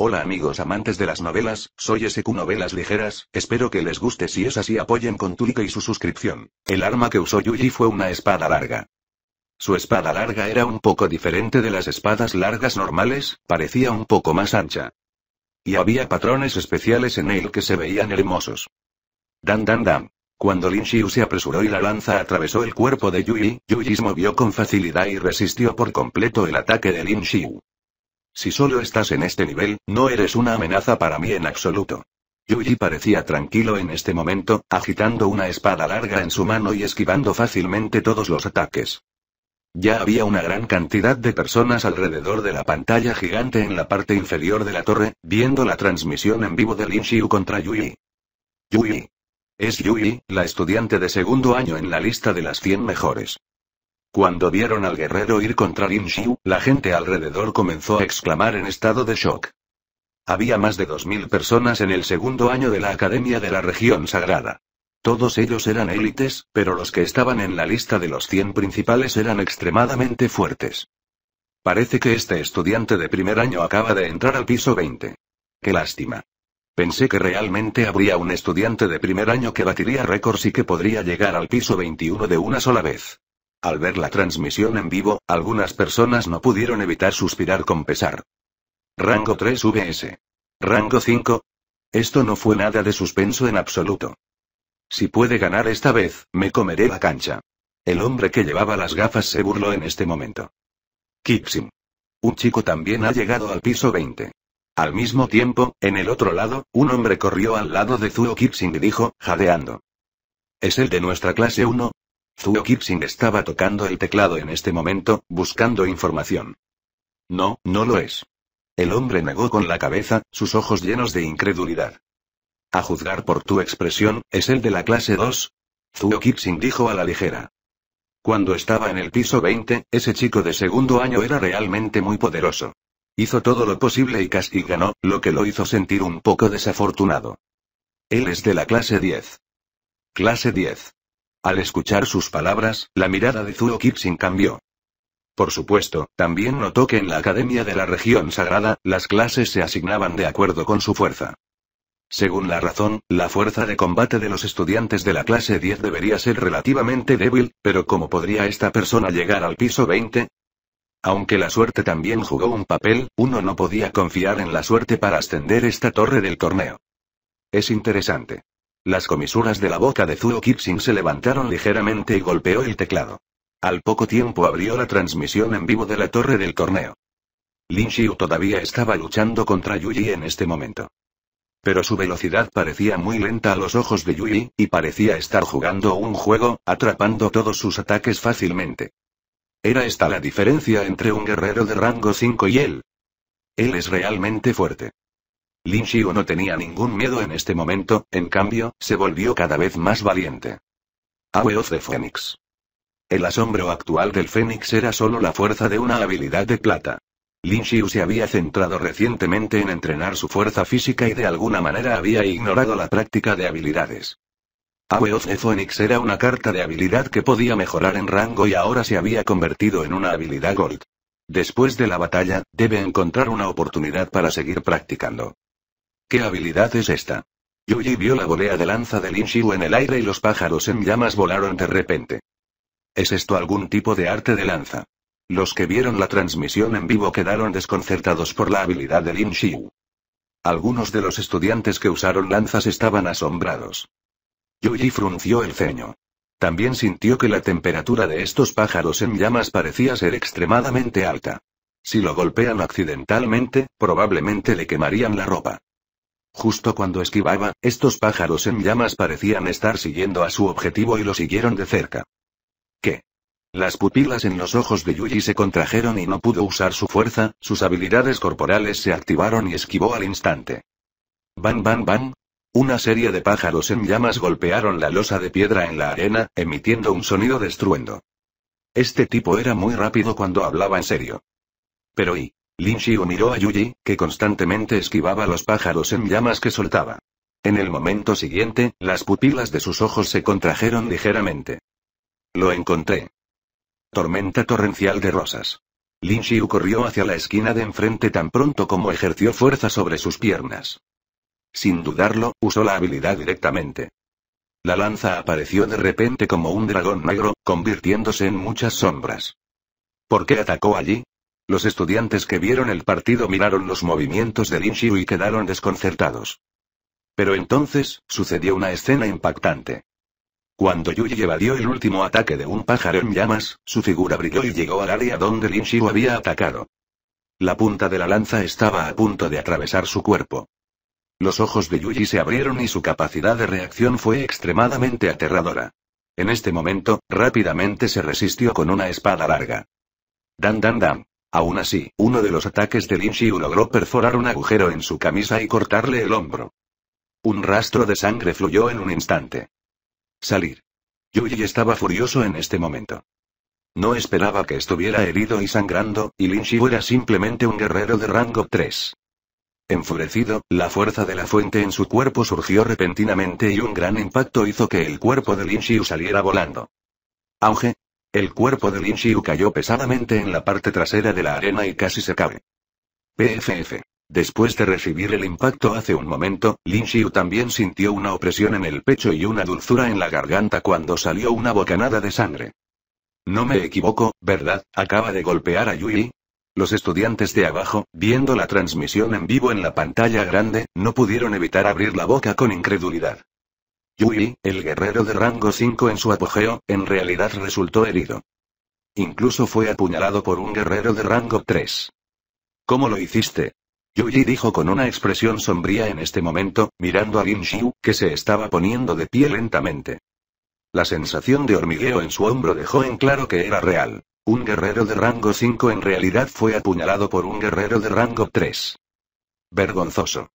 Hola amigos amantes de las novelas, soy SQ Novelas Ligeras, espero que les guste si es así apoyen con tu like y su suscripción. El arma que usó Yuji fue una espada larga. Su espada larga era un poco diferente de las espadas largas normales, parecía un poco más ancha. Y había patrones especiales en él que se veían hermosos. Dan dan dan. Cuando Lin Xiu se apresuró y la lanza atravesó el cuerpo de Yui, Yuji se movió con facilidad y resistió por completo el ataque de Lin Xiu. Si solo estás en este nivel, no eres una amenaza para mí en absoluto. Yuji parecía tranquilo en este momento, agitando una espada larga en su mano y esquivando fácilmente todos los ataques. Ya había una gran cantidad de personas alrededor de la pantalla gigante en la parte inferior de la torre, viendo la transmisión en vivo de Lin Xiu contra Yui. Yui. Es Yui, la estudiante de segundo año en la lista de las 100 mejores. Cuando vieron al guerrero ir contra Lin Xiu, la gente alrededor comenzó a exclamar en estado de shock. Había más de 2.000 personas en el segundo año de la Academia de la Región Sagrada. Todos ellos eran élites, pero los que estaban en la lista de los 100 principales eran extremadamente fuertes. Parece que este estudiante de primer año acaba de entrar al piso 20. Qué lástima. Pensé que realmente habría un estudiante de primer año que batiría récords y que podría llegar al piso 21 de una sola vez. Al ver la transmisión en vivo, algunas personas no pudieron evitar suspirar con pesar. Rango 3 VS. Rango 5. Esto no fue nada de suspenso en absoluto. Si puede ganar esta vez, me comeré la cancha. El hombre que llevaba las gafas se burló en este momento. Kipsim. Un chico también ha llegado al piso 20. Al mismo tiempo, en el otro lado, un hombre corrió al lado de Zuo Kipsing y dijo, jadeando. Es el de nuestra clase 1, Zuo Kipsing estaba tocando el teclado en este momento, buscando información. No, no lo es. El hombre negó con la cabeza, sus ojos llenos de incredulidad. A juzgar por tu expresión, ¿es el de la clase 2? Zuo Kipsing dijo a la ligera. Cuando estaba en el piso 20, ese chico de segundo año era realmente muy poderoso. Hizo todo lo posible y casi ganó, lo que lo hizo sentir un poco desafortunado. Él es de la clase 10. Clase 10. Al escuchar sus palabras, la mirada de Zuo Kipsin cambió. Por supuesto, también notó que en la Academia de la Región Sagrada, las clases se asignaban de acuerdo con su fuerza. Según la razón, la fuerza de combate de los estudiantes de la clase 10 debería ser relativamente débil, pero ¿cómo podría esta persona llegar al piso 20? Aunque la suerte también jugó un papel, uno no podía confiar en la suerte para ascender esta torre del torneo. Es interesante. Las comisuras de la boca de Zuo Kipsing se levantaron ligeramente y golpeó el teclado. Al poco tiempo abrió la transmisión en vivo de la torre del torneo. Lin Xiu todavía estaba luchando contra Yi en este momento. Pero su velocidad parecía muy lenta a los ojos de Yui, y parecía estar jugando un juego, atrapando todos sus ataques fácilmente. Era esta la diferencia entre un guerrero de rango 5 y él. Él es realmente fuerte. Lin Xiu no tenía ningún miedo en este momento, en cambio, se volvió cada vez más valiente. Aweoz de Fénix. El asombro actual del Fénix era solo la fuerza de una habilidad de plata. Lin Xiu se había centrado recientemente en entrenar su fuerza física y de alguna manera había ignorado la práctica de habilidades. Aweoz de Fénix era una carta de habilidad que podía mejorar en rango y ahora se había convertido en una habilidad gold. Después de la batalla, debe encontrar una oportunidad para seguir practicando. ¿Qué habilidad es esta? Yuji vio la volea de lanza de Lin Xiu en el aire y los pájaros en llamas volaron de repente. ¿Es esto algún tipo de arte de lanza? Los que vieron la transmisión en vivo quedaron desconcertados por la habilidad de Lin Xiu. Algunos de los estudiantes que usaron lanzas estaban asombrados. Yuji frunció el ceño. También sintió que la temperatura de estos pájaros en llamas parecía ser extremadamente alta. Si lo golpean accidentalmente, probablemente le quemarían la ropa. Justo cuando esquivaba, estos pájaros en llamas parecían estar siguiendo a su objetivo y lo siguieron de cerca. ¿Qué? Las pupilas en los ojos de Yuji se contrajeron y no pudo usar su fuerza, sus habilidades corporales se activaron y esquivó al instante. Ban ban ban. Una serie de pájaros en llamas golpearon la losa de piedra en la arena, emitiendo un sonido de estruendo. Este tipo era muy rápido cuando hablaba en serio. Pero ¿y? Lin Shiu miró a Yuji, que constantemente esquivaba los pájaros en llamas que soltaba. En el momento siguiente, las pupilas de sus ojos se contrajeron ligeramente. Lo encontré. Tormenta torrencial de rosas. Lin Shiu corrió hacia la esquina de enfrente tan pronto como ejerció fuerza sobre sus piernas. Sin dudarlo, usó la habilidad directamente. La lanza apareció de repente como un dragón negro, convirtiéndose en muchas sombras. ¿Por qué atacó allí? Los estudiantes que vieron el partido miraron los movimientos de Lin y quedaron desconcertados. Pero entonces, sucedió una escena impactante. Cuando Yuji evadió el último ataque de un pájaro en llamas, su figura brilló y llegó al área donde Lin había atacado. La punta de la lanza estaba a punto de atravesar su cuerpo. Los ojos de Yuji se abrieron y su capacidad de reacción fue extremadamente aterradora. En este momento, rápidamente se resistió con una espada larga. Dan dan dan. Aún así, uno de los ataques de Xiu logró perforar un agujero en su camisa y cortarle el hombro. Un rastro de sangre fluyó en un instante. Salir. Yuji estaba furioso en este momento. No esperaba que estuviera herido y sangrando, y Xiu era simplemente un guerrero de rango 3. Enfurecido, la fuerza de la fuente en su cuerpo surgió repentinamente y un gran impacto hizo que el cuerpo de Lin saliera volando. Auge, el cuerpo de Lin Xiu cayó pesadamente en la parte trasera de la arena y casi se cae. PFF. Después de recibir el impacto hace un momento, Lin Xiu también sintió una opresión en el pecho y una dulzura en la garganta cuando salió una bocanada de sangre. No me equivoco, ¿verdad? Acaba de golpear a Yui. Los estudiantes de abajo, viendo la transmisión en vivo en la pantalla grande, no pudieron evitar abrir la boca con incredulidad. Yui, el guerrero de rango 5 en su apogeo, en realidad resultó herido. Incluso fue apuñalado por un guerrero de rango 3. ¿Cómo lo hiciste? Yui dijo con una expresión sombría en este momento, mirando a Lin Xiu, que se estaba poniendo de pie lentamente. La sensación de hormigueo en su hombro dejó en claro que era real. Un guerrero de rango 5 en realidad fue apuñalado por un guerrero de rango 3. Vergonzoso.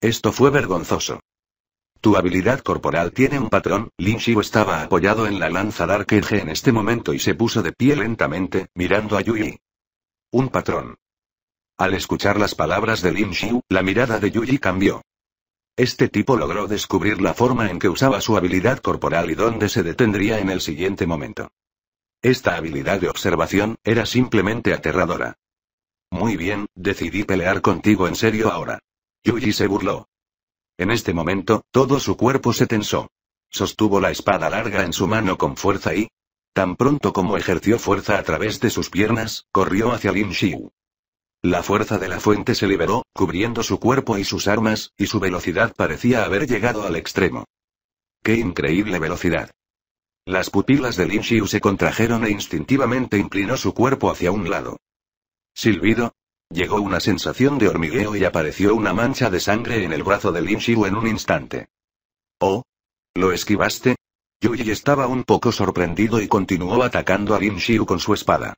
Esto fue vergonzoso. Tu habilidad corporal tiene un patrón. Lin Xiu estaba apoyado en la lanza Dark Edge en este momento y se puso de pie lentamente, mirando a Yuji. Un patrón. Al escuchar las palabras de Lin Xiu, la mirada de Yuji cambió. Este tipo logró descubrir la forma en que usaba su habilidad corporal y dónde se detendría en el siguiente momento. Esta habilidad de observación era simplemente aterradora. Muy bien, decidí pelear contigo en serio ahora. Yuji se burló. En este momento, todo su cuerpo se tensó. Sostuvo la espada larga en su mano con fuerza y, tan pronto como ejerció fuerza a través de sus piernas, corrió hacia Lin Xiu. La fuerza de la fuente se liberó, cubriendo su cuerpo y sus armas, y su velocidad parecía haber llegado al extremo. ¡Qué increíble velocidad! Las pupilas de Lin Xiu se contrajeron e instintivamente inclinó su cuerpo hacia un lado. Silbido, Llegó una sensación de hormigueo y apareció una mancha de sangre en el brazo de Lin Xiu en un instante. Oh. ¿Lo esquivaste? Yuji estaba un poco sorprendido y continuó atacando a Lin Xiu con su espada.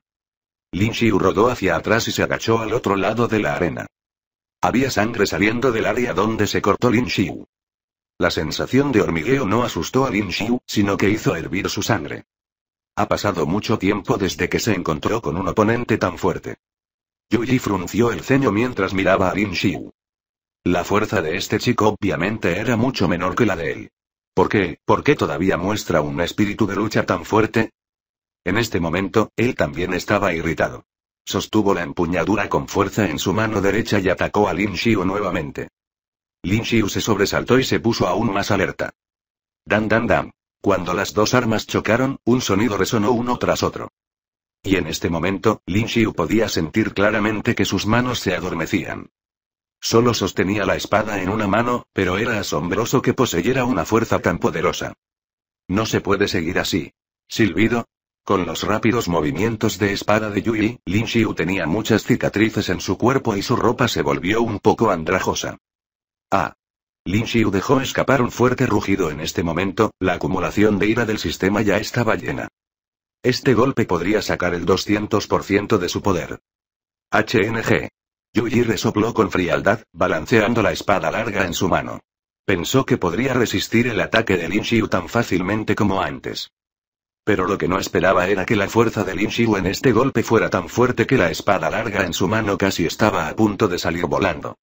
Lin Xiu rodó hacia atrás y se agachó al otro lado de la arena. Había sangre saliendo del área donde se cortó Lin Xiu. La sensación de hormigueo no asustó a Lin Xiu, sino que hizo hervir su sangre. Ha pasado mucho tiempo desde que se encontró con un oponente tan fuerte. Yuji frunció el ceño mientras miraba a Lin Xiu. La fuerza de este chico obviamente era mucho menor que la de él. ¿Por qué? ¿Por qué todavía muestra un espíritu de lucha tan fuerte? En este momento, él también estaba irritado. Sostuvo la empuñadura con fuerza en su mano derecha y atacó a Lin Xiu nuevamente. Lin Xiu se sobresaltó y se puso aún más alerta. Dan dan dan. Cuando las dos armas chocaron, un sonido resonó uno tras otro. Y en este momento, Lin Xiu podía sentir claramente que sus manos se adormecían. Solo sostenía la espada en una mano, pero era asombroso que poseyera una fuerza tan poderosa. No se puede seguir así. Silbido. Con los rápidos movimientos de espada de Yui, Lin Xiu tenía muchas cicatrices en su cuerpo y su ropa se volvió un poco andrajosa. Ah. Lin Xiu dejó escapar un fuerte rugido en este momento, la acumulación de ira del sistema ya estaba llena. Este golpe podría sacar el 200% de su poder. HNG. Yuji resopló con frialdad, balanceando la espada larga en su mano. Pensó que podría resistir el ataque de Lin Xiu tan fácilmente como antes. Pero lo que no esperaba era que la fuerza de Lin Xiu en este golpe fuera tan fuerte que la espada larga en su mano casi estaba a punto de salir volando.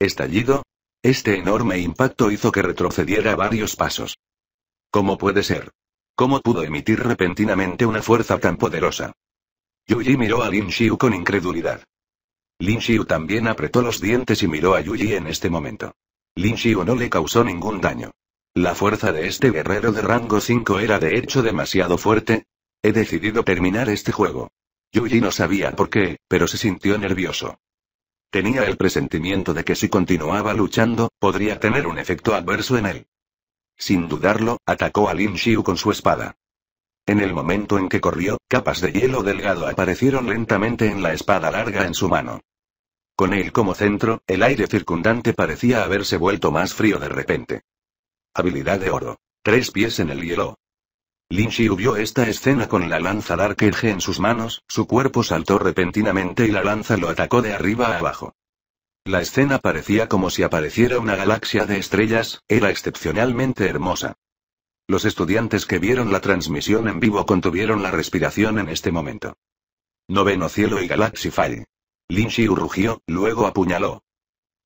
¿Estallido? Este enorme impacto hizo que retrocediera varios pasos. ¿Cómo puede ser? ¿Cómo pudo emitir repentinamente una fuerza tan poderosa? Yuji miró a Lin Xiu con incredulidad. Lin Xiu también apretó los dientes y miró a Yuji en este momento. Lin Xiu no le causó ningún daño. La fuerza de este guerrero de rango 5 era de hecho demasiado fuerte. He decidido terminar este juego. Yuji no sabía por qué, pero se sintió nervioso. Tenía el presentimiento de que si continuaba luchando, podría tener un efecto adverso en él. Sin dudarlo, atacó a Lin Xiu con su espada. En el momento en que corrió, capas de hielo delgado aparecieron lentamente en la espada larga en su mano. Con él como centro, el aire circundante parecía haberse vuelto más frío de repente. Habilidad de oro. Tres pies en el hielo. Lin Xiu vio esta escena con la lanza Dark Edge en sus manos, su cuerpo saltó repentinamente y la lanza lo atacó de arriba a abajo. La escena parecía como si apareciera una galaxia de estrellas, era excepcionalmente hermosa. Los estudiantes que vieron la transmisión en vivo contuvieron la respiración en este momento. Noveno cielo y Galaxy Fall. Lin Xiu rugió, luego apuñaló.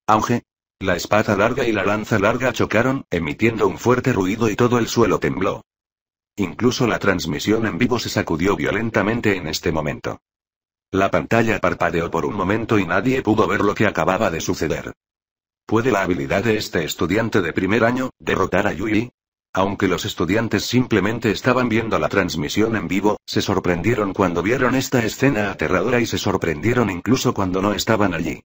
Auge. La espada larga y la lanza larga chocaron, emitiendo un fuerte ruido y todo el suelo tembló. Incluso la transmisión en vivo se sacudió violentamente en este momento. La pantalla parpadeó por un momento y nadie pudo ver lo que acababa de suceder. ¿Puede la habilidad de este estudiante de primer año derrotar a Yui? Aunque los estudiantes simplemente estaban viendo la transmisión en vivo, se sorprendieron cuando vieron esta escena aterradora y se sorprendieron incluso cuando no estaban allí.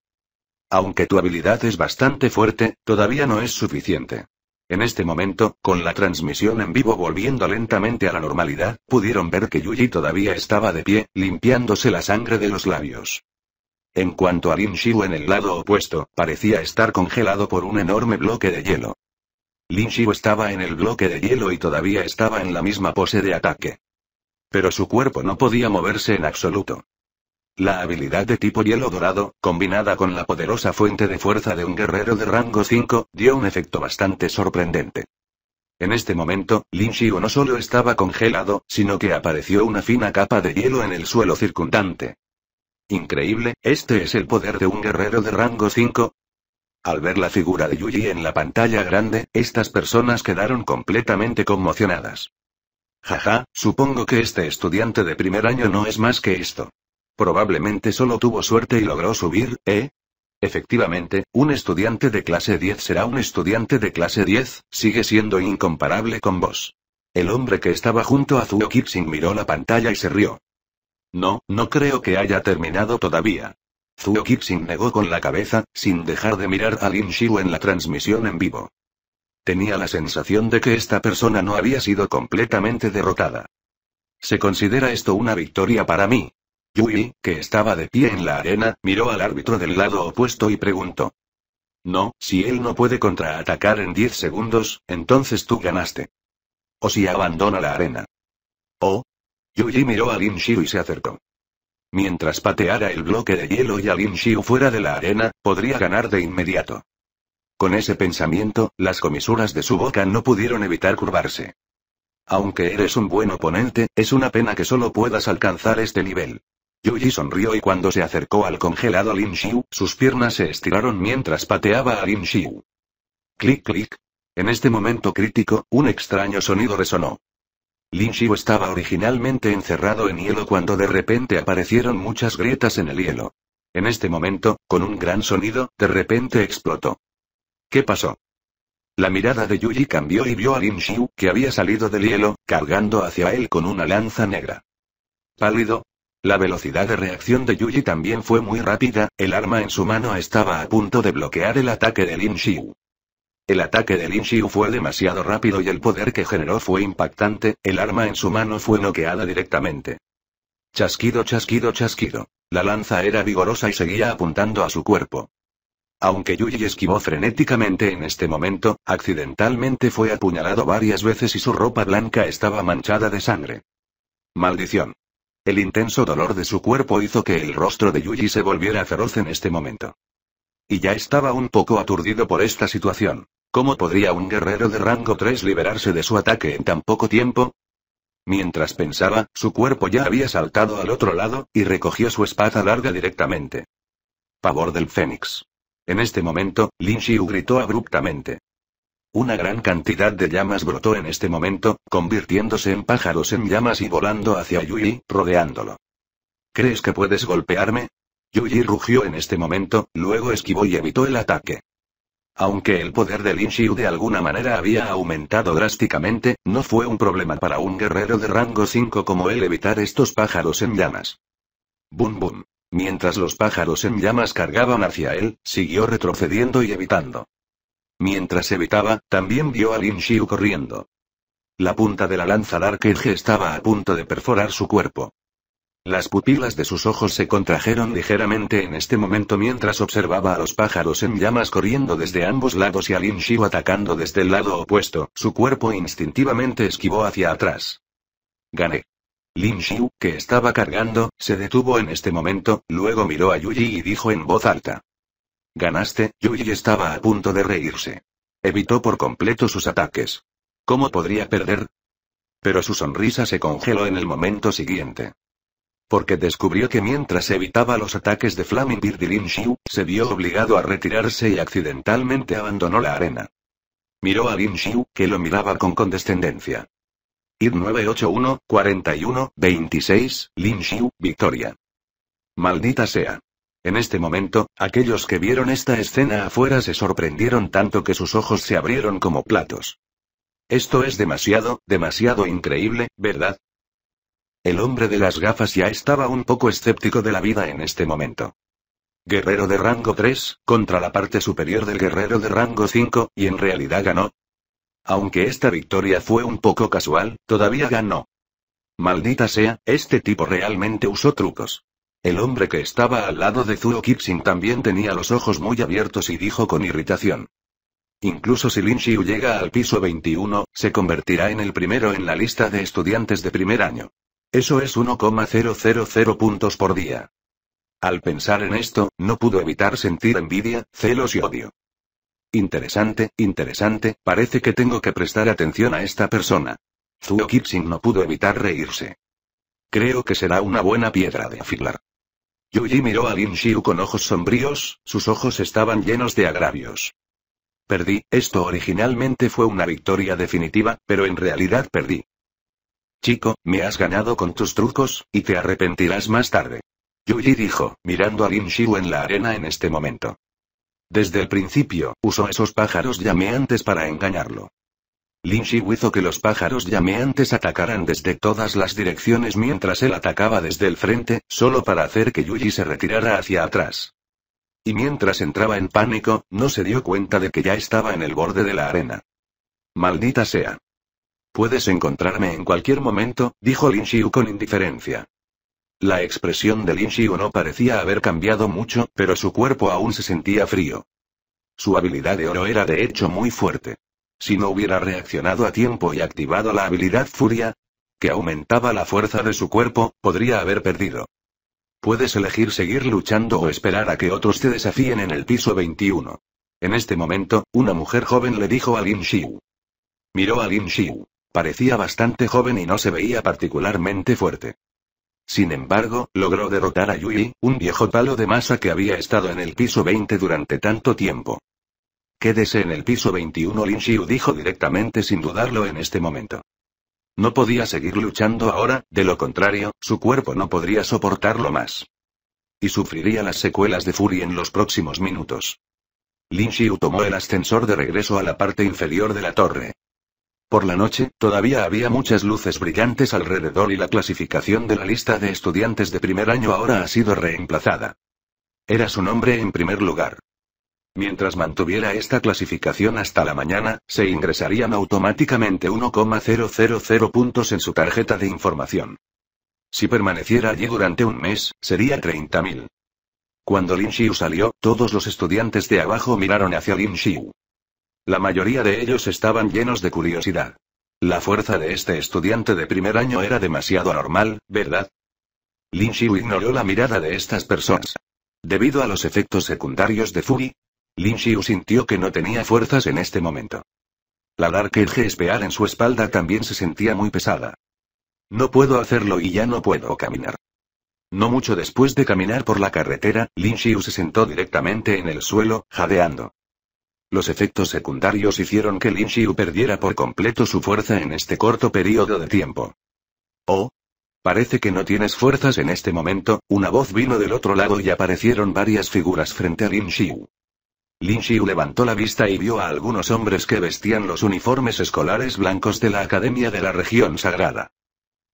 Aunque tu habilidad es bastante fuerte, todavía no es suficiente. En este momento, con la transmisión en vivo volviendo lentamente a la normalidad, pudieron ver que Yuji todavía estaba de pie, limpiándose la sangre de los labios. En cuanto a Lin Shiu en el lado opuesto, parecía estar congelado por un enorme bloque de hielo. Lin Shiu estaba en el bloque de hielo y todavía estaba en la misma pose de ataque. Pero su cuerpo no podía moverse en absoluto. La habilidad de tipo hielo dorado, combinada con la poderosa fuente de fuerza de un guerrero de rango 5, dio un efecto bastante sorprendente. En este momento, Lin Xiu no solo estaba congelado, sino que apareció una fina capa de hielo en el suelo circundante. Increíble, este es el poder de un guerrero de rango 5. Al ver la figura de Yuji en la pantalla grande, estas personas quedaron completamente conmocionadas. Jaja, supongo que este estudiante de primer año no es más que esto. Probablemente solo tuvo suerte y logró subir, ¿eh? Efectivamente, un estudiante de clase 10 será un estudiante de clase 10, sigue siendo incomparable con vos. El hombre que estaba junto a Zuo Kipsing miró la pantalla y se rió. No, no creo que haya terminado todavía. Zuo Kipsing negó con la cabeza, sin dejar de mirar a Lin Shiu en la transmisión en vivo. Tenía la sensación de que esta persona no había sido completamente derrotada. ¿Se considera esto una victoria para mí? Yui, que estaba de pie en la arena, miró al árbitro del lado opuesto y preguntó. No, si él no puede contraatacar en 10 segundos, entonces tú ganaste. O si abandona la arena. Oh. Yui miró a Lin Shiu y se acercó. Mientras pateara el bloque de hielo y a Lin Xiu fuera de la arena, podría ganar de inmediato. Con ese pensamiento, las comisuras de su boca no pudieron evitar curvarse. Aunque eres un buen oponente, es una pena que solo puedas alcanzar este nivel. Yuji sonrió y cuando se acercó al congelado Lin Xiu, sus piernas se estiraron mientras pateaba a Lin Xiu. Clic clic. En este momento crítico, un extraño sonido resonó. Lin Xiu estaba originalmente encerrado en hielo cuando de repente aparecieron muchas grietas en el hielo. En este momento, con un gran sonido, de repente explotó. ¿Qué pasó? La mirada de Yuji cambió y vio a Lin Xiu, que había salido del hielo, cargando hacia él con una lanza negra. Pálido, la velocidad de reacción de Yuji también fue muy rápida, el arma en su mano estaba a punto de bloquear el ataque de Lin Xiu. El ataque de Lin Xiu fue demasiado rápido y el poder que generó fue impactante, el arma en su mano fue noqueada directamente. Chasquido, chasquido, chasquido. La lanza era vigorosa y seguía apuntando a su cuerpo. Aunque Yuji esquivó frenéticamente en este momento, accidentalmente fue apuñalado varias veces y su ropa blanca estaba manchada de sangre. Maldición. El intenso dolor de su cuerpo hizo que el rostro de Yuji se volviera feroz en este momento. Y ya estaba un poco aturdido por esta situación. ¿Cómo podría un guerrero de rango 3 liberarse de su ataque en tan poco tiempo? Mientras pensaba, su cuerpo ya había saltado al otro lado, y recogió su espada larga directamente. Pavor del Fénix. En este momento, Lin Xiu gritó abruptamente. Una gran cantidad de llamas brotó en este momento, convirtiéndose en pájaros en llamas y volando hacia Yui, rodeándolo. ¿Crees que puedes golpearme? Yuji rugió en este momento, luego esquivó y evitó el ataque. Aunque el poder de Lin shiu de alguna manera había aumentado drásticamente, no fue un problema para un guerrero de rango 5 como él evitar estos pájaros en llamas. Bum bum. Mientras los pájaros en llamas cargaban hacia él, siguió retrocediendo y evitando. Mientras evitaba, también vio a Lin Xiu corriendo. La punta de la lanza Dark Edge estaba a punto de perforar su cuerpo. Las pupilas de sus ojos se contrajeron ligeramente en este momento mientras observaba a los pájaros en llamas corriendo desde ambos lados y a Lin Xiu atacando desde el lado opuesto, su cuerpo instintivamente esquivó hacia atrás. Gané. Lin Xiu, que estaba cargando, se detuvo en este momento, luego miró a Yuji y dijo en voz alta. Ganaste, Yui estaba a punto de reírse. Evitó por completo sus ataques. ¿Cómo podría perder? Pero su sonrisa se congeló en el momento siguiente. Porque descubrió que mientras evitaba los ataques de Flaming Lin Xiu, se vio obligado a retirarse y accidentalmente abandonó la arena. Miró a Lin Xiu, que lo miraba con condescendencia. ID 981-41-26, Lin Xiu, victoria. Maldita sea. En este momento, aquellos que vieron esta escena afuera se sorprendieron tanto que sus ojos se abrieron como platos. Esto es demasiado, demasiado increíble, ¿verdad? El hombre de las gafas ya estaba un poco escéptico de la vida en este momento. Guerrero de rango 3, contra la parte superior del guerrero de rango 5, y en realidad ganó. Aunque esta victoria fue un poco casual, todavía ganó. Maldita sea, este tipo realmente usó trucos. El hombre que estaba al lado de Zuo Qixing también tenía los ojos muy abiertos y dijo con irritación. Incluso si Lin Xiu llega al piso 21, se convertirá en el primero en la lista de estudiantes de primer año. Eso es 1,000 puntos por día. Al pensar en esto, no pudo evitar sentir envidia, celos y odio. Interesante, interesante, parece que tengo que prestar atención a esta persona. Zuo Qixing no pudo evitar reírse. Creo que será una buena piedra de afilar. Yuji miró a Lin con ojos sombríos, sus ojos estaban llenos de agravios. Perdí, esto originalmente fue una victoria definitiva, pero en realidad perdí. Chico, me has ganado con tus trucos, y te arrepentirás más tarde. Yuji dijo, mirando a Lin Xiu en la arena en este momento. Desde el principio, usó esos pájaros llameantes para engañarlo. Lin Shi hizo que los pájaros llameantes atacaran desde todas las direcciones mientras él atacaba desde el frente, solo para hacer que Yuji se retirara hacia atrás. Y mientras entraba en pánico, no se dio cuenta de que ya estaba en el borde de la arena. Maldita sea. Puedes encontrarme en cualquier momento, dijo Lin Xiu con indiferencia. La expresión de Lin Xiu no parecía haber cambiado mucho, pero su cuerpo aún se sentía frío. Su habilidad de oro era de hecho muy fuerte. Si no hubiera reaccionado a tiempo y activado la habilidad Furia, que aumentaba la fuerza de su cuerpo, podría haber perdido. Puedes elegir seguir luchando o esperar a que otros te desafíen en el piso 21. En este momento, una mujer joven le dijo a Lin Xiu. Miró a Lin Xiu. Parecía bastante joven y no se veía particularmente fuerte. Sin embargo, logró derrotar a Yui, un viejo palo de masa que había estado en el piso 20 durante tanto tiempo. Quédese en el piso 21, Lin Xiu dijo directamente sin dudarlo en este momento. No podía seguir luchando ahora, de lo contrario, su cuerpo no podría soportarlo más. Y sufriría las secuelas de Fury en los próximos minutos. Lin Xiu tomó el ascensor de regreso a la parte inferior de la torre. Por la noche, todavía había muchas luces brillantes alrededor y la clasificación de la lista de estudiantes de primer año ahora ha sido reemplazada. Era su nombre en primer lugar. Mientras mantuviera esta clasificación hasta la mañana, se ingresarían automáticamente 1,000 puntos en su tarjeta de información. Si permaneciera allí durante un mes, sería 30.000. Cuando Lin Xiu salió, todos los estudiantes de abajo miraron hacia Lin Xiu. La mayoría de ellos estaban llenos de curiosidad. La fuerza de este estudiante de primer año era demasiado anormal, ¿verdad? Lin Xiu ignoró la mirada de estas personas. Debido a los efectos secundarios de Fuji, Lin Xiu sintió que no tenía fuerzas en este momento. La Dark Edge Spear en su espalda también se sentía muy pesada. No puedo hacerlo y ya no puedo caminar. No mucho después de caminar por la carretera, Lin Xiu se sentó directamente en el suelo, jadeando. Los efectos secundarios hicieron que Lin Xiu perdiera por completo su fuerza en este corto periodo de tiempo. Oh. Parece que no tienes fuerzas en este momento, una voz vino del otro lado y aparecieron varias figuras frente a Lin Xiu. Lin Xiu levantó la vista y vio a algunos hombres que vestían los uniformes escolares blancos de la Academia de la Región Sagrada.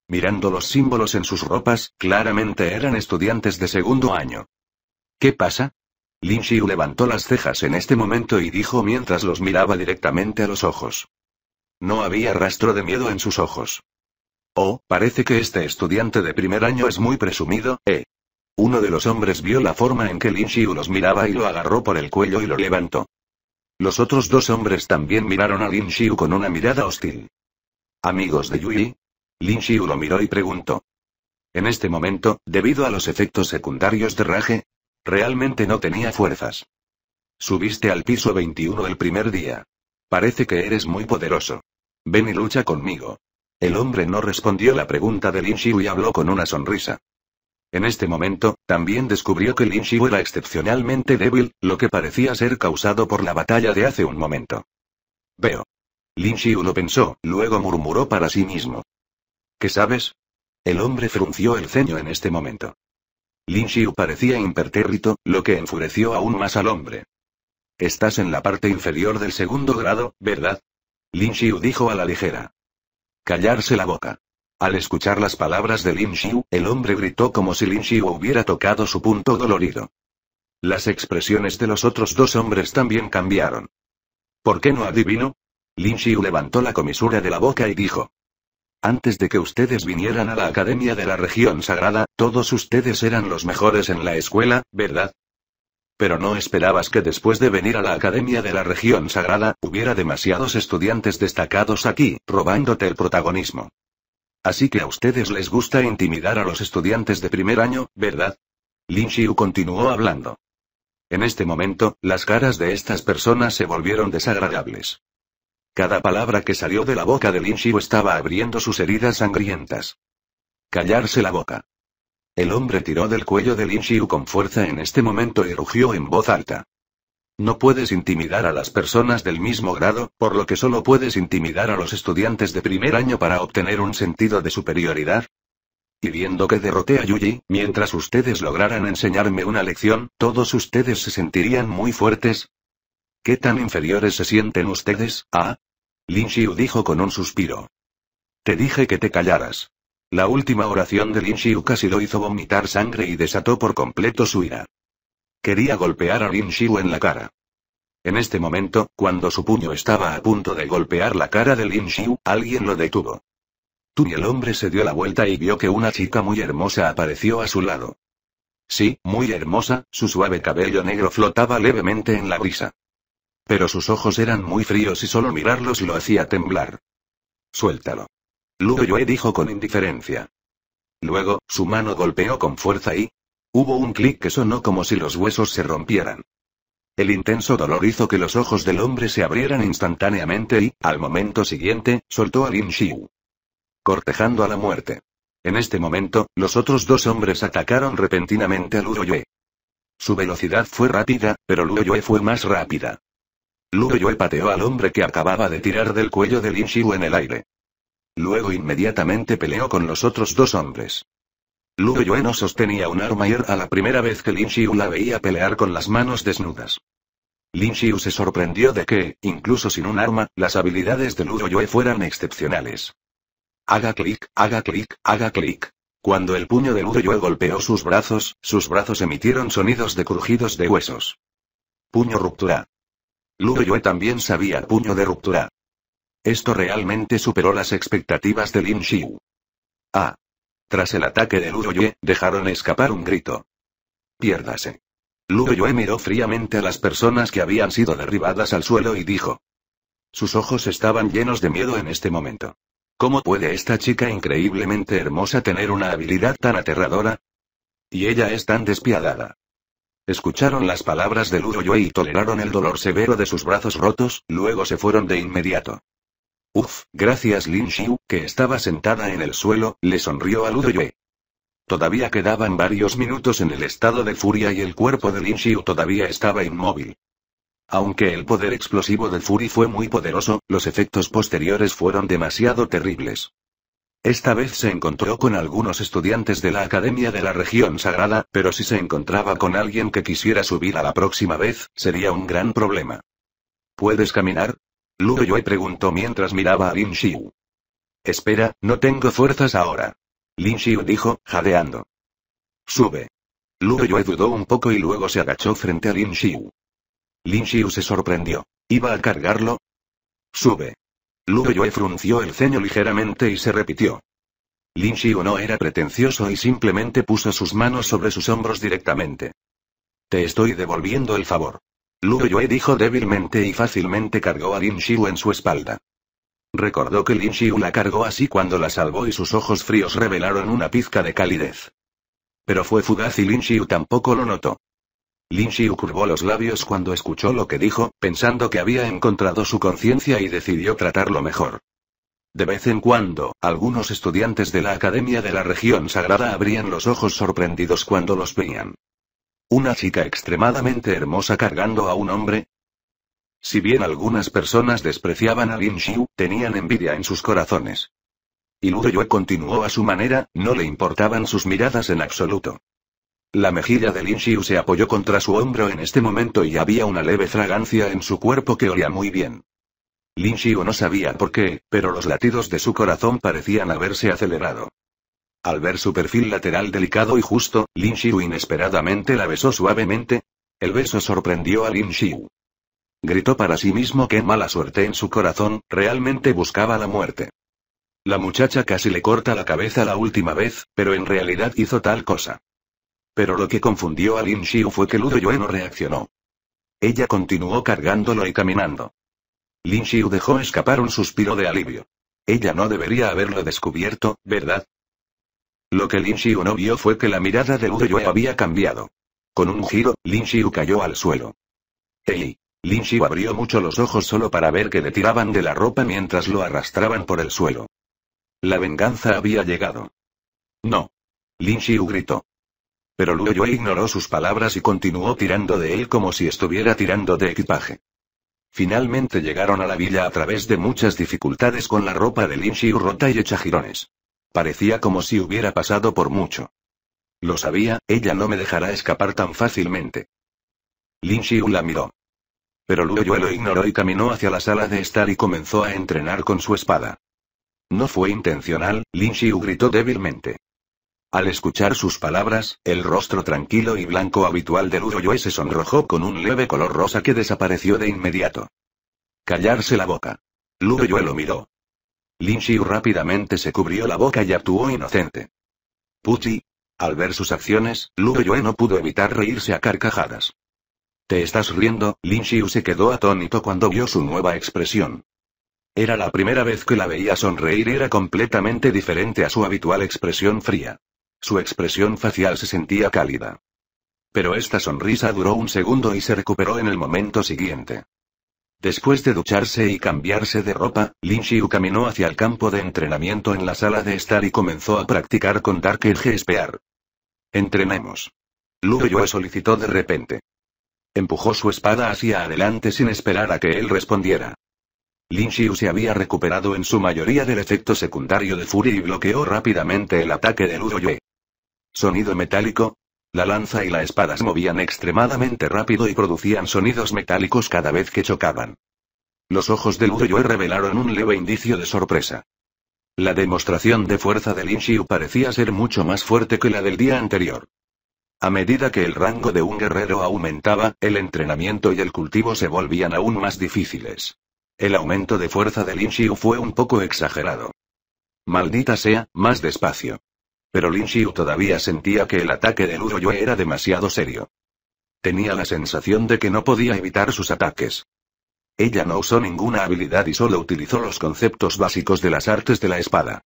Mirando los símbolos en sus ropas, claramente eran estudiantes de segundo año. ¿Qué pasa? Lin Xiu levantó las cejas en este momento y dijo mientras los miraba directamente a los ojos. No había rastro de miedo en sus ojos. Oh, parece que este estudiante de primer año es muy presumido, ¿eh? Uno de los hombres vio la forma en que Lin Xiu los miraba y lo agarró por el cuello y lo levantó. Los otros dos hombres también miraron a Lin Xiu con una mirada hostil. ¿Amigos de Yui? Lin Xiu lo miró y preguntó. En este momento, debido a los efectos secundarios de Raje, realmente no tenía fuerzas. Subiste al piso 21 el primer día. Parece que eres muy poderoso. Ven y lucha conmigo. El hombre no respondió la pregunta de Lin Xiu y habló con una sonrisa. En este momento, también descubrió que Lin Xiu era excepcionalmente débil, lo que parecía ser causado por la batalla de hace un momento. Veo. Lin Xiu lo pensó, luego murmuró para sí mismo. ¿Qué sabes? El hombre frunció el ceño en este momento. Lin Xiu parecía impertérrito, lo que enfureció aún más al hombre. Estás en la parte inferior del segundo grado, ¿verdad? Lin Xiu dijo a la ligera. Callarse la boca. Al escuchar las palabras de Lin Xiu, el hombre gritó como si Lin Xiu hubiera tocado su punto dolorido. Las expresiones de los otros dos hombres también cambiaron. ¿Por qué no adivino? Lin Xiu levantó la comisura de la boca y dijo. Antes de que ustedes vinieran a la Academia de la Región Sagrada, todos ustedes eran los mejores en la escuela, ¿verdad? Pero no esperabas que después de venir a la Academia de la Región Sagrada, hubiera demasiados estudiantes destacados aquí, robándote el protagonismo. Así que a ustedes les gusta intimidar a los estudiantes de primer año, ¿verdad? Lin Xiu continuó hablando. En este momento, las caras de estas personas se volvieron desagradables. Cada palabra que salió de la boca de Lin Xiu estaba abriendo sus heridas sangrientas. Callarse la boca. El hombre tiró del cuello de Lin Xiu con fuerza en este momento y rugió en voz alta. No puedes intimidar a las personas del mismo grado, por lo que solo puedes intimidar a los estudiantes de primer año para obtener un sentido de superioridad. Y viendo que derroté a Yuji, mientras ustedes lograran enseñarme una lección, todos ustedes se sentirían muy fuertes. ¿Qué tan inferiores se sienten ustedes, ah? Lin Xiu dijo con un suspiro. Te dije que te callaras. La última oración de Lin Xiu casi lo hizo vomitar sangre y desató por completo su ira. Quería golpear a Lin Xiu en la cara. En este momento, cuando su puño estaba a punto de golpear la cara de Lin Xiu, alguien lo detuvo. Tú y el hombre se dio la vuelta y vio que una chica muy hermosa apareció a su lado. Sí, muy hermosa, su suave cabello negro flotaba levemente en la brisa. Pero sus ojos eran muy fríos y solo mirarlos lo hacía temblar. Suéltalo. Luo Yue dijo con indiferencia. Luego, su mano golpeó con fuerza y, Hubo un clic que sonó como si los huesos se rompieran. El intenso dolor hizo que los ojos del hombre se abrieran instantáneamente y, al momento siguiente, soltó a Lin Xiu. Cortejando a la muerte. En este momento, los otros dos hombres atacaron repentinamente a Luo Yue. Su velocidad fue rápida, pero Luo Yue fue más rápida. Luo Yue pateó al hombre que acababa de tirar del cuello de Lin Xiu en el aire. Luego inmediatamente peleó con los otros dos hombres. Luo Yue no sostenía un arma y era la primera vez que Lin Xiu la veía pelear con las manos desnudas. Lin Xiu se sorprendió de que, incluso sin un arma, las habilidades de Luo Yue fueran excepcionales. Haga clic, haga clic, haga clic. Cuando el puño de Luo Yue golpeó sus brazos, sus brazos emitieron sonidos de crujidos de huesos. Puño ruptura. Luo Yue también sabía puño de ruptura. Esto realmente superó las expectativas de Lin Xiu. Ah, tras el ataque de Luroyue, dejaron escapar un grito. Piérdase. Luroyue miró fríamente a las personas que habían sido derribadas al suelo y dijo. Sus ojos estaban llenos de miedo en este momento. ¿Cómo puede esta chica increíblemente hermosa tener una habilidad tan aterradora? Y ella es tan despiadada. Escucharon las palabras de Luroyue y toleraron el dolor severo de sus brazos rotos, luego se fueron de inmediato. Uf, gracias Lin Xiu, que estaba sentada en el suelo, le sonrió a Yue. Todavía quedaban varios minutos en el estado de furia y el cuerpo de Lin Xiu todavía estaba inmóvil. Aunque el poder explosivo de Fury fue muy poderoso, los efectos posteriores fueron demasiado terribles. Esta vez se encontró con algunos estudiantes de la Academia de la Región Sagrada, pero si se encontraba con alguien que quisiera subir a la próxima vez, sería un gran problema. ¿Puedes caminar? Lu preguntó mientras miraba a Lin Xiu. Espera, no tengo fuerzas ahora. Lin Xiu dijo, jadeando. Sube. Lu Yue dudó un poco y luego se agachó frente a Lin Xiu. Lin Xiu se sorprendió. ¿Iba a cargarlo? Sube. Lu frunció el ceño ligeramente y se repitió. Lin Xiu no era pretencioso y simplemente puso sus manos sobre sus hombros directamente. Te estoy devolviendo el favor. Lu dijo débilmente y fácilmente cargó a Lin Xiu en su espalda. Recordó que Lin Xiu la cargó así cuando la salvó y sus ojos fríos revelaron una pizca de calidez. Pero fue fugaz y Lin Xiu tampoco lo notó. Lin Xiu curvó los labios cuando escuchó lo que dijo, pensando que había encontrado su conciencia y decidió tratarlo mejor. De vez en cuando, algunos estudiantes de la Academia de la Región Sagrada abrían los ojos sorprendidos cuando los veían. Una chica extremadamente hermosa cargando a un hombre. Si bien algunas personas despreciaban a Lin Xiu, tenían envidia en sus corazones. Y Lu Yue continuó a su manera, no le importaban sus miradas en absoluto. La mejilla de Lin Xiu se apoyó contra su hombro en este momento y había una leve fragancia en su cuerpo que olía muy bien. Lin Xiu no sabía por qué, pero los latidos de su corazón parecían haberse acelerado. Al ver su perfil lateral delicado y justo, Lin Xiu inesperadamente la besó suavemente. El beso sorprendió a Lin Xiu. Gritó para sí mismo qué mala suerte en su corazón, realmente buscaba la muerte. La muchacha casi le corta la cabeza la última vez, pero en realidad hizo tal cosa. Pero lo que confundió a Lin Xiu fue que Ludo Yue no reaccionó. Ella continuó cargándolo y caminando. Lin Xiu dejó escapar un suspiro de alivio. Ella no debería haberlo descubierto, ¿verdad? Lo que Lin Xiu no vio fue que la mirada de Wu Yue había cambiado. Con un giro, Lin Xiu cayó al suelo. ¡Ey! Lin Xiu abrió mucho los ojos solo para ver que le tiraban de la ropa mientras lo arrastraban por el suelo. La venganza había llegado. No. Lin Xiu gritó. Pero Luo Yue ignoró sus palabras y continuó tirando de él como si estuviera tirando de equipaje. Finalmente llegaron a la villa a través de muchas dificultades con la ropa de Lin Xiu rota y hecha jirones. Parecía como si hubiera pasado por mucho. Lo sabía, ella no me dejará escapar tan fácilmente. Lin Xiu la miró. Pero luego lo ignoró y caminó hacia la sala de estar y comenzó a entrenar con su espada. No fue intencional, Lin Xiu gritó débilmente. Al escuchar sus palabras, el rostro tranquilo y blanco habitual de Yue se sonrojó con un leve color rosa que desapareció de inmediato. Callarse la boca. Yue lo miró. Lin Xiu rápidamente se cubrió la boca y actuó inocente. Puti, Al ver sus acciones, Lu no pudo evitar reírse a carcajadas. ¿Te estás riendo? Lin Xiu se quedó atónito cuando vio su nueva expresión. Era la primera vez que la veía sonreír era completamente diferente a su habitual expresión fría. Su expresión facial se sentía cálida. Pero esta sonrisa duró un segundo y se recuperó en el momento siguiente. Después de ducharse y cambiarse de ropa, Lin Xiu caminó hacia el campo de entrenamiento en la sala de estar y comenzó a practicar con Dark Edge Spear. Entrenemos. Lu Yue solicitó de repente. Empujó su espada hacia adelante sin esperar a que él respondiera. Lin Xiu se había recuperado en su mayoría del efecto secundario de Fury y bloqueó rápidamente el ataque de Lu Yue. Sonido metálico, la lanza y la espada se movían extremadamente rápido y producían sonidos metálicos cada vez que chocaban. Los ojos de Ludoyoe revelaron un leve indicio de sorpresa. La demostración de fuerza del Inshiu parecía ser mucho más fuerte que la del día anterior. A medida que el rango de un guerrero aumentaba, el entrenamiento y el cultivo se volvían aún más difíciles. El aumento de fuerza del Inshiu fue un poco exagerado. Maldita sea, más despacio. Pero Lin Xiu todavía sentía que el ataque de Uroyo era demasiado serio. Tenía la sensación de que no podía evitar sus ataques. Ella no usó ninguna habilidad y solo utilizó los conceptos básicos de las artes de la espada.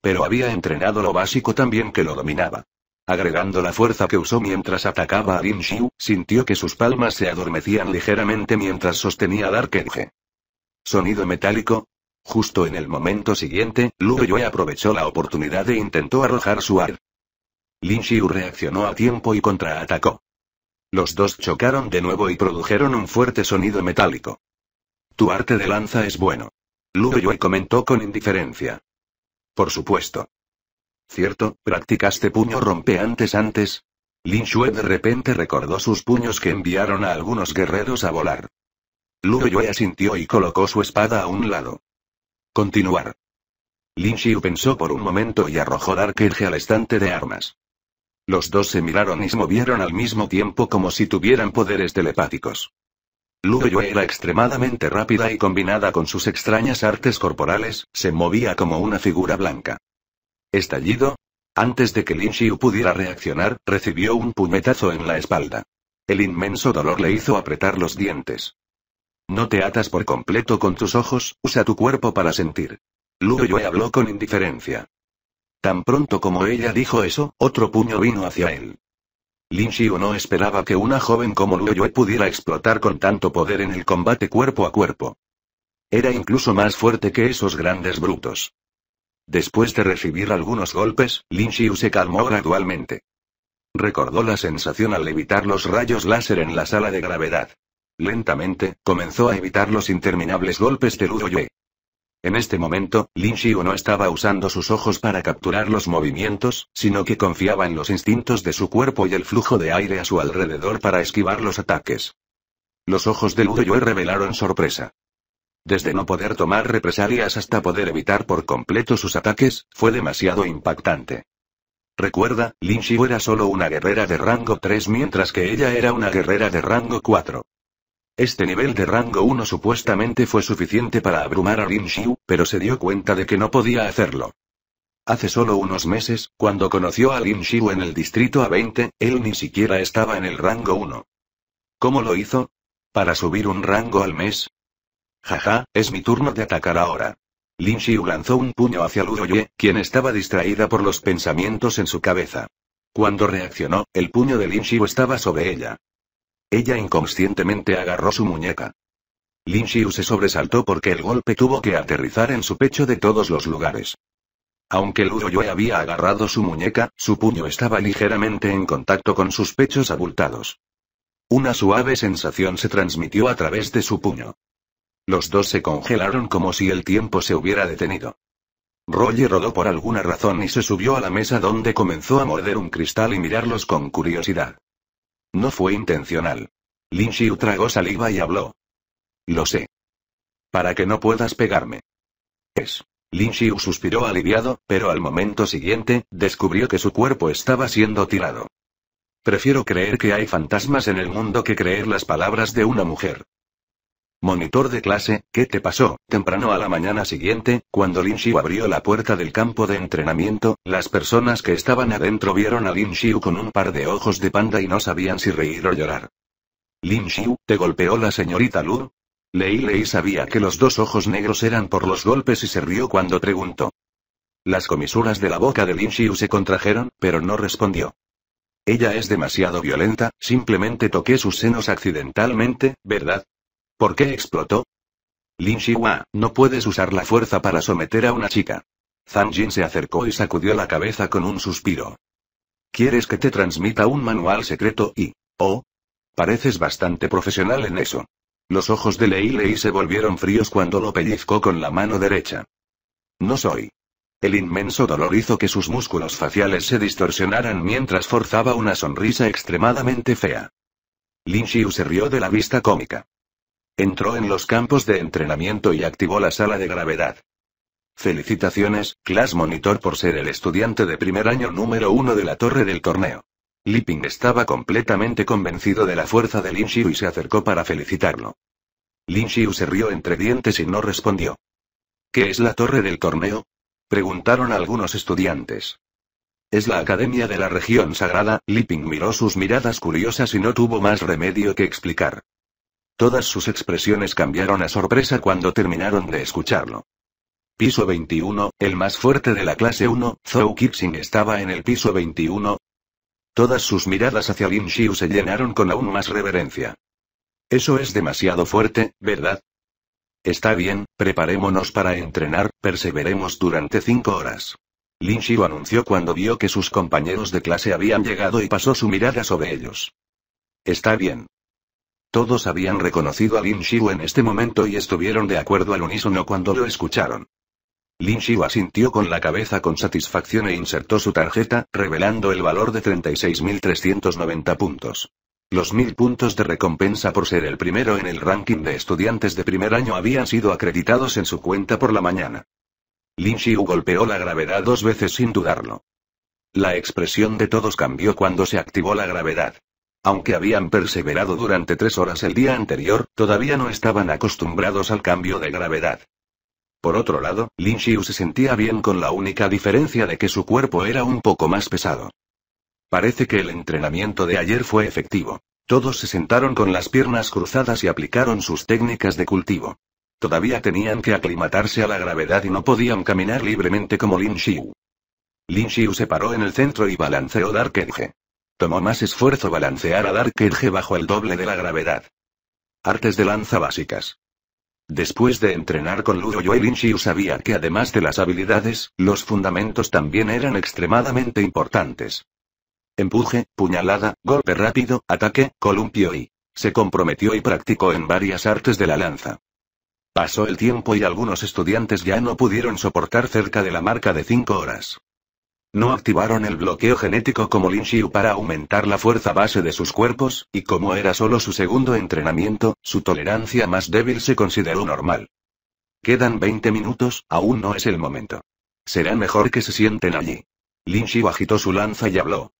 Pero había entrenado lo básico también que lo dominaba. Agregando la fuerza que usó mientras atacaba a Lin Xiu, sintió que sus palmas se adormecían ligeramente mientras sostenía al Edge. Sonido metálico, Justo en el momento siguiente, Lu Yue aprovechó la oportunidad e intentó arrojar su ar. Lin Xiu reaccionó a tiempo y contraatacó. Los dos chocaron de nuevo y produjeron un fuerte sonido metálico. Tu arte de lanza es bueno. Lu Yue comentó con indiferencia. Por supuesto. Cierto, practicaste puño rompe antes. antes. Lin Xue de repente recordó sus puños que enviaron a algunos guerreros a volar. Lu Yue asintió y colocó su espada a un lado. Continuar. Lin Xiu pensó por un momento y arrojó Dark al estante de armas. Los dos se miraron y se movieron al mismo tiempo como si tuvieran poderes telepáticos. Lu era extremadamente rápida y combinada con sus extrañas artes corporales, se movía como una figura blanca. Estallido. Antes de que Lin Xiu pudiera reaccionar, recibió un puñetazo en la espalda. El inmenso dolor le hizo apretar los dientes. No te atas por completo con tus ojos, usa tu cuerpo para sentir. Luoyue habló con indiferencia. Tan pronto como ella dijo eso, otro puño vino hacia él. Lin Xiu no esperaba que una joven como Luoyue pudiera explotar con tanto poder en el combate cuerpo a cuerpo. Era incluso más fuerte que esos grandes brutos. Después de recibir algunos golpes, Lin Xiu se calmó gradualmente. Recordó la sensación al evitar los rayos láser en la sala de gravedad. Lentamente, comenzó a evitar los interminables golpes de Ludo Yue. En este momento, Lin Xiu no estaba usando sus ojos para capturar los movimientos, sino que confiaba en los instintos de su cuerpo y el flujo de aire a su alrededor para esquivar los ataques. Los ojos de Ludo Yue revelaron sorpresa. Desde no poder tomar represalias hasta poder evitar por completo sus ataques, fue demasiado impactante. Recuerda, Lin Xiu era solo una guerrera de rango 3 mientras que ella era una guerrera de rango 4. Este nivel de rango 1 supuestamente fue suficiente para abrumar a Lin Xiu, pero se dio cuenta de que no podía hacerlo. Hace solo unos meses, cuando conoció a Lin Xiu en el distrito A20, él ni siquiera estaba en el rango 1. ¿Cómo lo hizo? ¿Para subir un rango al mes? Jaja, es mi turno de atacar ahora. Lin Xiu lanzó un puño hacia Luo Ye, quien estaba distraída por los pensamientos en su cabeza. Cuando reaccionó, el puño de Lin Xiu estaba sobre ella. Ella inconscientemente agarró su muñeca. Lin Xiu se sobresaltó porque el golpe tuvo que aterrizar en su pecho de todos los lugares. Aunque Luo Yue había agarrado su muñeca, su puño estaba ligeramente en contacto con sus pechos abultados. Una suave sensación se transmitió a través de su puño. Los dos se congelaron como si el tiempo se hubiera detenido. Roger rodó por alguna razón y se subió a la mesa donde comenzó a morder un cristal y mirarlos con curiosidad. No fue intencional. Lin Xiu tragó saliva y habló. Lo sé. Para que no puedas pegarme. Es. Lin Xiu suspiró aliviado, pero al momento siguiente, descubrió que su cuerpo estaba siendo tirado. Prefiero creer que hay fantasmas en el mundo que creer las palabras de una mujer. Monitor de clase, ¿qué te pasó? Temprano a la mañana siguiente, cuando Lin Xiu abrió la puerta del campo de entrenamiento, las personas que estaban adentro vieron a Lin Xiu con un par de ojos de panda y no sabían si reír o llorar. Lin Xiu, ¿te golpeó la señorita Lu? Lei Lei sabía que los dos ojos negros eran por los golpes y se rió cuando preguntó. Las comisuras de la boca de Lin Xiu se contrajeron, pero no respondió. Ella es demasiado violenta, simplemente toqué sus senos accidentalmente, ¿verdad? ¿Por qué explotó? Lin Shihua, no puedes usar la fuerza para someter a una chica. Zhang Jin se acercó y sacudió la cabeza con un suspiro. ¿Quieres que te transmita un manual secreto y... oh? Pareces bastante profesional en eso. Los ojos de Lei Lei se volvieron fríos cuando lo pellizcó con la mano derecha. No soy. El inmenso dolor hizo que sus músculos faciales se distorsionaran mientras forzaba una sonrisa extremadamente fea. Lin Xiu se rió de la vista cómica. Entró en los campos de entrenamiento y activó la sala de gravedad. Felicitaciones, Class Monitor por ser el estudiante de primer año número uno de la torre del torneo. Liping estaba completamente convencido de la fuerza de Lin Xiu y se acercó para felicitarlo. Lin Xiu se rió entre dientes y no respondió. ¿Qué es la torre del torneo? Preguntaron algunos estudiantes. Es la Academia de la Región Sagrada, Liping miró sus miradas curiosas y no tuvo más remedio que explicar. Todas sus expresiones cambiaron a sorpresa cuando terminaron de escucharlo. Piso 21, el más fuerte de la clase 1, Zhou Kixing estaba en el piso 21. Todas sus miradas hacia Lin Xiu se llenaron con aún más reverencia. Eso es demasiado fuerte, ¿verdad? Está bien, preparémonos para entrenar, perseveremos durante cinco horas. Lin Xiu anunció cuando vio que sus compañeros de clase habían llegado y pasó su mirada sobre ellos. Está bien. Todos habían reconocido a Lin Xiu en este momento y estuvieron de acuerdo al unísono cuando lo escucharon. Lin Xiu asintió con la cabeza con satisfacción e insertó su tarjeta, revelando el valor de 36.390 puntos. Los mil puntos de recompensa por ser el primero en el ranking de estudiantes de primer año habían sido acreditados en su cuenta por la mañana. Lin Xiu golpeó la gravedad dos veces sin dudarlo. La expresión de todos cambió cuando se activó la gravedad. Aunque habían perseverado durante tres horas el día anterior, todavía no estaban acostumbrados al cambio de gravedad. Por otro lado, Lin Xiu se sentía bien con la única diferencia de que su cuerpo era un poco más pesado. Parece que el entrenamiento de ayer fue efectivo. Todos se sentaron con las piernas cruzadas y aplicaron sus técnicas de cultivo. Todavía tenían que aclimatarse a la gravedad y no podían caminar libremente como Lin Xiu. Lin Xiu se paró en el centro y balanceó Dark Edge. Tomó más esfuerzo balancear a Dark bajo el doble de la gravedad. Artes de lanza básicas. Después de entrenar con Ludo y Shiu sabía que además de las habilidades, los fundamentos también eran extremadamente importantes. Empuje, puñalada, golpe rápido, ataque, columpio y... Se comprometió y practicó en varias artes de la lanza. Pasó el tiempo y algunos estudiantes ya no pudieron soportar cerca de la marca de 5 horas. No activaron el bloqueo genético como Lin Xiu para aumentar la fuerza base de sus cuerpos, y como era solo su segundo entrenamiento, su tolerancia más débil se consideró normal. Quedan 20 minutos, aún no es el momento. Será mejor que se sienten allí. Lin Xiu agitó su lanza y habló.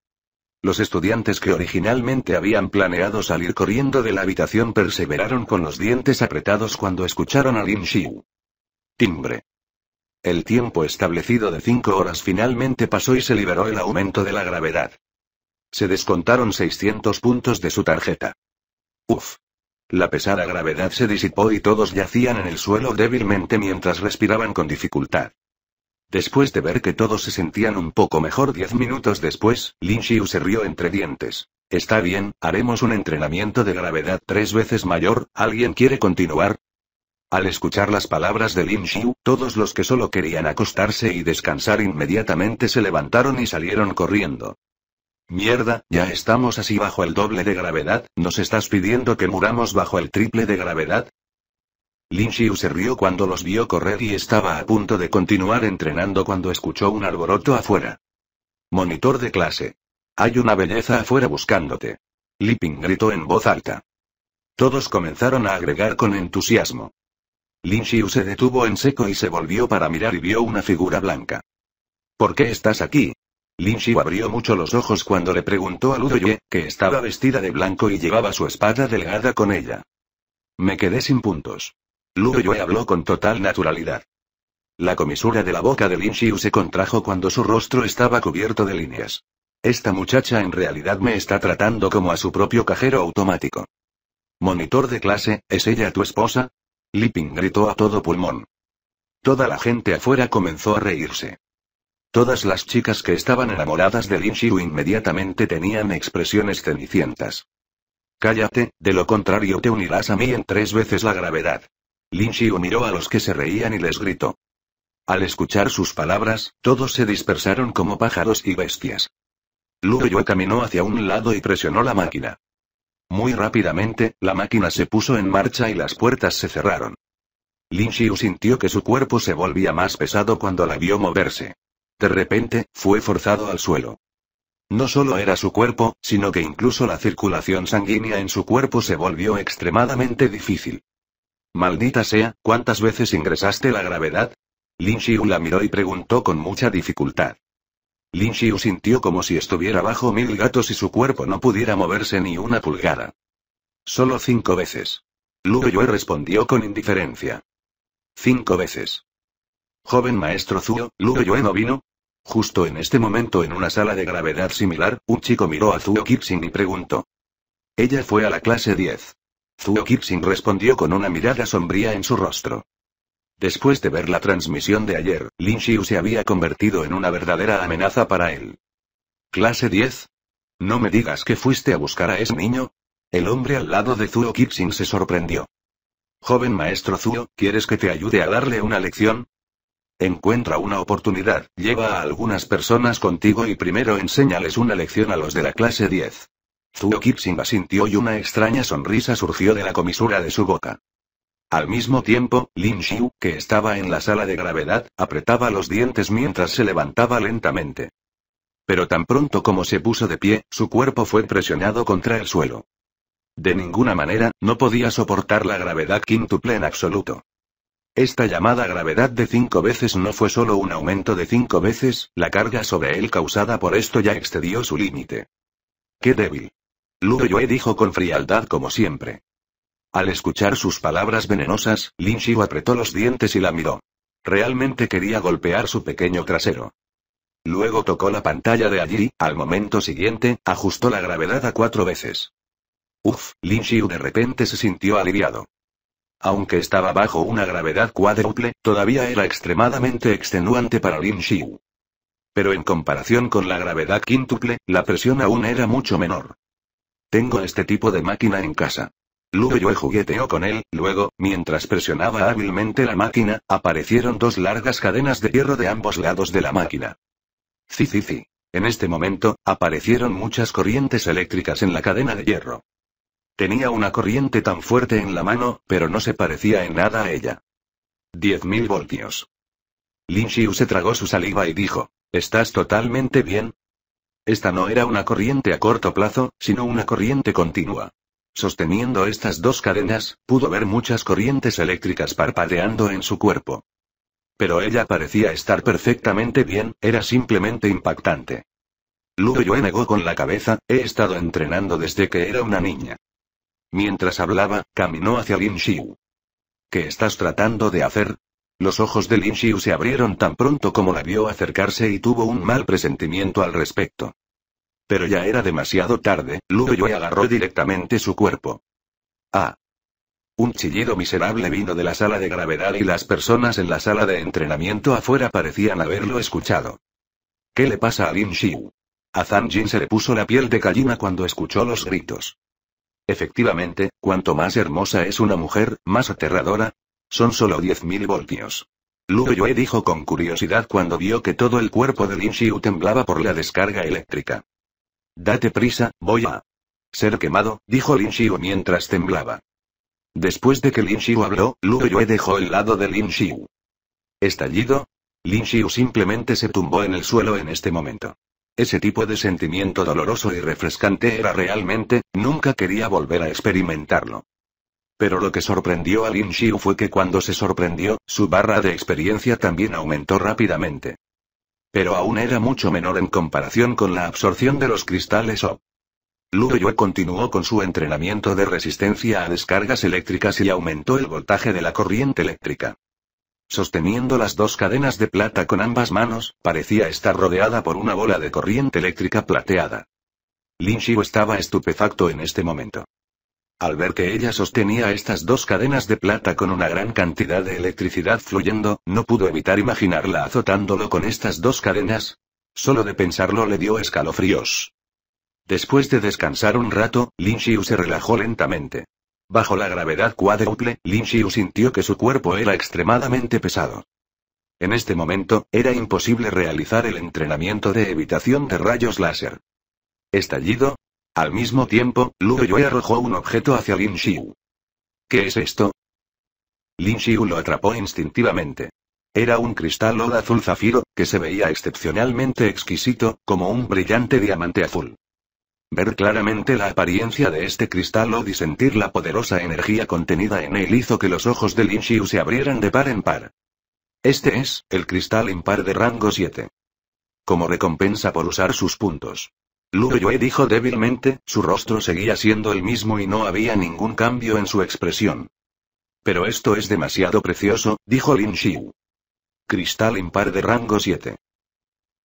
Los estudiantes que originalmente habían planeado salir corriendo de la habitación perseveraron con los dientes apretados cuando escucharon a Lin Xiu. Timbre. El tiempo establecido de cinco horas finalmente pasó y se liberó el aumento de la gravedad. Se descontaron 600 puntos de su tarjeta. Uf. La pesada gravedad se disipó y todos yacían en el suelo débilmente mientras respiraban con dificultad. Después de ver que todos se sentían un poco mejor diez minutos después, Lin Xiu se rió entre dientes. Está bien, haremos un entrenamiento de gravedad tres veces mayor, ¿alguien quiere continuar? Al escuchar las palabras de Lin Xiu, todos los que solo querían acostarse y descansar inmediatamente se levantaron y salieron corriendo. Mierda, ya estamos así bajo el doble de gravedad, ¿nos estás pidiendo que muramos bajo el triple de gravedad? Lin Xiu se rió cuando los vio correr y estaba a punto de continuar entrenando cuando escuchó un alboroto afuera. Monitor de clase. Hay una belleza afuera buscándote. Li Ping gritó en voz alta. Todos comenzaron a agregar con entusiasmo. Lin Xiu se detuvo en seco y se volvió para mirar y vio una figura blanca. ¿Por qué estás aquí? Lin Xiu abrió mucho los ojos cuando le preguntó a Ludo Yue, que estaba vestida de blanco y llevaba su espada delgada con ella. Me quedé sin puntos. Ludo Yue habló con total naturalidad. La comisura de la boca de Lin Xiu se contrajo cuando su rostro estaba cubierto de líneas. Esta muchacha en realidad me está tratando como a su propio cajero automático. Monitor de clase, ¿es ella tu esposa? Ping gritó a todo pulmón. Toda la gente afuera comenzó a reírse. Todas las chicas que estaban enamoradas de Lin Xiu inmediatamente tenían expresiones cenicientas. Cállate, de lo contrario te unirás a mí en tres veces la gravedad. Lin Xiu miró a los que se reían y les gritó. Al escuchar sus palabras, todos se dispersaron como pájaros y bestias. Lu caminó hacia un lado y presionó la máquina. Muy rápidamente, la máquina se puso en marcha y las puertas se cerraron. Lin Xiu sintió que su cuerpo se volvía más pesado cuando la vio moverse. De repente, fue forzado al suelo. No solo era su cuerpo, sino que incluso la circulación sanguínea en su cuerpo se volvió extremadamente difícil. Maldita sea, ¿cuántas veces ingresaste la gravedad? Lin Xiu la miró y preguntó con mucha dificultad. Lin Xiu sintió como si estuviera bajo mil gatos y su cuerpo no pudiera moverse ni una pulgada. Solo cinco veces. Lu Yue respondió con indiferencia. Cinco veces. Joven maestro Zuo, Lu Yue no vino. Justo en este momento en una sala de gravedad similar, un chico miró a Zuo Kipsing y preguntó. Ella fue a la clase 10. Zuo Kipsing respondió con una mirada sombría en su rostro. Después de ver la transmisión de ayer, Lin Xiu se había convertido en una verdadera amenaza para él. Clase 10. No me digas que fuiste a buscar a ese niño. El hombre al lado de Zuo Kixin se sorprendió. Joven maestro Zuo, ¿quieres que te ayude a darle una lección? Encuentra una oportunidad, lleva a algunas personas contigo y primero enséñales una lección a los de la clase 10. Zuo Kixin asintió y una extraña sonrisa surgió de la comisura de su boca. Al mismo tiempo, Lin Xiu, que estaba en la sala de gravedad, apretaba los dientes mientras se levantaba lentamente. Pero tan pronto como se puso de pie, su cuerpo fue presionado contra el suelo. De ninguna manera, no podía soportar la gravedad quintuple en absoluto. Esta llamada gravedad de cinco veces no fue solo un aumento de cinco veces, la carga sobre él causada por esto ya excedió su límite. ¡Qué débil! Luo Yue dijo con frialdad como siempre. Al escuchar sus palabras venenosas, Lin Xiu apretó los dientes y la miró. Realmente quería golpear su pequeño trasero. Luego tocó la pantalla de allí, al momento siguiente, ajustó la gravedad a cuatro veces. Uf, Lin Xiu de repente se sintió aliviado. Aunque estaba bajo una gravedad cuádruple, todavía era extremadamente extenuante para Lin Xiu. Pero en comparación con la gravedad quíntuple, la presión aún era mucho menor. Tengo este tipo de máquina en casa yo jugueteó con él, luego, mientras presionaba hábilmente la máquina, aparecieron dos largas cadenas de hierro de ambos lados de la máquina. sí. En este momento, aparecieron muchas corrientes eléctricas en la cadena de hierro. Tenía una corriente tan fuerte en la mano, pero no se parecía en nada a ella. 10.000 voltios. Lin Xiu se tragó su saliva y dijo, ¿estás totalmente bien? Esta no era una corriente a corto plazo, sino una corriente continua. Sosteniendo estas dos cadenas, pudo ver muchas corrientes eléctricas parpadeando en su cuerpo. Pero ella parecía estar perfectamente bien, era simplemente impactante. Luo Yue negó con la cabeza, he estado entrenando desde que era una niña. Mientras hablaba, caminó hacia Lin Xiu. ¿Qué estás tratando de hacer? Los ojos de Lin Xiu se abrieron tan pronto como la vio acercarse y tuvo un mal presentimiento al respecto. Pero ya era demasiado tarde, Luoyue agarró directamente su cuerpo. ¡Ah! Un chillido miserable vino de la sala de gravedad y las personas en la sala de entrenamiento afuera parecían haberlo escuchado. ¿Qué le pasa a Lin Xiu? A Zhang Jin se le puso la piel de gallina cuando escuchó los gritos. Efectivamente, cuanto más hermosa es una mujer, más aterradora. Son solo 10.000 voltios. Lu dijo con curiosidad cuando vio que todo el cuerpo de Lin Xiu temblaba por la descarga eléctrica. Date prisa, voy a ser quemado, dijo Lin Xiu mientras temblaba. Después de que Lin Xiu habló, Luo Yue dejó el lado de Lin Xiu. ¿Estallido? Lin Xiu simplemente se tumbó en el suelo en este momento. Ese tipo de sentimiento doloroso y refrescante era realmente, nunca quería volver a experimentarlo. Pero lo que sorprendió a Lin Xiu fue que cuando se sorprendió, su barra de experiencia también aumentó rápidamente. Pero aún era mucho menor en comparación con la absorción de los cristales O. Luo Yue continuó con su entrenamiento de resistencia a descargas eléctricas y aumentó el voltaje de la corriente eléctrica. Sosteniendo las dos cadenas de plata con ambas manos, parecía estar rodeada por una bola de corriente eléctrica plateada. Lin Xiu estaba estupefacto en este momento. Al ver que ella sostenía estas dos cadenas de plata con una gran cantidad de electricidad fluyendo, no pudo evitar imaginarla azotándolo con estas dos cadenas. Solo de pensarlo le dio escalofríos. Después de descansar un rato, Lin Xiu se relajó lentamente. Bajo la gravedad cuádruple, Lin Xiu sintió que su cuerpo era extremadamente pesado. En este momento, era imposible realizar el entrenamiento de evitación de rayos láser. Estallido, al mismo tiempo, Luo Yue arrojó un objeto hacia Lin Xiu. ¿Qué es esto? Lin Xiu lo atrapó instintivamente. Era un cristal oro azul zafiro, que se veía excepcionalmente exquisito, como un brillante diamante azul. Ver claramente la apariencia de este cristal o y sentir la poderosa energía contenida en él hizo que los ojos de Lin Xiu se abrieran de par en par. Este es, el cristal impar de rango 7. Como recompensa por usar sus puntos. Yue dijo débilmente, su rostro seguía siendo el mismo y no había ningún cambio en su expresión. Pero esto es demasiado precioso, dijo Lin Xiu. Cristal impar de rango 7.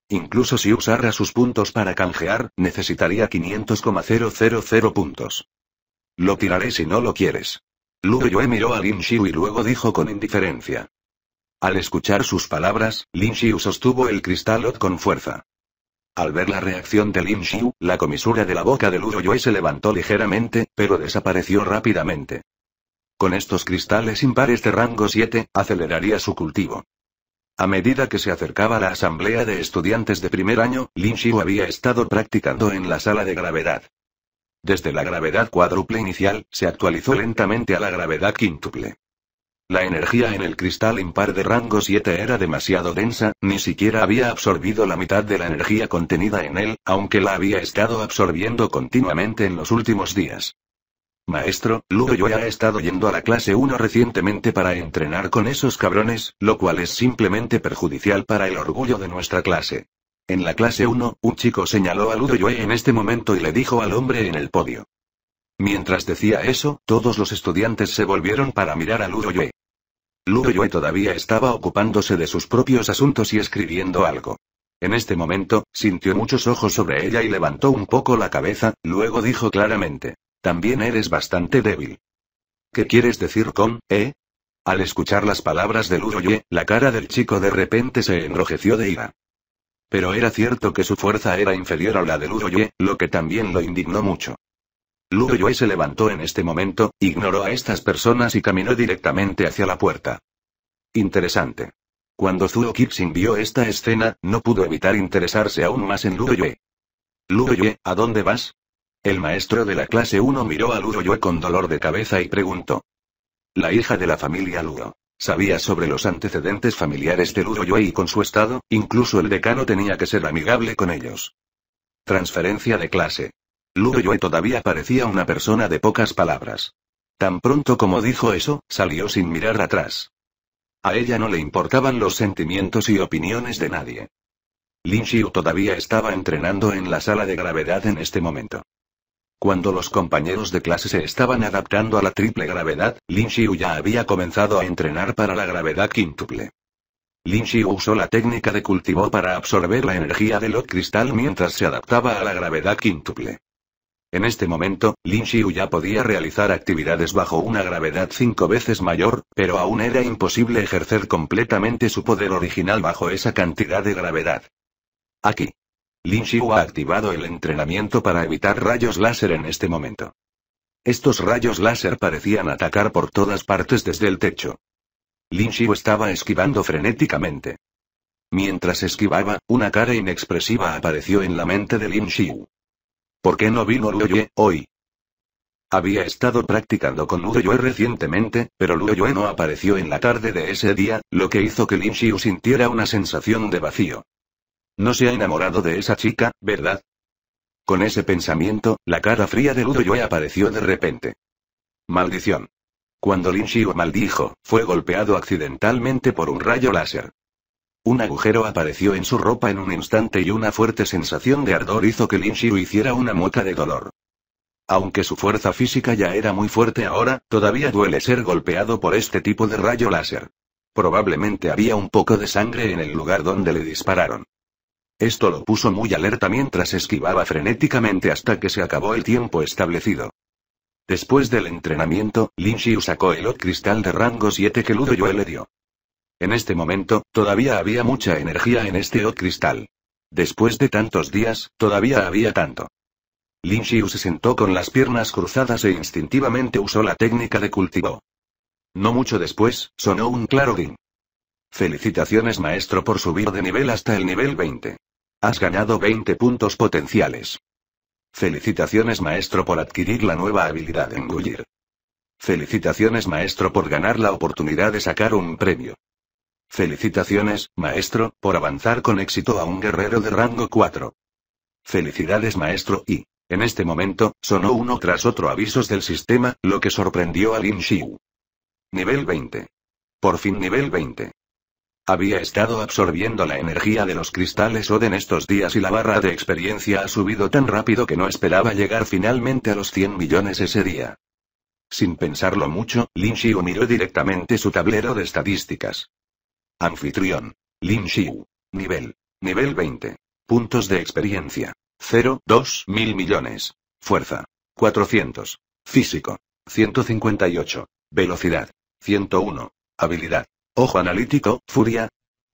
Incluso si usara sus puntos para canjear, necesitaría 500,000 puntos. Lo tiraré si no lo quieres. Luo miró a Lin Xiu y luego dijo con indiferencia. Al escuchar sus palabras, Lin Xiu sostuvo el cristalot con fuerza. Al ver la reacción de Lin Xiu, la comisura de la boca de Luo se levantó ligeramente, pero desapareció rápidamente. Con estos cristales impares de rango 7, aceleraría su cultivo. A medida que se acercaba la asamblea de estudiantes de primer año, Lin Xiu había estado practicando en la sala de gravedad. Desde la gravedad cuádruple inicial, se actualizó lentamente a la gravedad quíntuple. La energía en el cristal impar de rango 7 era demasiado densa, ni siquiera había absorbido la mitad de la energía contenida en él, aunque la había estado absorbiendo continuamente en los últimos días. Maestro, Ludoyue ha estado yendo a la clase 1 recientemente para entrenar con esos cabrones, lo cual es simplemente perjudicial para el orgullo de nuestra clase. En la clase 1, un chico señaló a Ludoyue en este momento y le dijo al hombre en el podio. Mientras decía eso, todos los estudiantes se volvieron para mirar a Luo Yue. todavía estaba ocupándose de sus propios asuntos y escribiendo algo. En este momento, sintió muchos ojos sobre ella y levantó un poco la cabeza, luego dijo claramente. También eres bastante débil. ¿Qué quieres decir con, eh? Al escuchar las palabras de Luo la cara del chico de repente se enrojeció de ira. Pero era cierto que su fuerza era inferior a la de Luo lo que también lo indignó mucho. Yue se levantó en este momento, ignoró a estas personas y caminó directamente hacia la puerta. Interesante. Cuando Zuo Kixin vio esta escena, no pudo evitar interesarse aún más en Luoyue. Yue, ¿a dónde vas? El maestro de la clase 1 miró a Yue con dolor de cabeza y preguntó. La hija de la familia Luo. Sabía sobre los antecedentes familiares de Yue y con su estado, incluso el decano tenía que ser amigable con ellos. Transferencia de clase. Luo Yue todavía parecía una persona de pocas palabras. Tan pronto como dijo eso, salió sin mirar atrás. A ella no le importaban los sentimientos y opiniones de nadie. Lin Xiu todavía estaba entrenando en la sala de gravedad en este momento. Cuando los compañeros de clase se estaban adaptando a la triple gravedad, Lin Xiu ya había comenzado a entrenar para la gravedad quíntuple. Lin Xiu usó la técnica de cultivo para absorber la energía del Lot Cristal mientras se adaptaba a la gravedad quíntuple. En este momento, Lin Xiu ya podía realizar actividades bajo una gravedad cinco veces mayor, pero aún era imposible ejercer completamente su poder original bajo esa cantidad de gravedad. Aquí. Lin Xiu ha activado el entrenamiento para evitar rayos láser en este momento. Estos rayos láser parecían atacar por todas partes desde el techo. Lin Xiu estaba esquivando frenéticamente. Mientras esquivaba, una cara inexpresiva apareció en la mente de Lin Xiu. ¿Por qué no vino Luoyue hoy? Había estado practicando con Luoyue recientemente, pero Luoyue no apareció en la tarde de ese día, lo que hizo que Lin Xiu sintiera una sensación de vacío. No se ha enamorado de esa chica, ¿verdad? Con ese pensamiento, la cara fría de Luoyue apareció de repente. Maldición. Cuando Lin Xiu maldijo, fue golpeado accidentalmente por un rayo láser. Un agujero apareció en su ropa en un instante y una fuerte sensación de ardor hizo que Lin lo hiciera una mueca de dolor. Aunque su fuerza física ya era muy fuerte ahora, todavía duele ser golpeado por este tipo de rayo láser. Probablemente había un poco de sangre en el lugar donde le dispararon. Esto lo puso muy alerta mientras esquivaba frenéticamente hasta que se acabó el tiempo establecido. Después del entrenamiento, Lin Shiu sacó el hot Cristal de rango 7 que Ludo Yue le dio. En este momento, todavía había mucha energía en este o cristal. Después de tantos días, todavía había tanto. Lin Xiu se sentó con las piernas cruzadas e instintivamente usó la técnica de cultivo. No mucho después, sonó un claro din. Felicitaciones maestro por subir de nivel hasta el nivel 20. Has ganado 20 puntos potenciales. Felicitaciones maestro por adquirir la nueva habilidad en engullir. Felicitaciones maestro por ganar la oportunidad de sacar un premio. Felicitaciones, maestro, por avanzar con éxito a un guerrero de rango 4. Felicidades, maestro, y... En este momento, sonó uno tras otro avisos del sistema, lo que sorprendió a Lin Xiu. Nivel 20. Por fin nivel 20. Había estado absorbiendo la energía de los cristales Oden estos días y la barra de experiencia ha subido tan rápido que no esperaba llegar finalmente a los 100 millones ese día. Sin pensarlo mucho, Lin Xiu miró directamente su tablero de estadísticas. Anfitrión. Lin Xiu. Nivel. Nivel 20. Puntos de experiencia. 0, 2 mil millones. Fuerza. 400. Físico. 158. Velocidad. 101. Habilidad. Ojo analítico, furia.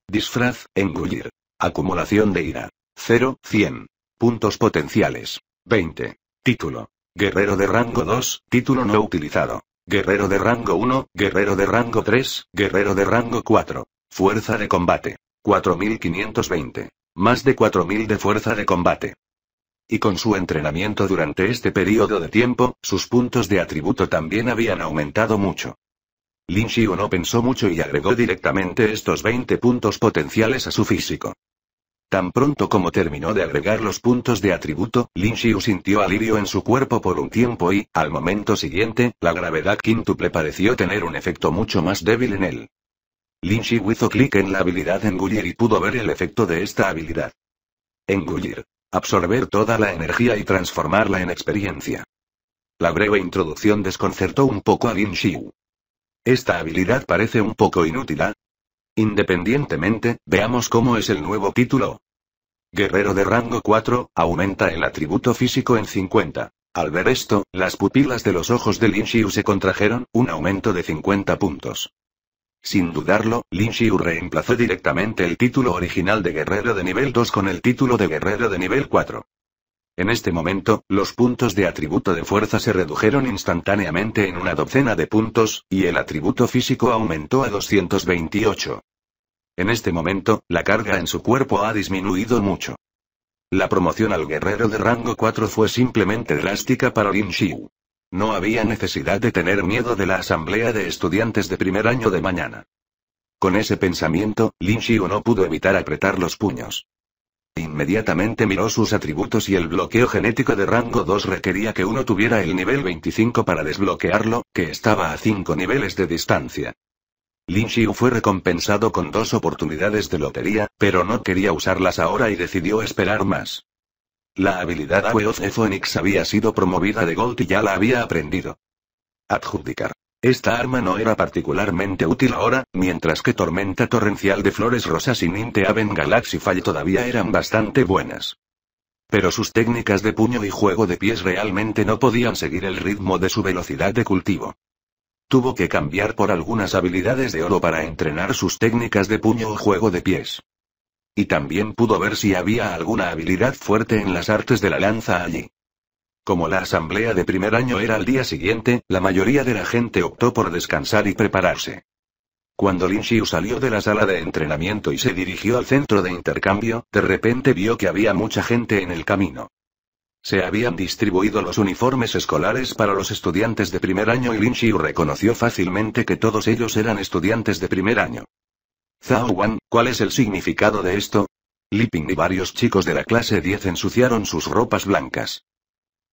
Disfraz, engullir. Acumulación de ira. 0, 100. Puntos potenciales. 20. Título. Guerrero de rango 2, título no utilizado. Guerrero de rango 1, guerrero de rango 3, guerrero de rango 4. Fuerza de combate. 4.520. Más de 4.000 de fuerza de combate. Y con su entrenamiento durante este periodo de tiempo, sus puntos de atributo también habían aumentado mucho. Lin Xiu no pensó mucho y agregó directamente estos 20 puntos potenciales a su físico. Tan pronto como terminó de agregar los puntos de atributo, Lin Xiu sintió alivio en su cuerpo por un tiempo y, al momento siguiente, la gravedad quíntuple pareció tener un efecto mucho más débil en él. Lin Xiu hizo clic en la habilidad Engullir y pudo ver el efecto de esta habilidad. Engullir. Absorber toda la energía y transformarla en experiencia. La breve introducción desconcertó un poco a Lin Xiu. Esta habilidad parece un poco inútil. ¿ah? Independientemente, veamos cómo es el nuevo título. Guerrero de rango 4, aumenta el atributo físico en 50. Al ver esto, las pupilas de los ojos de Lin Xiu se contrajeron, un aumento de 50 puntos. Sin dudarlo, Lin Xiu reemplazó directamente el título original de guerrero de nivel 2 con el título de guerrero de nivel 4. En este momento, los puntos de atributo de fuerza se redujeron instantáneamente en una docena de puntos, y el atributo físico aumentó a 228. En este momento, la carga en su cuerpo ha disminuido mucho. La promoción al guerrero de rango 4 fue simplemente drástica para Lin Xiu. No había necesidad de tener miedo de la asamblea de estudiantes de primer año de mañana. Con ese pensamiento, Lin Xiu no pudo evitar apretar los puños. Inmediatamente miró sus atributos y el bloqueo genético de rango 2 requería que uno tuviera el nivel 25 para desbloquearlo, que estaba a 5 niveles de distancia. Lin Xiu fue recompensado con dos oportunidades de lotería, pero no quería usarlas ahora y decidió esperar más. La habilidad fue había sido promovida de Gold y ya la había aprendido. Adjudicar. Esta arma no era particularmente útil ahora, mientras que Tormenta Torrencial de Flores Rosas y Ninte Aven Galaxy Fall todavía eran bastante buenas. Pero sus técnicas de puño y juego de pies realmente no podían seguir el ritmo de su velocidad de cultivo. Tuvo que cambiar por algunas habilidades de oro para entrenar sus técnicas de puño o juego de pies. Y también pudo ver si había alguna habilidad fuerte en las artes de la lanza allí. Como la asamblea de primer año era al día siguiente, la mayoría de la gente optó por descansar y prepararse. Cuando Lin Xiu salió de la sala de entrenamiento y se dirigió al centro de intercambio, de repente vio que había mucha gente en el camino. Se habían distribuido los uniformes escolares para los estudiantes de primer año y Lin Xiu reconoció fácilmente que todos ellos eran estudiantes de primer año. Zhao Wan, ¿cuál es el significado de esto? Liping y varios chicos de la clase 10 ensuciaron sus ropas blancas.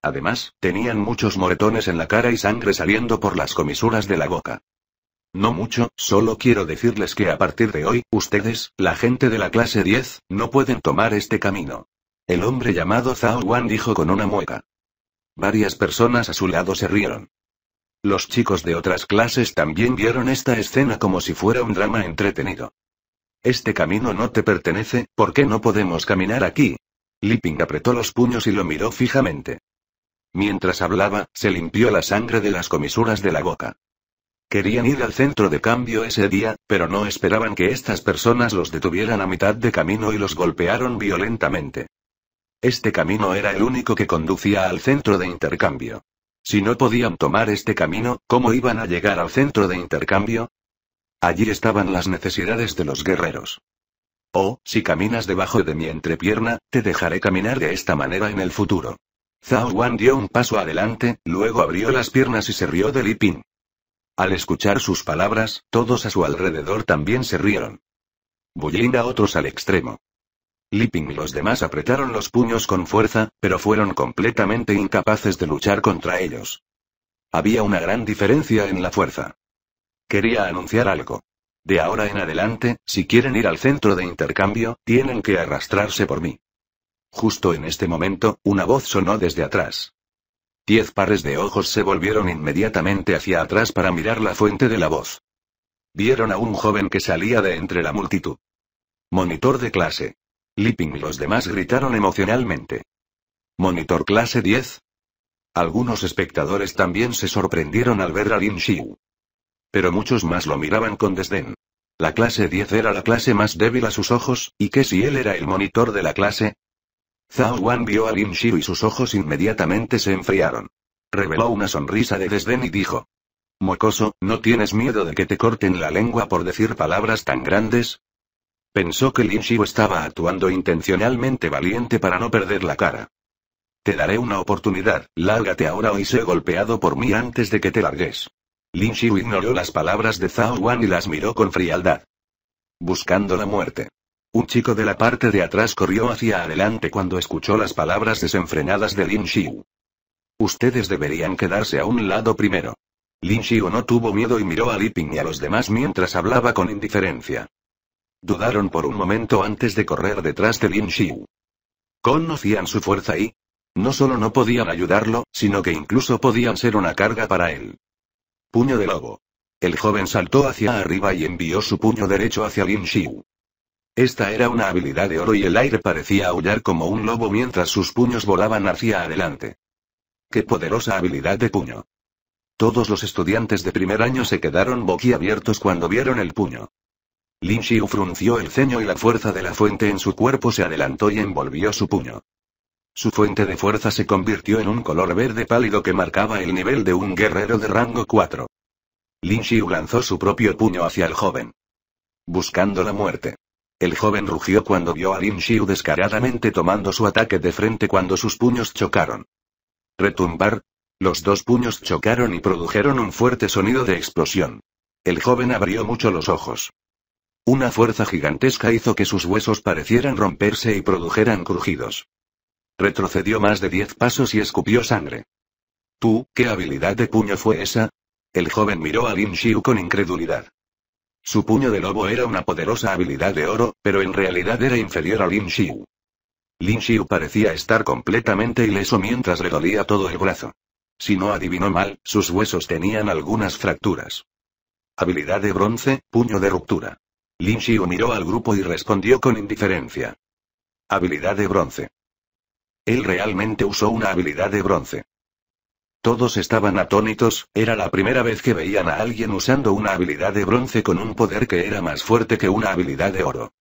Además, tenían muchos moretones en la cara y sangre saliendo por las comisuras de la boca. No mucho, solo quiero decirles que a partir de hoy, ustedes, la gente de la clase 10, no pueden tomar este camino. El hombre llamado Zhao Wan dijo con una mueca. Varias personas a su lado se rieron. Los chicos de otras clases también vieron esta escena como si fuera un drama entretenido. Este camino no te pertenece, ¿por qué no podemos caminar aquí? Liping apretó los puños y lo miró fijamente. Mientras hablaba, se limpió la sangre de las comisuras de la boca. Querían ir al centro de cambio ese día, pero no esperaban que estas personas los detuvieran a mitad de camino y los golpearon violentamente. Este camino era el único que conducía al centro de intercambio. Si no podían tomar este camino, ¿cómo iban a llegar al centro de intercambio? Allí estaban las necesidades de los guerreros. Oh, si caminas debajo de mi entrepierna, te dejaré caminar de esta manera en el futuro. Zhao Wan dio un paso adelante, luego abrió las piernas y se rió de Li Ping. Al escuchar sus palabras, todos a su alrededor también se rieron. Bullying a otros al extremo. Li Ping y los demás apretaron los puños con fuerza, pero fueron completamente incapaces de luchar contra ellos. Había una gran diferencia en la fuerza. Quería anunciar algo. De ahora en adelante, si quieren ir al centro de intercambio, tienen que arrastrarse por mí. Justo en este momento, una voz sonó desde atrás. Diez pares de ojos se volvieron inmediatamente hacia atrás para mirar la fuente de la voz. Vieron a un joven que salía de entre la multitud. Monitor de clase. Liping y los demás gritaron emocionalmente. Monitor clase 10. Algunos espectadores también se sorprendieron al ver a Lin Xiu. Pero muchos más lo miraban con desdén. La clase 10 era la clase más débil a sus ojos, y que si él era el monitor de la clase. Zhao Wan vio a Lin Shi y sus ojos inmediatamente se enfriaron. Reveló una sonrisa de desdén y dijo: Mocoso, ¿no tienes miedo de que te corten la lengua por decir palabras tan grandes? Pensó que Lin Shi estaba actuando intencionalmente valiente para no perder la cara. Te daré una oportunidad, lárgate ahora o y sé golpeado por mí antes de que te largues. Lin Xiu ignoró las palabras de Zhao Wan y las miró con frialdad. Buscando la muerte. Un chico de la parte de atrás corrió hacia adelante cuando escuchó las palabras desenfrenadas de Lin Xiu. Ustedes deberían quedarse a un lado primero. Lin Xiu no tuvo miedo y miró a Li Ping y a los demás mientras hablaba con indiferencia. Dudaron por un momento antes de correr detrás de Lin Xiu. Conocían su fuerza y... No solo no podían ayudarlo, sino que incluso podían ser una carga para él. Puño de lobo. El joven saltó hacia arriba y envió su puño derecho hacia Lin Xiu. Esta era una habilidad de oro y el aire parecía aullar como un lobo mientras sus puños volaban hacia adelante. ¡Qué poderosa habilidad de puño! Todos los estudiantes de primer año se quedaron boquiabiertos cuando vieron el puño. Lin Xiu frunció el ceño y la fuerza de la fuente en su cuerpo se adelantó y envolvió su puño. Su fuente de fuerza se convirtió en un color verde pálido que marcaba el nivel de un guerrero de rango 4. Lin Xiu lanzó su propio puño hacia el joven. Buscando la muerte. El joven rugió cuando vio a Lin Xiu descaradamente tomando su ataque de frente cuando sus puños chocaron. Retumbar. Los dos puños chocaron y produjeron un fuerte sonido de explosión. El joven abrió mucho los ojos. Una fuerza gigantesca hizo que sus huesos parecieran romperse y produjeran crujidos. Retrocedió más de diez pasos y escupió sangre. ¿Tú, qué habilidad de puño fue esa? El joven miró a Lin Xiu con incredulidad. Su puño de lobo era una poderosa habilidad de oro, pero en realidad era inferior a Lin Xiu. Lin Xiu parecía estar completamente ileso mientras le dolía todo el brazo. Si no adivinó mal, sus huesos tenían algunas fracturas. Habilidad de bronce, puño de ruptura. Lin Xiu miró al grupo y respondió con indiferencia. Habilidad de bronce. Él realmente usó una habilidad de bronce. Todos estaban atónitos, era la primera vez que veían a alguien usando una habilidad de bronce con un poder que era más fuerte que una habilidad de oro.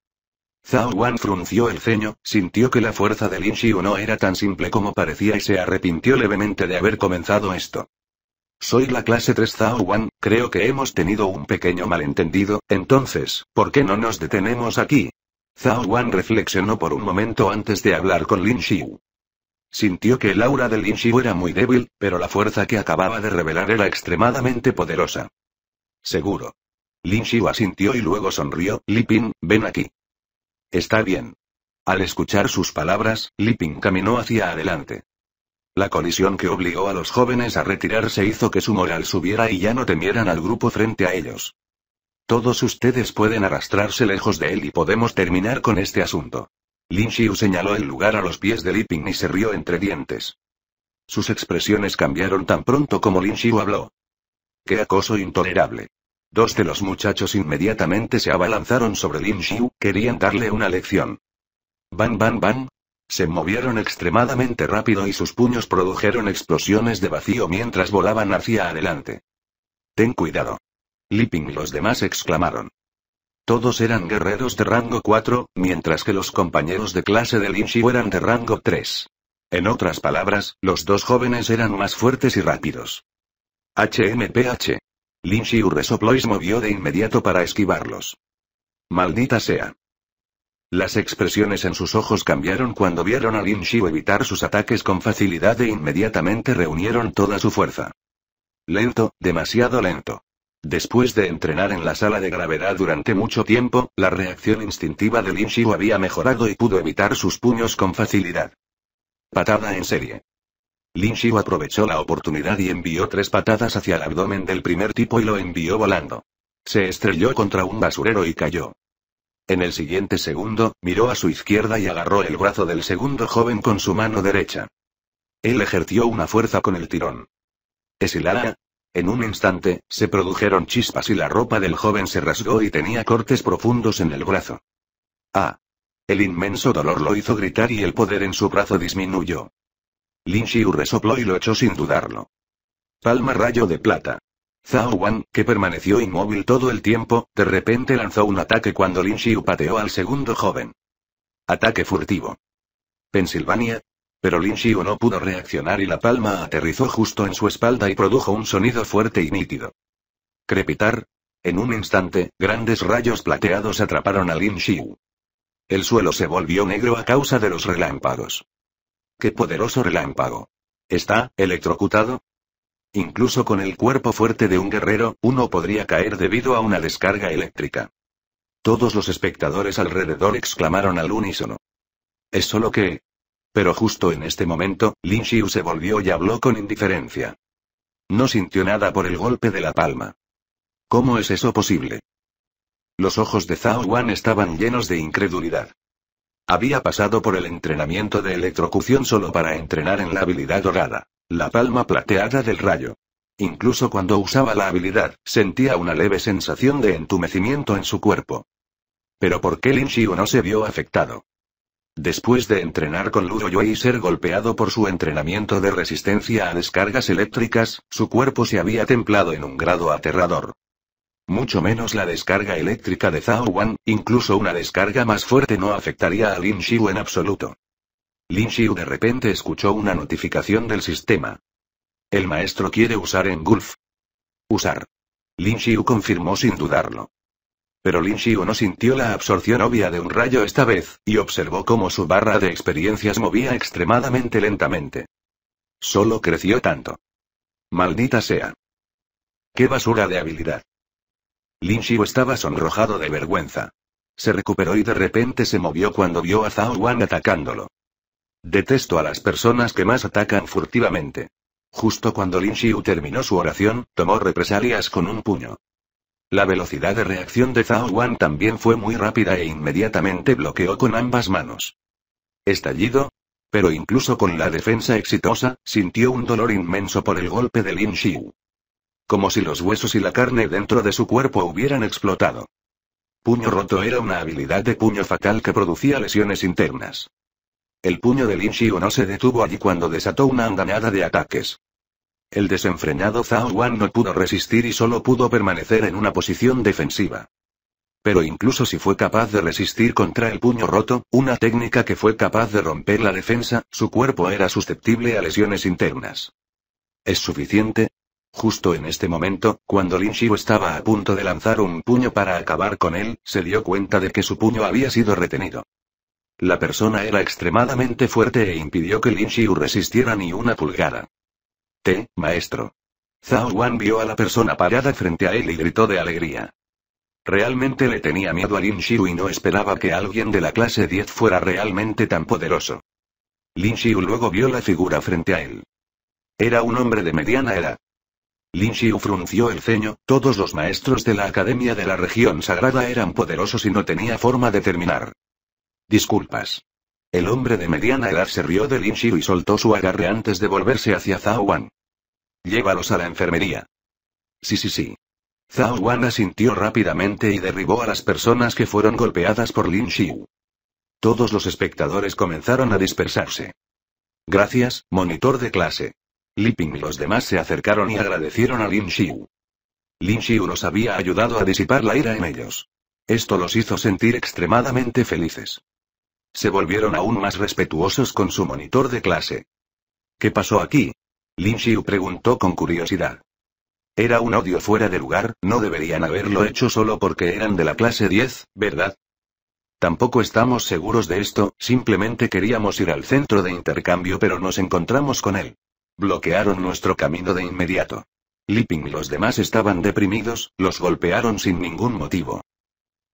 Zhao Wan frunció el ceño, sintió que la fuerza de Lin Xiu no era tan simple como parecía y se arrepintió levemente de haber comenzado esto. Soy la clase 3 Zhao Wan, creo que hemos tenido un pequeño malentendido, entonces, ¿por qué no nos detenemos aquí? Zhao Wan reflexionó por un momento antes de hablar con Lin Xiu. Sintió que el aura de Lin Xiu era muy débil, pero la fuerza que acababa de revelar era extremadamente poderosa. Seguro. Lin Xiu asintió y luego sonrió, Lipin, ven aquí. Está bien. Al escuchar sus palabras, Lipin caminó hacia adelante. La colisión que obligó a los jóvenes a retirarse hizo que su moral subiera y ya no temieran al grupo frente a ellos. Todos ustedes pueden arrastrarse lejos de él y podemos terminar con este asunto. Lin Xiu señaló el lugar a los pies de Ping y se rió entre dientes. Sus expresiones cambiaron tan pronto como Lin Xiu habló. ¡Qué acoso intolerable! Dos de los muchachos inmediatamente se abalanzaron sobre Lin Xiu, querían darle una lección. Ban ban ban. Se movieron extremadamente rápido y sus puños produjeron explosiones de vacío mientras volaban hacia adelante. Ten cuidado. Liping y los demás exclamaron. Todos eran guerreros de rango 4, mientras que los compañeros de clase de Linshio eran de rango 3. En otras palabras, los dos jóvenes eran más fuertes y rápidos. HMPH. Lin Xiu resopló y movió de inmediato para esquivarlos. Maldita sea. Las expresiones en sus ojos cambiaron cuando vieron a Lin evitar sus ataques con facilidad e inmediatamente reunieron toda su fuerza. Lento, demasiado lento. Después de entrenar en la sala de gravedad durante mucho tiempo, la reacción instintiva de Lin Xiu había mejorado y pudo evitar sus puños con facilidad. Patada en serie. Lin Xiu aprovechó la oportunidad y envió tres patadas hacia el abdomen del primer tipo y lo envió volando. Se estrelló contra un basurero y cayó. En el siguiente segundo, miró a su izquierda y agarró el brazo del segundo joven con su mano derecha. Él ejerció una fuerza con el tirón. Esilara, en un instante, se produjeron chispas y la ropa del joven se rasgó y tenía cortes profundos en el brazo. ¡Ah! El inmenso dolor lo hizo gritar y el poder en su brazo disminuyó. Lin Xiu resopló y lo echó sin dudarlo. Palma rayo de plata. Zhao Wan, que permaneció inmóvil todo el tiempo, de repente lanzó un ataque cuando Lin Xiu pateó al segundo joven. Ataque furtivo. Pensilvania, pero Lin Xiu no pudo reaccionar y la palma aterrizó justo en su espalda y produjo un sonido fuerte y nítido. Crepitar. En un instante, grandes rayos plateados atraparon a Lin Xiu. El suelo se volvió negro a causa de los relámpagos. ¡Qué poderoso relámpago! ¿Está electrocutado? Incluso con el cuerpo fuerte de un guerrero, uno podría caer debido a una descarga eléctrica. Todos los espectadores alrededor exclamaron al unísono. Es solo que, pero justo en este momento, Lin Xiu se volvió y habló con indiferencia. No sintió nada por el golpe de la palma. ¿Cómo es eso posible? Los ojos de Zhao Wan estaban llenos de incredulidad. Había pasado por el entrenamiento de electrocución solo para entrenar en la habilidad dorada, la palma plateada del rayo. Incluso cuando usaba la habilidad, sentía una leve sensación de entumecimiento en su cuerpo. Pero ¿por qué Lin Xiu no se vio afectado? Después de entrenar con Ludo y ser golpeado por su entrenamiento de resistencia a descargas eléctricas, su cuerpo se había templado en un grado aterrador. Mucho menos la descarga eléctrica de Zhao Wan, incluso una descarga más fuerte no afectaría a Lin Xiu en absoluto. Lin Xiu de repente escuchó una notificación del sistema. El maestro quiere usar en Gulf. Usar. Lin Xiu confirmó sin dudarlo. Pero Lin Xiu no sintió la absorción obvia de un rayo esta vez, y observó cómo su barra de experiencias movía extremadamente lentamente. Solo creció tanto. Maldita sea. ¡Qué basura de habilidad! Lin Xiu estaba sonrojado de vergüenza. Se recuperó y de repente se movió cuando vio a Zhao Wan atacándolo. Detesto a las personas que más atacan furtivamente. Justo cuando Lin Xiu terminó su oración, tomó represalias con un puño. La velocidad de reacción de Zhao Wan también fue muy rápida e inmediatamente bloqueó con ambas manos. Estallido. Pero incluso con la defensa exitosa, sintió un dolor inmenso por el golpe de Lin Xiu. Como si los huesos y la carne dentro de su cuerpo hubieran explotado. Puño roto era una habilidad de puño fatal que producía lesiones internas. El puño de Lin Xiu no se detuvo allí cuando desató una andanada de ataques. El desenfrenado Zhao Wan no pudo resistir y solo pudo permanecer en una posición defensiva. Pero incluso si fue capaz de resistir contra el puño roto, una técnica que fue capaz de romper la defensa, su cuerpo era susceptible a lesiones internas. ¿Es suficiente? Justo en este momento, cuando Lin Xiu estaba a punto de lanzar un puño para acabar con él, se dio cuenta de que su puño había sido retenido. La persona era extremadamente fuerte e impidió que Lin Xiu resistiera ni una pulgada. Te, maestro. Zhao Wan vio a la persona parada frente a él y gritó de alegría. Realmente le tenía miedo a Lin Xiu y no esperaba que alguien de la clase 10 fuera realmente tan poderoso. Lin Xiu luego vio la figura frente a él. Era un hombre de mediana edad. Lin Xiu frunció el ceño, todos los maestros de la Academia de la Región Sagrada eran poderosos y no tenía forma de terminar. Disculpas. El hombre de mediana edad se rió de Lin Xiu y soltó su agarre antes de volverse hacia Zhao Wan. Llévalos a la enfermería. Sí, sí, sí. Zhao Wan asintió rápidamente y derribó a las personas que fueron golpeadas por Lin Xiu. Todos los espectadores comenzaron a dispersarse. Gracias, monitor de clase. Ping y los demás se acercaron y agradecieron a Lin Xiu. Lin Xiu los había ayudado a disipar la ira en ellos. Esto los hizo sentir extremadamente felices. Se volvieron aún más respetuosos con su monitor de clase. ¿Qué pasó aquí? Lin Xiu preguntó con curiosidad. Era un odio fuera de lugar, no deberían haberlo hecho solo porque eran de la clase 10, ¿verdad? Tampoco estamos seguros de esto, simplemente queríamos ir al centro de intercambio pero nos encontramos con él. Bloquearon nuestro camino de inmediato. Liping y los demás estaban deprimidos, los golpearon sin ningún motivo.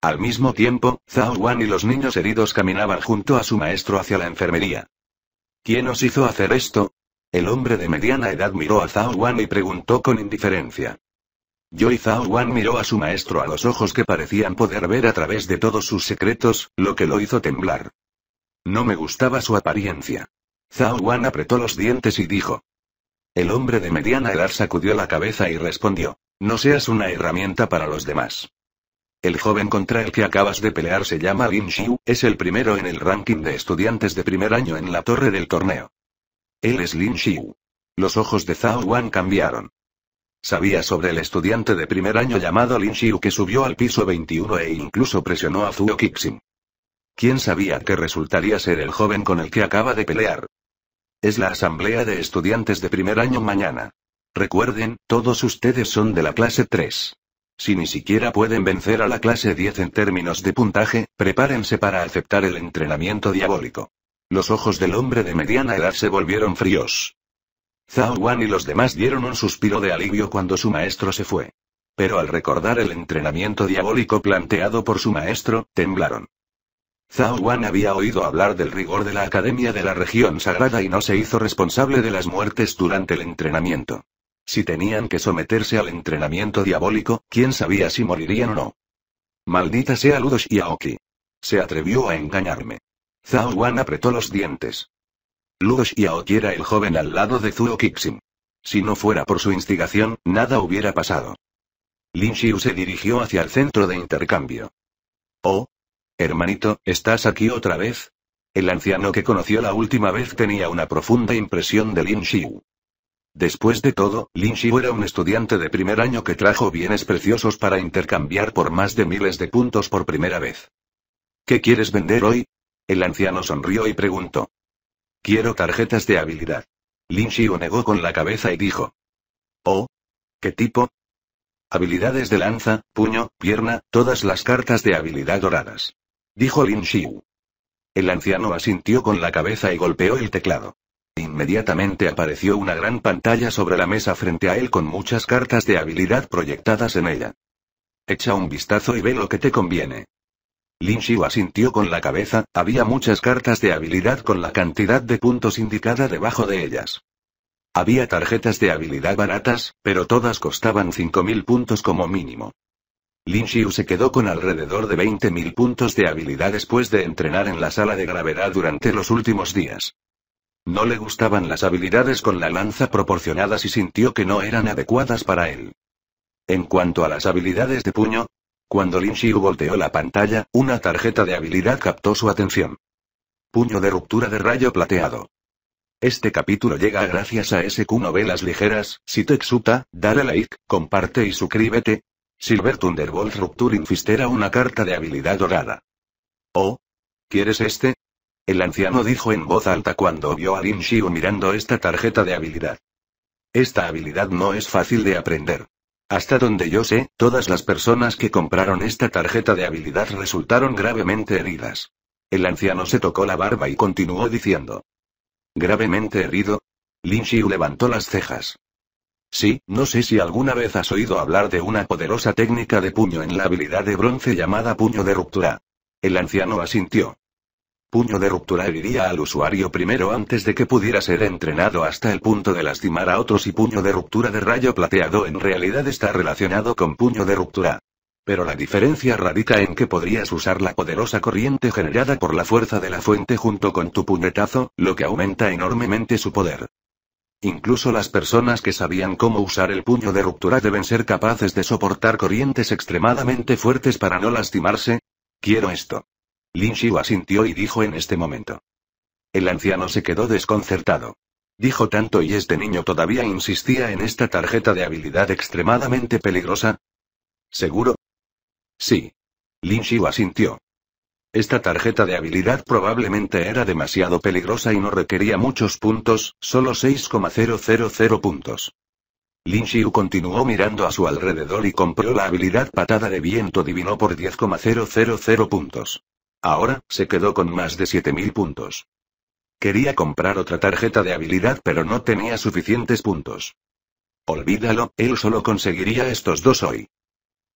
Al mismo tiempo, Zhao Wan y los niños heridos caminaban junto a su maestro hacia la enfermería. ¿Quién os hizo hacer esto? El hombre de mediana edad miró a Zhao Wan y preguntó con indiferencia. Yo y Zhao Wan miró a su maestro a los ojos que parecían poder ver a través de todos sus secretos, lo que lo hizo temblar. No me gustaba su apariencia. Zhao Wan apretó los dientes y dijo. El hombre de mediana edad sacudió la cabeza y respondió. No seas una herramienta para los demás. El joven contra el que acabas de pelear se llama Lin Xiu, es el primero en el ranking de estudiantes de primer año en la torre del torneo. Él es Lin Xiu. Los ojos de Zhao Wan cambiaron. Sabía sobre el estudiante de primer año llamado Lin Xiu que subió al piso 21 e incluso presionó a Zhuo Kixin. ¿Quién sabía que resultaría ser el joven con el que acaba de pelear? Es la asamblea de estudiantes de primer año mañana. Recuerden, todos ustedes son de la clase 3. Si ni siquiera pueden vencer a la clase 10 en términos de puntaje, prepárense para aceptar el entrenamiento diabólico. Los ojos del hombre de mediana edad se volvieron fríos. Zhao Wan y los demás dieron un suspiro de alivio cuando su maestro se fue. Pero al recordar el entrenamiento diabólico planteado por su maestro, temblaron. Zhao Wan había oído hablar del rigor de la Academia de la Región Sagrada y no se hizo responsable de las muertes durante el entrenamiento. Si tenían que someterse al entrenamiento diabólico, quién sabía si morirían o no. Maldita sea Ludos y Aoki. Se atrevió a engañarme. Zhao Wan apretó los dientes. Ludos y Aoki era el joven al lado de Zuo Kixin. Si no fuera por su instigación, nada hubiera pasado. Lin Xiu se dirigió hacia el centro de intercambio. Oh. Hermanito, ¿estás aquí otra vez? El anciano que conoció la última vez tenía una profunda impresión de Lin Xiu. Después de todo, Lin Xiu era un estudiante de primer año que trajo bienes preciosos para intercambiar por más de miles de puntos por primera vez. ¿Qué quieres vender hoy? El anciano sonrió y preguntó. Quiero tarjetas de habilidad. Lin Xiu negó con la cabeza y dijo. Oh. ¿Qué tipo? Habilidades de lanza, puño, pierna, todas las cartas de habilidad doradas. Dijo Lin Xiu. El anciano asintió con la cabeza y golpeó el teclado. Inmediatamente apareció una gran pantalla sobre la mesa frente a él con muchas cartas de habilidad proyectadas en ella. Echa un vistazo y ve lo que te conviene. Lin Xiu asintió con la cabeza, había muchas cartas de habilidad con la cantidad de puntos indicada debajo de ellas. Había tarjetas de habilidad baratas, pero todas costaban 5.000 puntos como mínimo. Lin Xiu se quedó con alrededor de 20.000 puntos de habilidad después de entrenar en la sala de gravedad durante los últimos días. No le gustaban las habilidades con la lanza proporcionadas y sintió que no eran adecuadas para él. En cuanto a las habilidades de puño, cuando Lin Xiu volteó la pantalla, una tarjeta de habilidad captó su atención. Puño de ruptura de rayo plateado. Este capítulo llega gracias a SQ Novelas Ligeras, si te exuta, dale like, comparte y suscríbete. Silver Thunderbolt Rupture Infistera una carta de habilidad dorada. ¿Oh? ¿Quieres este? El anciano dijo en voz alta cuando vio a Lin Xiu mirando esta tarjeta de habilidad. Esta habilidad no es fácil de aprender. Hasta donde yo sé, todas las personas que compraron esta tarjeta de habilidad resultaron gravemente heridas. El anciano se tocó la barba y continuó diciendo. ¿Gravemente herido? Lin Xiu levantó las cejas. Sí, no sé si alguna vez has oído hablar de una poderosa técnica de puño en la habilidad de bronce llamada puño de ruptura. El anciano asintió. Puño de ruptura heriría al usuario primero antes de que pudiera ser entrenado hasta el punto de lastimar a otros y puño de ruptura de rayo plateado en realidad está relacionado con puño de ruptura. Pero la diferencia radica en que podrías usar la poderosa corriente generada por la fuerza de la fuente junto con tu puñetazo, lo que aumenta enormemente su poder. Incluso las personas que sabían cómo usar el puño de ruptura deben ser capaces de soportar corrientes extremadamente fuertes para no lastimarse. Quiero esto. Lin Xiu asintió y dijo en este momento. El anciano se quedó desconcertado. Dijo tanto y este niño todavía insistía en esta tarjeta de habilidad extremadamente peligrosa. ¿Seguro? Sí. Lin Xiu asintió. Esta tarjeta de habilidad probablemente era demasiado peligrosa y no requería muchos puntos, solo 6,000 puntos. Lin Xiu continuó mirando a su alrededor y compró la habilidad patada de viento divino por 10,000 puntos. Ahora, se quedó con más de 7.000 puntos. Quería comprar otra tarjeta de habilidad pero no tenía suficientes puntos. Olvídalo, él solo conseguiría estos dos hoy.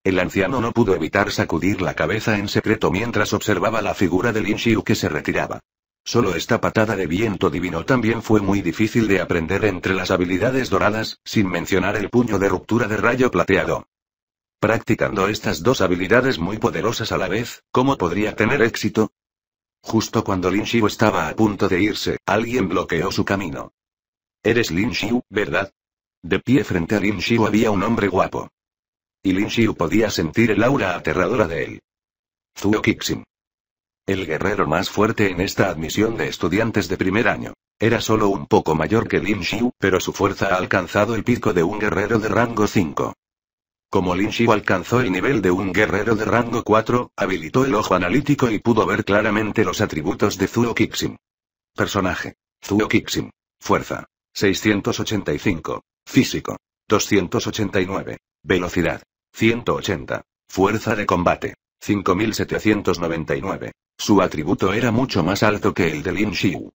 El anciano no pudo evitar sacudir la cabeza en secreto mientras observaba la figura de Lin Xiu que se retiraba. Solo esta patada de viento divino también fue muy difícil de aprender entre las habilidades doradas, sin mencionar el puño de ruptura de rayo plateado. Practicando estas dos habilidades muy poderosas a la vez, ¿cómo podría tener éxito? Justo cuando Lin Xiu estaba a punto de irse, alguien bloqueó su camino. Eres Lin Xiu, ¿verdad? De pie frente a Lin Xiu había un hombre guapo. Y Lin Xiu podía sentir el aura aterradora de él. Zuo Kixin. El guerrero más fuerte en esta admisión de estudiantes de primer año. Era solo un poco mayor que Lin Xiu, pero su fuerza ha alcanzado el pico de un guerrero de rango 5. Como Lin Xiu alcanzó el nivel de un guerrero de rango 4, habilitó el ojo analítico y pudo ver claramente los atributos de Zuo Kixin. Personaje. Zuo Kixin. Fuerza. 685. Físico. 289. Velocidad. 180. Fuerza de combate. 5799. Su atributo era mucho más alto que el de Lin Xiu.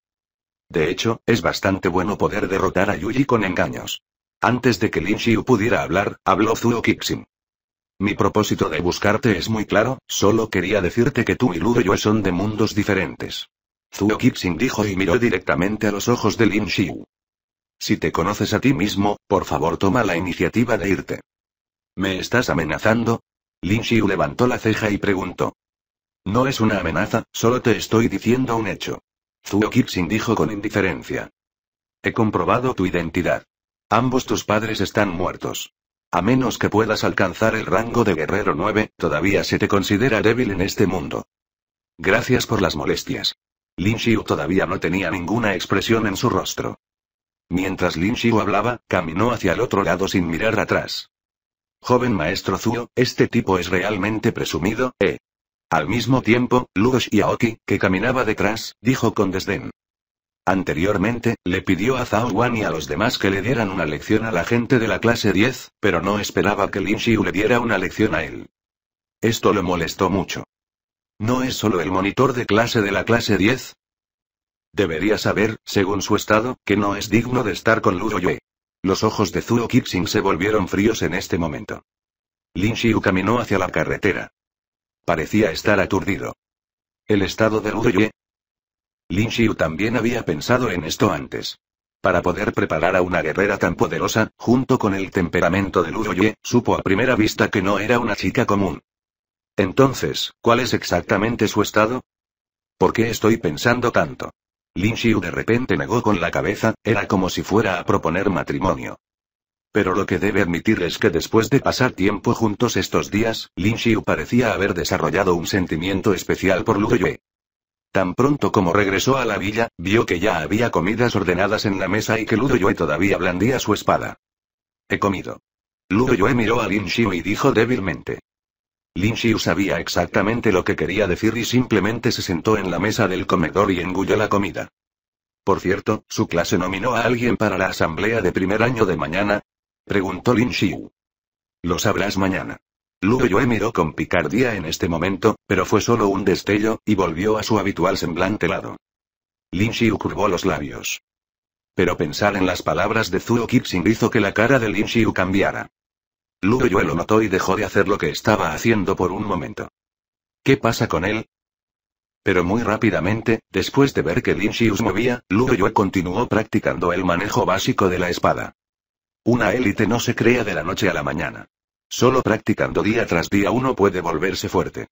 De hecho, es bastante bueno poder derrotar a Yuji con engaños. Antes de que Lin Xiu pudiera hablar, habló Zuo Kixin. Mi propósito de buscarte es muy claro, solo quería decirte que tú y Lu Yue son de mundos diferentes. Zuo Kixin dijo y miró directamente a los ojos de Lin Xiu. Si te conoces a ti mismo, por favor toma la iniciativa de irte. ¿Me estás amenazando? Lin Xiu levantó la ceja y preguntó. No es una amenaza, solo te estoy diciendo un hecho. Zuo Kixin dijo con indiferencia. He comprobado tu identidad. Ambos tus padres están muertos. A menos que puedas alcanzar el rango de guerrero 9, todavía se te considera débil en este mundo. Gracias por las molestias. Lin Xiu todavía no tenía ninguna expresión en su rostro. Mientras Lin Xiu hablaba, caminó hacia el otro lado sin mirar atrás. Joven maestro Zuo, este tipo es realmente presumido, eh. Al mismo tiempo, y Aoki, que caminaba detrás, dijo con desdén. Anteriormente, le pidió a Zhao Wan y a los demás que le dieran una lección a la gente de la clase 10, pero no esperaba que Lin Xiu le diera una lección a él. Esto lo molestó mucho. ¿No es solo el monitor de clase de la clase 10? Debería saber, según su estado, que no es digno de estar con Lu Yue. Los ojos de Zuo Kixing se volvieron fríos en este momento. Lin Xiu caminó hacia la carretera. Parecía estar aturdido. El estado de Luo Yue, Lin Xiu también había pensado en esto antes. Para poder preparar a una guerrera tan poderosa, junto con el temperamento de Luo Ye, supo a primera vista que no era una chica común. Entonces, ¿cuál es exactamente su estado? ¿Por qué estoy pensando tanto? Lin Xiu de repente negó con la cabeza, era como si fuera a proponer matrimonio. Pero lo que debe admitir es que después de pasar tiempo juntos estos días, Lin Xiu parecía haber desarrollado un sentimiento especial por Luo Yue. Tan pronto como regresó a la villa, vio que ya había comidas ordenadas en la mesa y que Ludo Yue todavía blandía su espada. He comido. Ludo Yue miró a Lin Xiu y dijo débilmente. Lin Xiu sabía exactamente lo que quería decir y simplemente se sentó en la mesa del comedor y engulló la comida. Por cierto, ¿su clase nominó a alguien para la asamblea de primer año de mañana? Preguntó Lin Xiu. Lo sabrás mañana. Lubeyue miró con picardía en este momento, pero fue solo un destello, y volvió a su habitual semblante lado. Lin Xiu curvó los labios. Pero pensar en las palabras de Zuo Qixing hizo que la cara de Lin Xiu cambiara. Yue lo notó y dejó de hacer lo que estaba haciendo por un momento. ¿Qué pasa con él? Pero muy rápidamente, después de ver que Lin Xiu movía, Yue continuó practicando el manejo básico de la espada. Una élite no se crea de la noche a la mañana. Solo practicando día tras día uno puede volverse fuerte.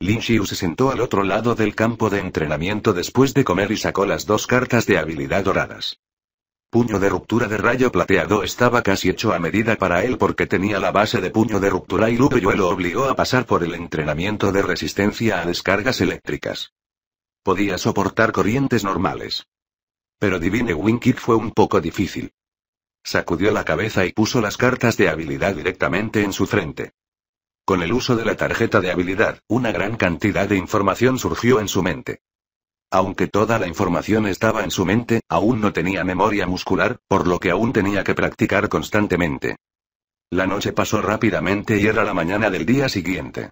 Lin Xiu se sentó al otro lado del campo de entrenamiento después de comer y sacó las dos cartas de habilidad doradas. Puño de ruptura de rayo plateado estaba casi hecho a medida para él porque tenía la base de puño de ruptura y Yue lo obligó a pasar por el entrenamiento de resistencia a descargas eléctricas. Podía soportar corrientes normales. Pero Divine Winkit fue un poco difícil. Sacudió la cabeza y puso las cartas de habilidad directamente en su frente. Con el uso de la tarjeta de habilidad, una gran cantidad de información surgió en su mente. Aunque toda la información estaba en su mente, aún no tenía memoria muscular, por lo que aún tenía que practicar constantemente. La noche pasó rápidamente y era la mañana del día siguiente.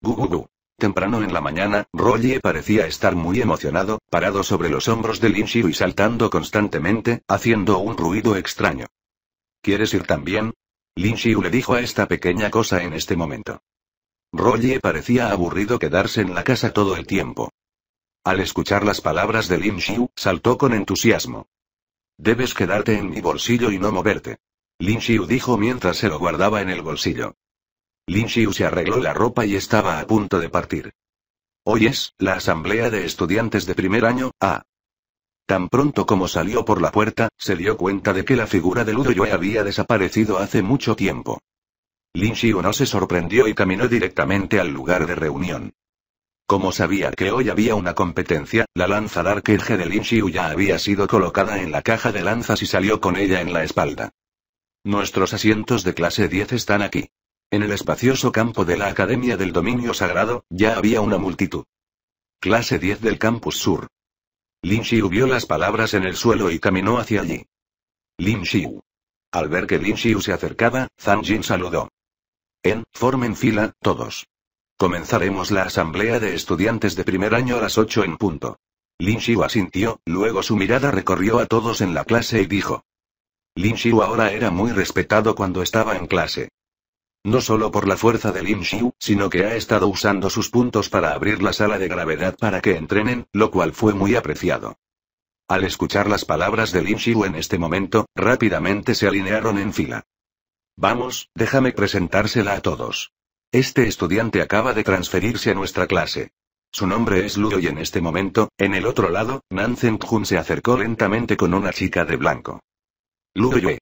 Gugugu. Temprano en la mañana, Roger parecía estar muy emocionado, parado sobre los hombros de Xiu y saltando constantemente, haciendo un ruido extraño. ¿Quieres ir también? Xiu le dijo a esta pequeña cosa en este momento. Roger parecía aburrido quedarse en la casa todo el tiempo. Al escuchar las palabras de Lin Xiu, saltó con entusiasmo. Debes quedarte en mi bolsillo y no moverte. Lin Xiu dijo mientras se lo guardaba en el bolsillo. Lin Xiu se arregló la ropa y estaba a punto de partir. Hoy es, la asamblea de estudiantes de primer año, A. Tan pronto como salió por la puerta, se dio cuenta de que la figura de Ludo Yue había desaparecido hace mucho tiempo. Lin Xiu no se sorprendió y caminó directamente al lugar de reunión. Como sabía que hoy había una competencia, la lanza Darker G de Lin Xiu ya había sido colocada en la caja de lanzas y salió con ella en la espalda. Nuestros asientos de clase 10 están aquí. En el espacioso campo de la Academia del Dominio Sagrado, ya había una multitud. Clase 10 del campus sur. Lin Xiu vio las palabras en el suelo y caminó hacia allí. Lin Xiu. Al ver que Lin Xiu se acercaba, Zhang Jin saludó. En, formen fila, todos. Comenzaremos la asamblea de estudiantes de primer año a las 8 en punto. Lin Xiu asintió, luego su mirada recorrió a todos en la clase y dijo. Lin Xiu ahora era muy respetado cuando estaba en clase. No solo por la fuerza de Lin Xiu, sino que ha estado usando sus puntos para abrir la sala de gravedad para que entrenen, lo cual fue muy apreciado. Al escuchar las palabras de Lin Xiu en este momento, rápidamente se alinearon en fila. Vamos, déjame presentársela a todos. Este estudiante acaba de transferirse a nuestra clase. Su nombre es Lu y en este momento, en el otro lado, Nan jun se acercó lentamente con una chica de blanco. Lu Yue.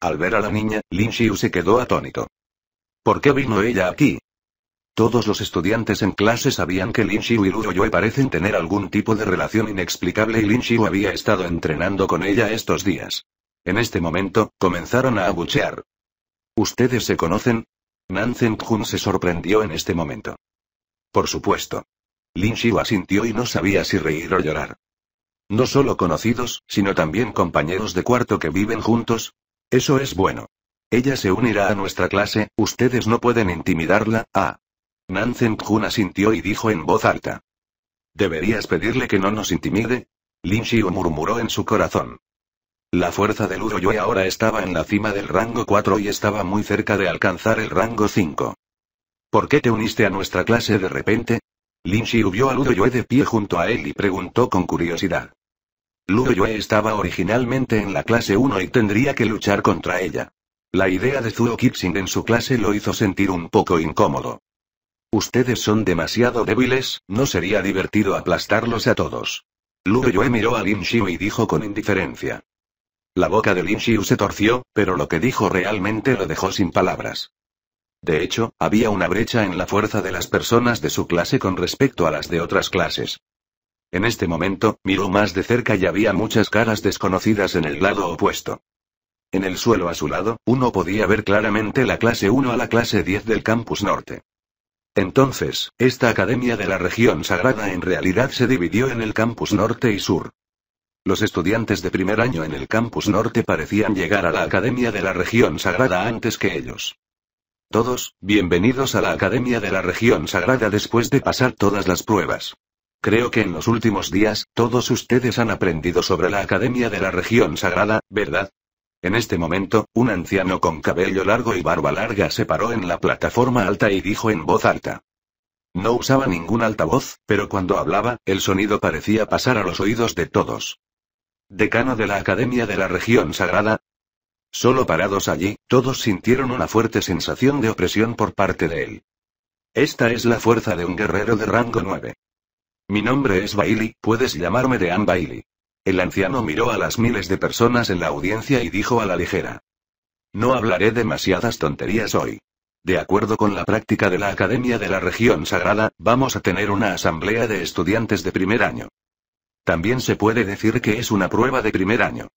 Al ver a la niña, Lin Xiu se quedó atónito. ¿Por qué vino ella aquí? Todos los estudiantes en clase sabían que Lin Xiu y Luo parecen tener algún tipo de relación inexplicable y Lin Xiu había estado entrenando con ella estos días. En este momento, comenzaron a abuchear. ¿Ustedes se conocen? Nan Zeng-jun se sorprendió en este momento. Por supuesto. Lin Xiu asintió y no sabía si reír o llorar. No solo conocidos, sino también compañeros de cuarto que viven juntos. Eso es bueno. Ella se unirá a nuestra clase, ustedes no pueden intimidarla, ah. Nansen Jun asintió y dijo en voz alta. ¿Deberías pedirle que no nos intimide? Lin Xiu murmuró en su corazón. La fuerza de Ludo Yue ahora estaba en la cima del rango 4 y estaba muy cerca de alcanzar el rango 5. ¿Por qué te uniste a nuestra clase de repente? Lin Xiu vio Ludo Yue de pie junto a él y preguntó con curiosidad. Yue estaba originalmente en la clase 1 y tendría que luchar contra ella. La idea de Zuo Kixing en su clase lo hizo sentir un poco incómodo. Ustedes son demasiado débiles, no sería divertido aplastarlos a todos. Lu Yue miró a Lin Xiu y dijo con indiferencia. La boca de Lin Xiu se torció, pero lo que dijo realmente lo dejó sin palabras. De hecho, había una brecha en la fuerza de las personas de su clase con respecto a las de otras clases. En este momento, miró más de cerca y había muchas caras desconocidas en el lado opuesto. En el suelo a su lado, uno podía ver claramente la clase 1 a la clase 10 del campus norte. Entonces, esta academia de la región sagrada en realidad se dividió en el campus norte y sur. Los estudiantes de primer año en el campus norte parecían llegar a la academia de la región sagrada antes que ellos. Todos, bienvenidos a la academia de la región sagrada después de pasar todas las pruebas. Creo que en los últimos días, todos ustedes han aprendido sobre la academia de la región sagrada, ¿verdad? En este momento, un anciano con cabello largo y barba larga se paró en la plataforma alta y dijo en voz alta. No usaba ningún altavoz, pero cuando hablaba, el sonido parecía pasar a los oídos de todos. Decano de la Academia de la Región Sagrada. Solo parados allí, todos sintieron una fuerte sensación de opresión por parte de él. Esta es la fuerza de un guerrero de rango 9. Mi nombre es Bailey, puedes llamarme de Dean Bailey. El anciano miró a las miles de personas en la audiencia y dijo a la ligera. No hablaré demasiadas tonterías hoy. De acuerdo con la práctica de la Academia de la Región Sagrada, vamos a tener una asamblea de estudiantes de primer año. También se puede decir que es una prueba de primer año.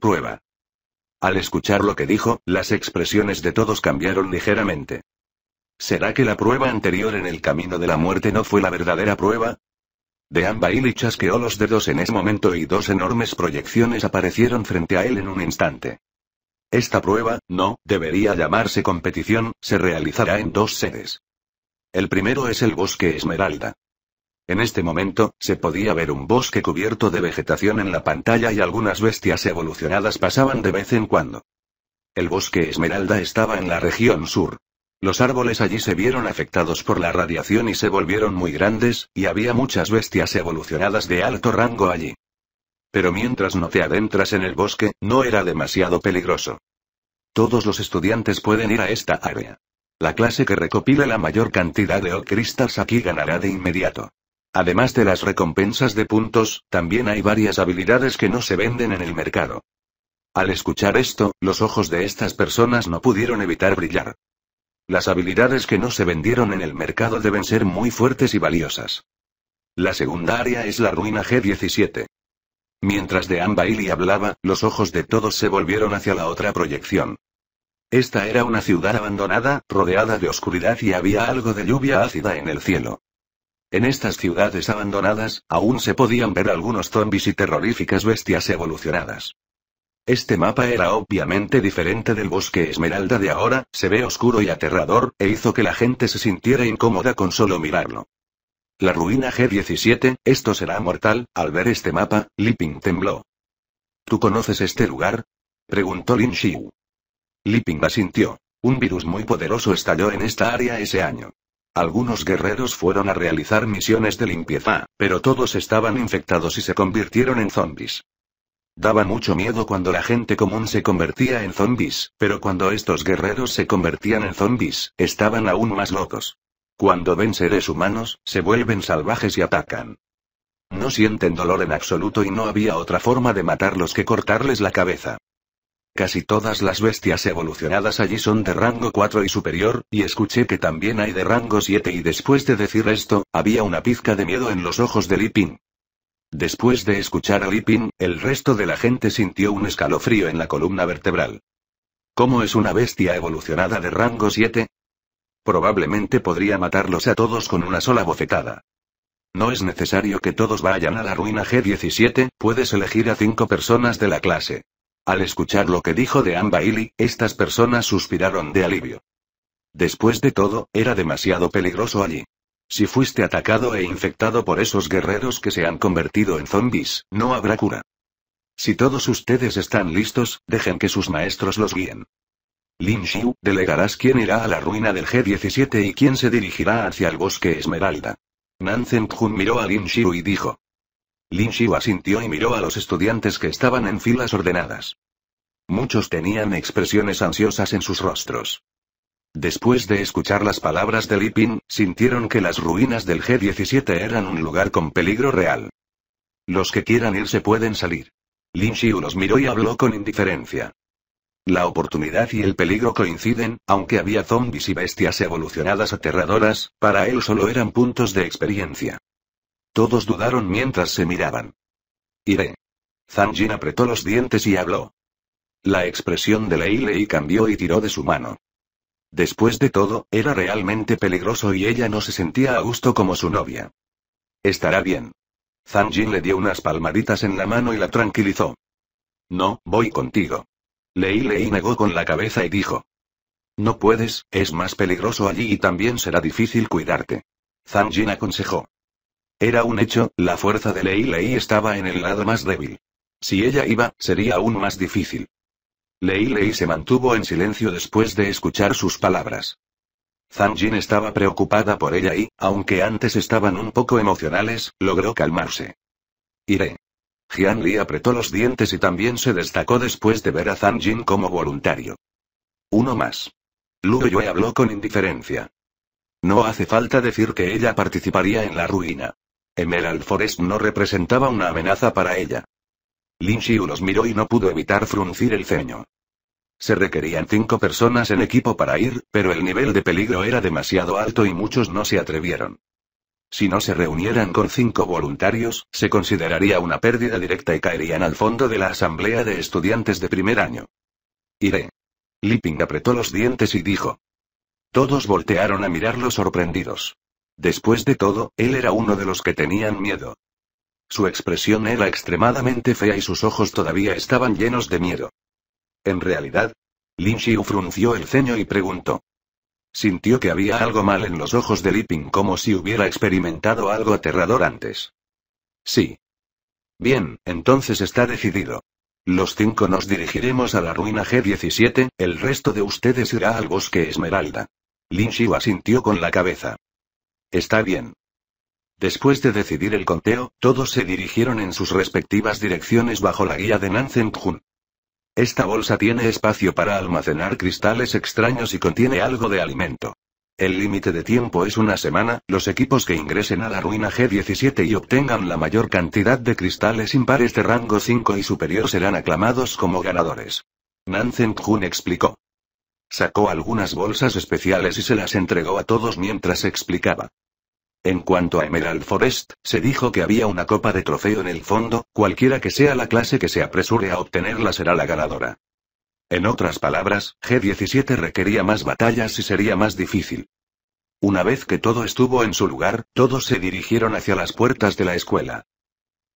Prueba. Al escuchar lo que dijo, las expresiones de todos cambiaron ligeramente. ¿Será que la prueba anterior en el camino de la muerte no fue la verdadera prueba? De y chasqueó los dedos en ese momento y dos enormes proyecciones aparecieron frente a él en un instante. Esta prueba, no, debería llamarse competición, se realizará en dos sedes. El primero es el bosque Esmeralda. En este momento, se podía ver un bosque cubierto de vegetación en la pantalla y algunas bestias evolucionadas pasaban de vez en cuando. El bosque Esmeralda estaba en la región sur. Los árboles allí se vieron afectados por la radiación y se volvieron muy grandes, y había muchas bestias evolucionadas de alto rango allí. Pero mientras no te adentras en el bosque, no era demasiado peligroso. Todos los estudiantes pueden ir a esta área. La clase que recopile la mayor cantidad de O-Crystals aquí ganará de inmediato. Además de las recompensas de puntos, también hay varias habilidades que no se venden en el mercado. Al escuchar esto, los ojos de estas personas no pudieron evitar brillar. Las habilidades que no se vendieron en el mercado deben ser muy fuertes y valiosas. La segunda área es la ruina G17. Mientras de Bailey hablaba, los ojos de todos se volvieron hacia la otra proyección. Esta era una ciudad abandonada, rodeada de oscuridad y había algo de lluvia ácida en el cielo. En estas ciudades abandonadas, aún se podían ver algunos zombis y terroríficas bestias evolucionadas. Este mapa era obviamente diferente del bosque esmeralda de ahora, se ve oscuro y aterrador, e hizo que la gente se sintiera incómoda con solo mirarlo. La ruina G17, esto será mortal, al ver este mapa, Liping tembló. ¿Tú conoces este lugar? preguntó Lin Xiu. Liping asintió. Un virus muy poderoso estalló en esta área ese año. Algunos guerreros fueron a realizar misiones de limpieza, pero todos estaban infectados y se convirtieron en zombies. Daba mucho miedo cuando la gente común se convertía en zombies, pero cuando estos guerreros se convertían en zombies, estaban aún más locos. Cuando ven seres humanos, se vuelven salvajes y atacan. No sienten dolor en absoluto y no había otra forma de matarlos que cortarles la cabeza. Casi todas las bestias evolucionadas allí son de rango 4 y superior, y escuché que también hay de rango 7 y después de decir esto, había una pizca de miedo en los ojos de Liping. Después de escuchar a Liping, el resto de la gente sintió un escalofrío en la columna vertebral. ¿Cómo es una bestia evolucionada de rango 7? Probablemente podría matarlos a todos con una sola bofetada. No es necesario que todos vayan a la ruina G17, puedes elegir a cinco personas de la clase. Al escuchar lo que dijo de Amba estas personas suspiraron de alivio. Después de todo, era demasiado peligroso allí. Si fuiste atacado e infectado por esos guerreros que se han convertido en zombies, no habrá cura. Si todos ustedes están listos, dejen que sus maestros los guíen. Lin Xiu, delegarás quién irá a la ruina del G-17 y quién se dirigirá hacia el bosque Esmeralda. Nan miró a Lin Xiu y dijo. Lin Xiu asintió y miró a los estudiantes que estaban en filas ordenadas. Muchos tenían expresiones ansiosas en sus rostros. Después de escuchar las palabras de Lipin, sintieron que las ruinas del G-17 eran un lugar con peligro real. Los que quieran irse pueden salir. Lin Xiu los miró y habló con indiferencia. La oportunidad y el peligro coinciden, aunque había zombies y bestias evolucionadas aterradoras, para él solo eran puntos de experiencia. Todos dudaron mientras se miraban. Iré. Zhang Jin apretó los dientes y habló. La expresión de Lei Lei cambió y tiró de su mano. Después de todo, era realmente peligroso y ella no se sentía a gusto como su novia. Estará bien. Zhang Jin le dio unas palmaditas en la mano y la tranquilizó. No, voy contigo. Lei Lei negó con la cabeza y dijo. No puedes, es más peligroso allí y también será difícil cuidarte. Zhang Jin aconsejó. Era un hecho, la fuerza de Lei Lei estaba en el lado más débil. Si ella iba, sería aún más difícil. Lei Lei se mantuvo en silencio después de escuchar sus palabras. Zhang Jin estaba preocupada por ella y, aunque antes estaban un poco emocionales, logró calmarse. Iré. Jian Li apretó los dientes y también se destacó después de ver a Zhang Jin como voluntario. Uno más. Luo habló con indiferencia. No hace falta decir que ella participaría en la ruina. Emerald Forest no representaba una amenaza para ella. Lin Xiu los miró y no pudo evitar fruncir el ceño. Se requerían cinco personas en equipo para ir, pero el nivel de peligro era demasiado alto y muchos no se atrevieron. Si no se reunieran con cinco voluntarios, se consideraría una pérdida directa y caerían al fondo de la asamblea de estudiantes de primer año. Iré. Liping apretó los dientes y dijo. Todos voltearon a mirarlo sorprendidos. Después de todo, él era uno de los que tenían miedo. Su expresión era extremadamente fea y sus ojos todavía estaban llenos de miedo. En realidad. Lin Xiu frunció el ceño y preguntó. Sintió que había algo mal en los ojos de Liping como si hubiera experimentado algo aterrador antes. Sí. Bien, entonces está decidido. Los cinco nos dirigiremos a la ruina G17, el resto de ustedes irá al bosque Esmeralda. Lin Xiu asintió con la cabeza. Está bien. Después de decidir el conteo, todos se dirigieron en sus respectivas direcciones bajo la guía de Nansen Jun. Esta bolsa tiene espacio para almacenar cristales extraños y contiene algo de alimento. El límite de tiempo es una semana, los equipos que ingresen a la ruina G17 y obtengan la mayor cantidad de cristales impares de rango 5 y superior serán aclamados como ganadores. Nansen Jun explicó. Sacó algunas bolsas especiales y se las entregó a todos mientras explicaba. En cuanto a Emerald Forest, se dijo que había una copa de trofeo en el fondo, cualquiera que sea la clase que se apresure a obtenerla será la ganadora. En otras palabras, G17 requería más batallas y sería más difícil. Una vez que todo estuvo en su lugar, todos se dirigieron hacia las puertas de la escuela.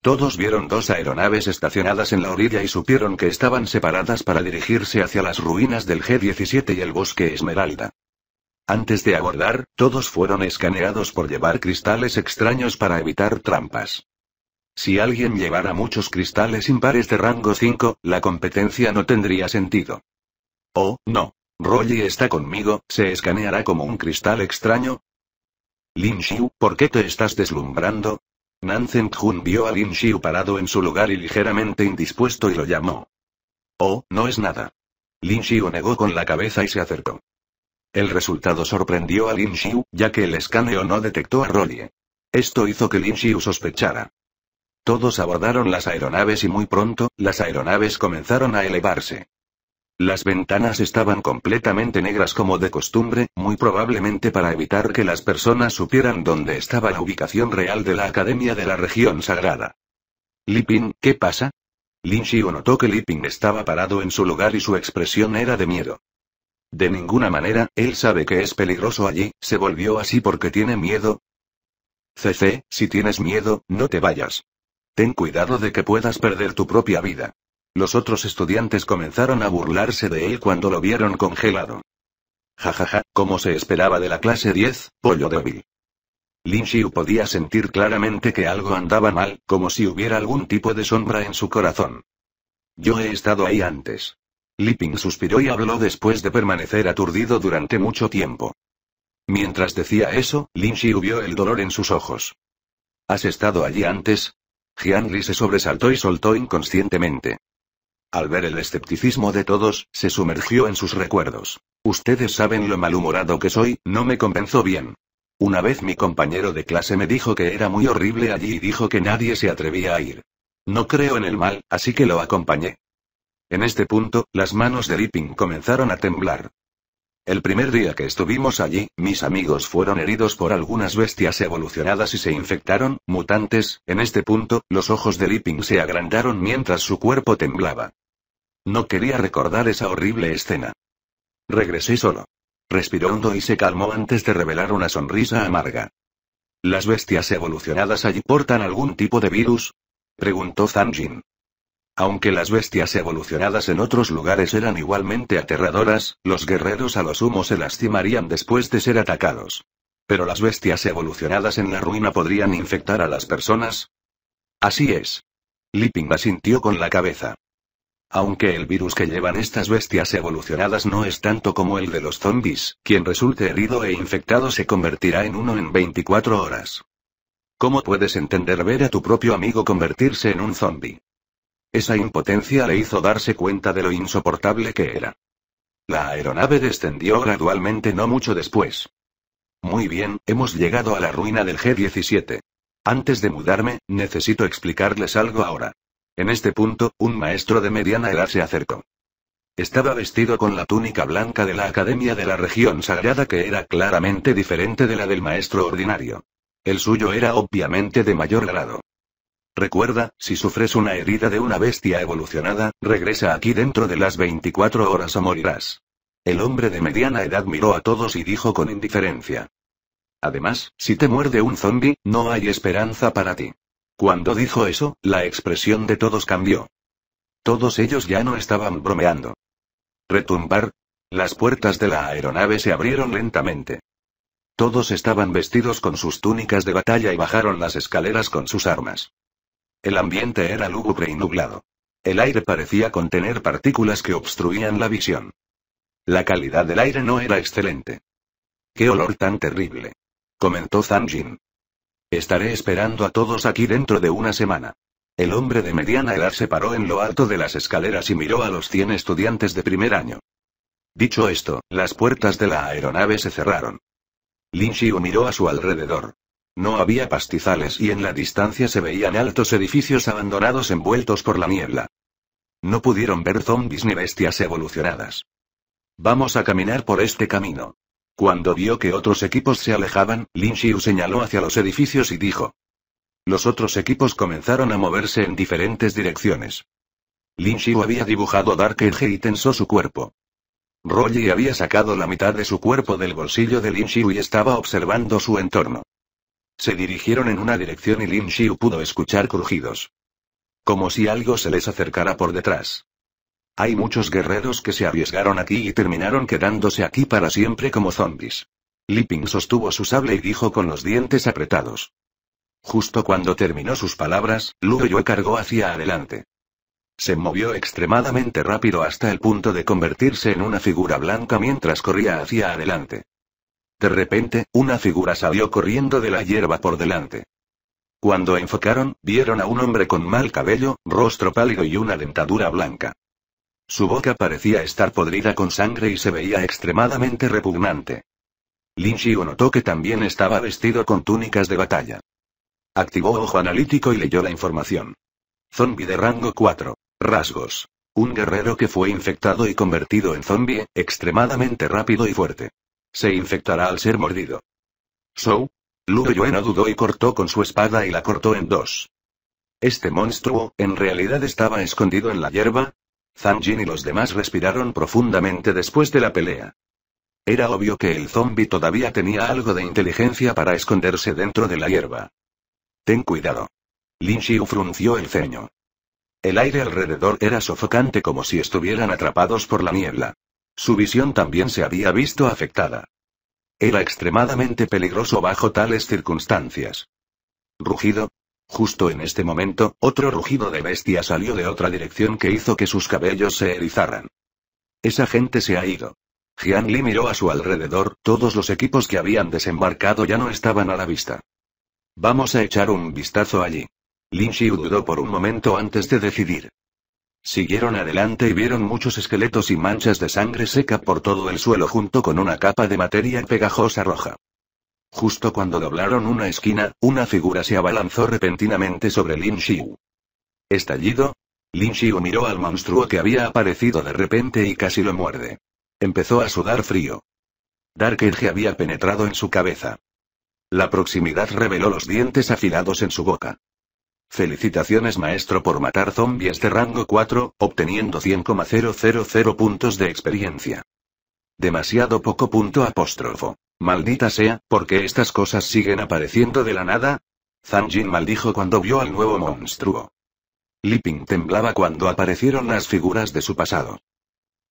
Todos vieron dos aeronaves estacionadas en la orilla y supieron que estaban separadas para dirigirse hacia las ruinas del G17 y el bosque Esmeralda. Antes de abordar, todos fueron escaneados por llevar cristales extraños para evitar trampas. Si alguien llevara muchos cristales impares de rango 5, la competencia no tendría sentido. Oh, no. Rolly está conmigo, ¿se escaneará como un cristal extraño? Lin Xiu, ¿por qué te estás deslumbrando? Nansen Jun vio a Lin Xiu parado en su lugar y ligeramente indispuesto y lo llamó. Oh, no es nada. Lin Xiu negó con la cabeza y se acercó. El resultado sorprendió a Lin Xiu, ya que el escaneo no detectó a Rolie. Esto hizo que Lin Xiu sospechara. Todos abordaron las aeronaves y muy pronto, las aeronaves comenzaron a elevarse. Las ventanas estaban completamente negras como de costumbre, muy probablemente para evitar que las personas supieran dónde estaba la ubicación real de la Academia de la Región Sagrada. Liping, ¿qué pasa? Lin Xiu notó que Liping estaba parado en su lugar y su expresión era de miedo. De ninguna manera, él sabe que es peligroso allí, se volvió así porque tiene miedo. CC, si tienes miedo, no te vayas. Ten cuidado de que puedas perder tu propia vida. Los otros estudiantes comenzaron a burlarse de él cuando lo vieron congelado. Jajaja, ja, ja, como se esperaba de la clase 10, pollo débil. Lin Xiu podía sentir claramente que algo andaba mal, como si hubiera algún tipo de sombra en su corazón. Yo he estado ahí antes. Liping suspiró y habló después de permanecer aturdido durante mucho tiempo. Mientras decía eso, Lin Shi vio el dolor en sus ojos. ¿Has estado allí antes? Li se sobresaltó y soltó inconscientemente. Al ver el escepticismo de todos, se sumergió en sus recuerdos. Ustedes saben lo malhumorado que soy, no me convenzo bien. Una vez mi compañero de clase me dijo que era muy horrible allí y dijo que nadie se atrevía a ir. No creo en el mal, así que lo acompañé. En este punto, las manos de Liping comenzaron a temblar. El primer día que estuvimos allí, mis amigos fueron heridos por algunas bestias evolucionadas y se infectaron, mutantes, en este punto, los ojos de Liping se agrandaron mientras su cuerpo temblaba. No quería recordar esa horrible escena. Regresé solo. Respiró hondo y se calmó antes de revelar una sonrisa amarga. ¿Las bestias evolucionadas allí portan algún tipo de virus? Preguntó Zanjin. Aunque las bestias evolucionadas en otros lugares eran igualmente aterradoras, los guerreros a lo sumo se lastimarían después de ser atacados. Pero las bestias evolucionadas en la ruina podrían infectar a las personas. Así es. Liping asintió con la cabeza. Aunque el virus que llevan estas bestias evolucionadas no es tanto como el de los zombies, quien resulte herido e infectado se convertirá en uno en 24 horas. ¿Cómo puedes entender ver a tu propio amigo convertirse en un zombie? Esa impotencia le hizo darse cuenta de lo insoportable que era. La aeronave descendió gradualmente no mucho después. Muy bien, hemos llegado a la ruina del G-17. Antes de mudarme, necesito explicarles algo ahora. En este punto, un maestro de mediana edad se acercó. Estaba vestido con la túnica blanca de la Academia de la Región Sagrada que era claramente diferente de la del maestro ordinario. El suyo era obviamente de mayor grado. Recuerda, si sufres una herida de una bestia evolucionada, regresa aquí dentro de las 24 horas o morirás. El hombre de mediana edad miró a todos y dijo con indiferencia. Además, si te muerde un zombi, no hay esperanza para ti. Cuando dijo eso, la expresión de todos cambió. Todos ellos ya no estaban bromeando. Retumbar. Las puertas de la aeronave se abrieron lentamente. Todos estaban vestidos con sus túnicas de batalla y bajaron las escaleras con sus armas. El ambiente era lúgubre y nublado. El aire parecía contener partículas que obstruían la visión. La calidad del aire no era excelente. ¡Qué olor tan terrible! comentó Zanjin. Estaré esperando a todos aquí dentro de una semana. El hombre de mediana edad se paró en lo alto de las escaleras y miró a los 100 estudiantes de primer año. Dicho esto, las puertas de la aeronave se cerraron. Lin Xiu miró a su alrededor. No había pastizales y en la distancia se veían altos edificios abandonados envueltos por la niebla. No pudieron ver zombis ni bestias evolucionadas. Vamos a caminar por este camino. Cuando vio que otros equipos se alejaban, Lin Xiu señaló hacia los edificios y dijo. Los otros equipos comenzaron a moverse en diferentes direcciones. Lin Xiu había dibujado Dark Edge y tensó su cuerpo. Rolly había sacado la mitad de su cuerpo del bolsillo de Lin Xiu y estaba observando su entorno. Se dirigieron en una dirección y Lin Xiu pudo escuchar crujidos. Como si algo se les acercara por detrás. Hay muchos guerreros que se arriesgaron aquí y terminaron quedándose aquí para siempre como zombies. Ping sostuvo su sable y dijo con los dientes apretados. Justo cuando terminó sus palabras, Lu cargó hacia adelante. Se movió extremadamente rápido hasta el punto de convertirse en una figura blanca mientras corría hacia adelante. De repente, una figura salió corriendo de la hierba por delante. Cuando enfocaron, vieron a un hombre con mal cabello, rostro pálido y una dentadura blanca. Su boca parecía estar podrida con sangre y se veía extremadamente repugnante. Lin notó que también estaba vestido con túnicas de batalla. Activó ojo analítico y leyó la información. Zombie de rango 4. Rasgos. Un guerrero que fue infectado y convertido en zombie, extremadamente rápido y fuerte. Se infectará al ser mordido. So? Luo no dudó y cortó con su espada y la cortó en dos. Este monstruo, en realidad estaba escondido en la hierba. Zhang y los demás respiraron profundamente después de la pelea. Era obvio que el zombi todavía tenía algo de inteligencia para esconderse dentro de la hierba. Ten cuidado. Lin Xiu frunció el ceño. El aire alrededor era sofocante como si estuvieran atrapados por la niebla. Su visión también se había visto afectada. Era extremadamente peligroso bajo tales circunstancias. Rugido. Justo en este momento, otro rugido de bestia salió de otra dirección que hizo que sus cabellos se erizaran. Esa gente se ha ido. Jian Li miró a su alrededor, todos los equipos que habían desembarcado ya no estaban a la vista. Vamos a echar un vistazo allí. Lin Xiu dudó por un momento antes de decidir. Siguieron adelante y vieron muchos esqueletos y manchas de sangre seca por todo el suelo junto con una capa de materia pegajosa roja. Justo cuando doblaron una esquina, una figura se abalanzó repentinamente sobre Lin Xiu. ¿Estallido? Lin Xiu miró al monstruo que había aparecido de repente y casi lo muerde. Empezó a sudar frío. Dark había penetrado en su cabeza. La proximidad reveló los dientes afilados en su boca. Felicitaciones maestro por matar zombies de rango 4, obteniendo 100,000 puntos de experiencia. Demasiado poco punto apóstrofo. Maldita sea, ¿por qué estas cosas siguen apareciendo de la nada? Zanjin maldijo cuando vio al nuevo monstruo. Liping temblaba cuando aparecieron las figuras de su pasado.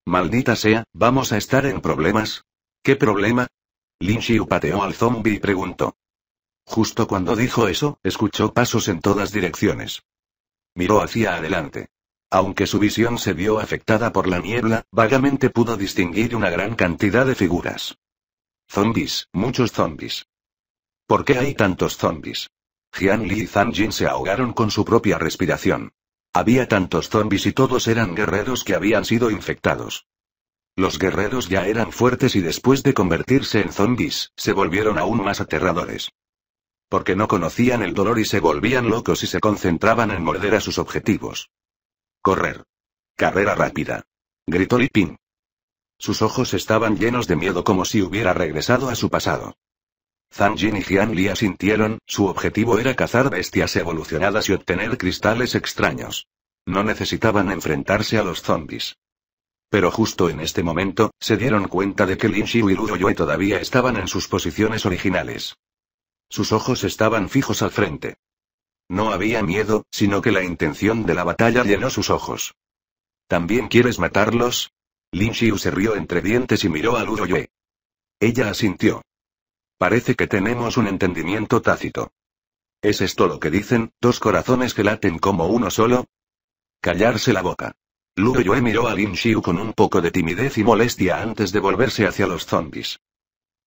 Maldita sea, vamos a estar en problemas. ¿Qué problema? Lin Xiu pateó al zombie y preguntó. Justo cuando dijo eso, escuchó pasos en todas direcciones. Miró hacia adelante. Aunque su visión se vio afectada por la niebla, vagamente pudo distinguir una gran cantidad de figuras. Zombies, muchos zombies. ¿Por qué hay tantos zombies? Jian Li y Zhang Jin se ahogaron con su propia respiración. Había tantos zombies y todos eran guerreros que habían sido infectados. Los guerreros ya eran fuertes y después de convertirse en zombies, se volvieron aún más aterradores. Porque no conocían el dolor y se volvían locos y se concentraban en morder a sus objetivos. Correr. Carrera rápida. Gritó Lipin. Sus ojos estaban llenos de miedo como si hubiera regresado a su pasado. Zhang Jin y Jian Li asintieron, su objetivo era cazar bestias evolucionadas y obtener cristales extraños. No necesitaban enfrentarse a los zombies. Pero justo en este momento, se dieron cuenta de que Lin Xiu y Luo Yue todavía estaban en sus posiciones originales. Sus ojos estaban fijos al frente. No había miedo, sino que la intención de la batalla llenó sus ojos. ¿También quieres matarlos? Lin Xiu se rió entre dientes y miró a Lu Yue. Ella asintió. Parece que tenemos un entendimiento tácito. ¿Es esto lo que dicen, dos corazones que laten como uno solo? Callarse la boca. Lu Yue miró a Lin Xiu con un poco de timidez y molestia antes de volverse hacia los zombies.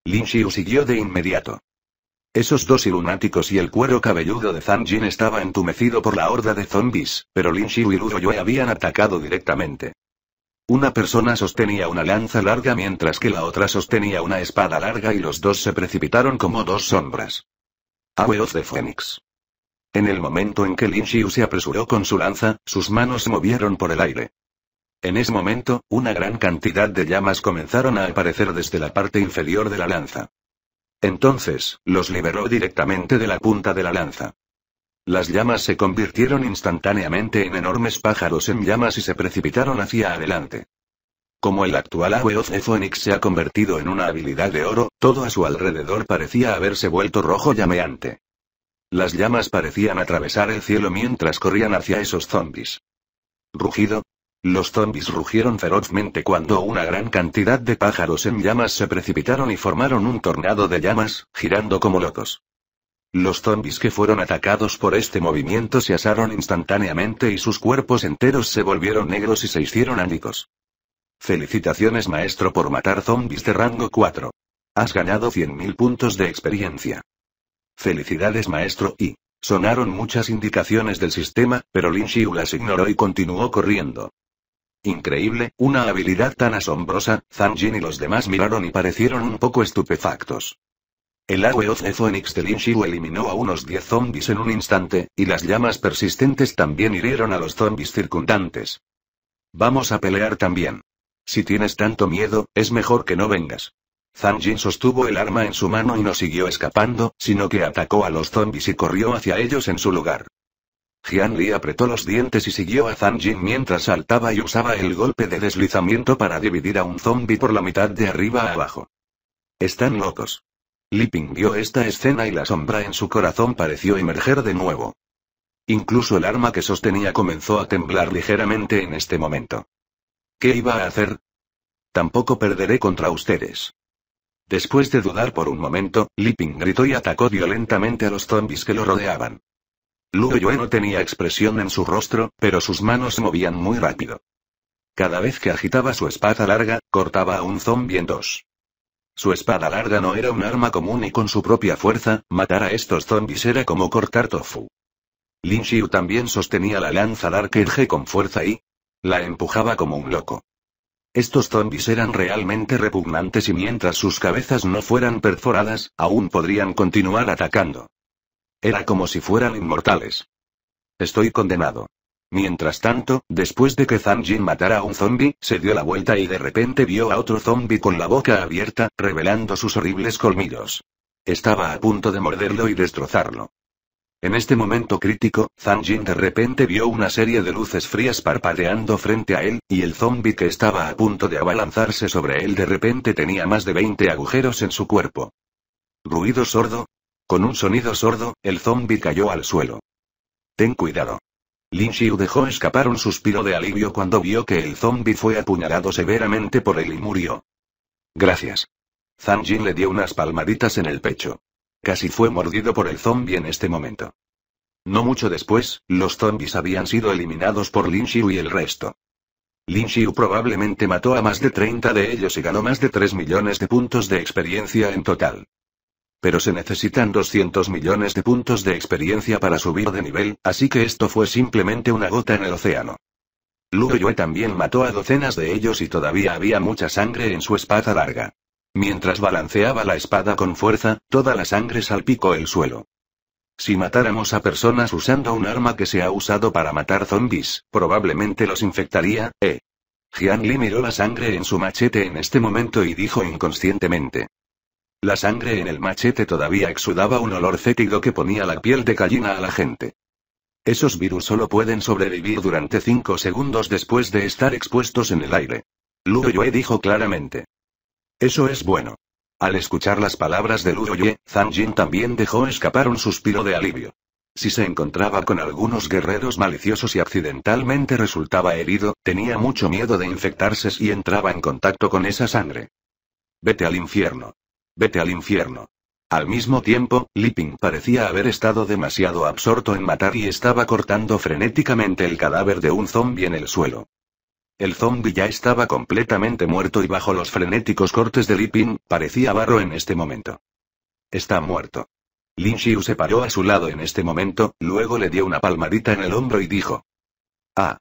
Lin Xiu siguió de inmediato. Esos dos ilunáticos y el cuero cabelludo de Zhang Jin estaba entumecido por la horda de zombies, pero Lin Xiu y Luo Yue habían atacado directamente. Una persona sostenía una lanza larga mientras que la otra sostenía una espada larga y los dos se precipitaron como dos sombras. Aweoz de Fénix. En el momento en que Lin Xiu se apresuró con su lanza, sus manos se movieron por el aire. En ese momento, una gran cantidad de llamas comenzaron a aparecer desde la parte inferior de la lanza. Entonces, los liberó directamente de la punta de la lanza. Las llamas se convirtieron instantáneamente en enormes pájaros en llamas y se precipitaron hacia adelante. Como el actual ave de Phoenix se ha convertido en una habilidad de oro, todo a su alrededor parecía haberse vuelto rojo llameante. Las llamas parecían atravesar el cielo mientras corrían hacia esos zombies. Rugido, los zombis rugieron ferozmente cuando una gran cantidad de pájaros en llamas se precipitaron y formaron un tornado de llamas, girando como locos. Los zombis que fueron atacados por este movimiento se asaron instantáneamente y sus cuerpos enteros se volvieron negros y se hicieron ánicos. Felicitaciones maestro por matar zombies de rango 4. Has ganado 100.000 puntos de experiencia. Felicidades maestro y... Sonaron muchas indicaciones del sistema, pero Lin Xiu las ignoró y continuó corriendo. Increíble, una habilidad tan asombrosa, Zhang Jin y los demás miraron y parecieron un poco estupefactos. El agua de Phoenix de Lin eliminó a unos 10 zombies en un instante, y las llamas persistentes también hirieron a los zombies circundantes. Vamos a pelear también. Si tienes tanto miedo, es mejor que no vengas. Zhang Jin sostuvo el arma en su mano y no siguió escapando, sino que atacó a los zombies y corrió hacia ellos en su lugar. Jian Li apretó los dientes y siguió a Zhang Jin mientras saltaba y usaba el golpe de deslizamiento para dividir a un zombi por la mitad de arriba a abajo. Están locos. Li Ping vio esta escena y la sombra en su corazón pareció emerger de nuevo. Incluso el arma que sostenía comenzó a temblar ligeramente en este momento. ¿Qué iba a hacer? Tampoco perderé contra ustedes. Después de dudar por un momento, Liping Ping gritó y atacó violentamente a los zombis que lo rodeaban. Lu no tenía expresión en su rostro, pero sus manos movían muy rápido. Cada vez que agitaba su espada larga, cortaba a un zombi en dos. Su espada larga no era un arma común y con su propia fuerza, matar a estos zombis era como cortar tofu. Lin Xiu también sostenía la lanza Dark G con fuerza y la empujaba como un loco. Estos zombis eran realmente repugnantes y mientras sus cabezas no fueran perforadas, aún podrían continuar atacando. Era como si fueran inmortales. Estoy condenado. Mientras tanto, después de que Zhang Jin matara a un zombi, se dio la vuelta y de repente vio a otro zombi con la boca abierta, revelando sus horribles colmillos. Estaba a punto de morderlo y destrozarlo. En este momento crítico, Zhang Jin de repente vio una serie de luces frías parpadeando frente a él, y el zombi que estaba a punto de abalanzarse sobre él de repente tenía más de 20 agujeros en su cuerpo. Ruido sordo, con un sonido sordo, el zombi cayó al suelo. Ten cuidado. Lin Xiu dejó escapar un suspiro de alivio cuando vio que el zombi fue apuñalado severamente por él y murió. Gracias. Zhang Jin le dio unas palmaditas en el pecho. Casi fue mordido por el zombi en este momento. No mucho después, los zombis habían sido eliminados por Lin Xiu y el resto. Lin Xiu probablemente mató a más de 30 de ellos y ganó más de 3 millones de puntos de experiencia en total. Pero se necesitan 200 millones de puntos de experiencia para subir de nivel, así que esto fue simplemente una gota en el océano. Luo también mató a docenas de ellos y todavía había mucha sangre en su espada larga. Mientras balanceaba la espada con fuerza, toda la sangre salpicó el suelo. Si matáramos a personas usando un arma que se ha usado para matar zombies, probablemente los infectaría, ¿eh? Jian Li miró la sangre en su machete en este momento y dijo inconscientemente. La sangre en el machete todavía exudaba un olor fétido que ponía la piel de gallina a la gente. Esos virus solo pueden sobrevivir durante 5 segundos después de estar expuestos en el aire. Luo Yue dijo claramente. Eso es bueno. Al escuchar las palabras de Luo Yue, Zhang Jin también dejó escapar un suspiro de alivio. Si se encontraba con algunos guerreros maliciosos y accidentalmente resultaba herido, tenía mucho miedo de infectarse si entraba en contacto con esa sangre. Vete al infierno. Vete al infierno. Al mismo tiempo, Liping parecía haber estado demasiado absorto en matar y estaba cortando frenéticamente el cadáver de un zombi en el suelo. El zombi ya estaba completamente muerto y bajo los frenéticos cortes de Liping parecía barro en este momento. Está muerto. Lin Xiu se paró a su lado en este momento, luego le dio una palmadita en el hombro y dijo. Ah.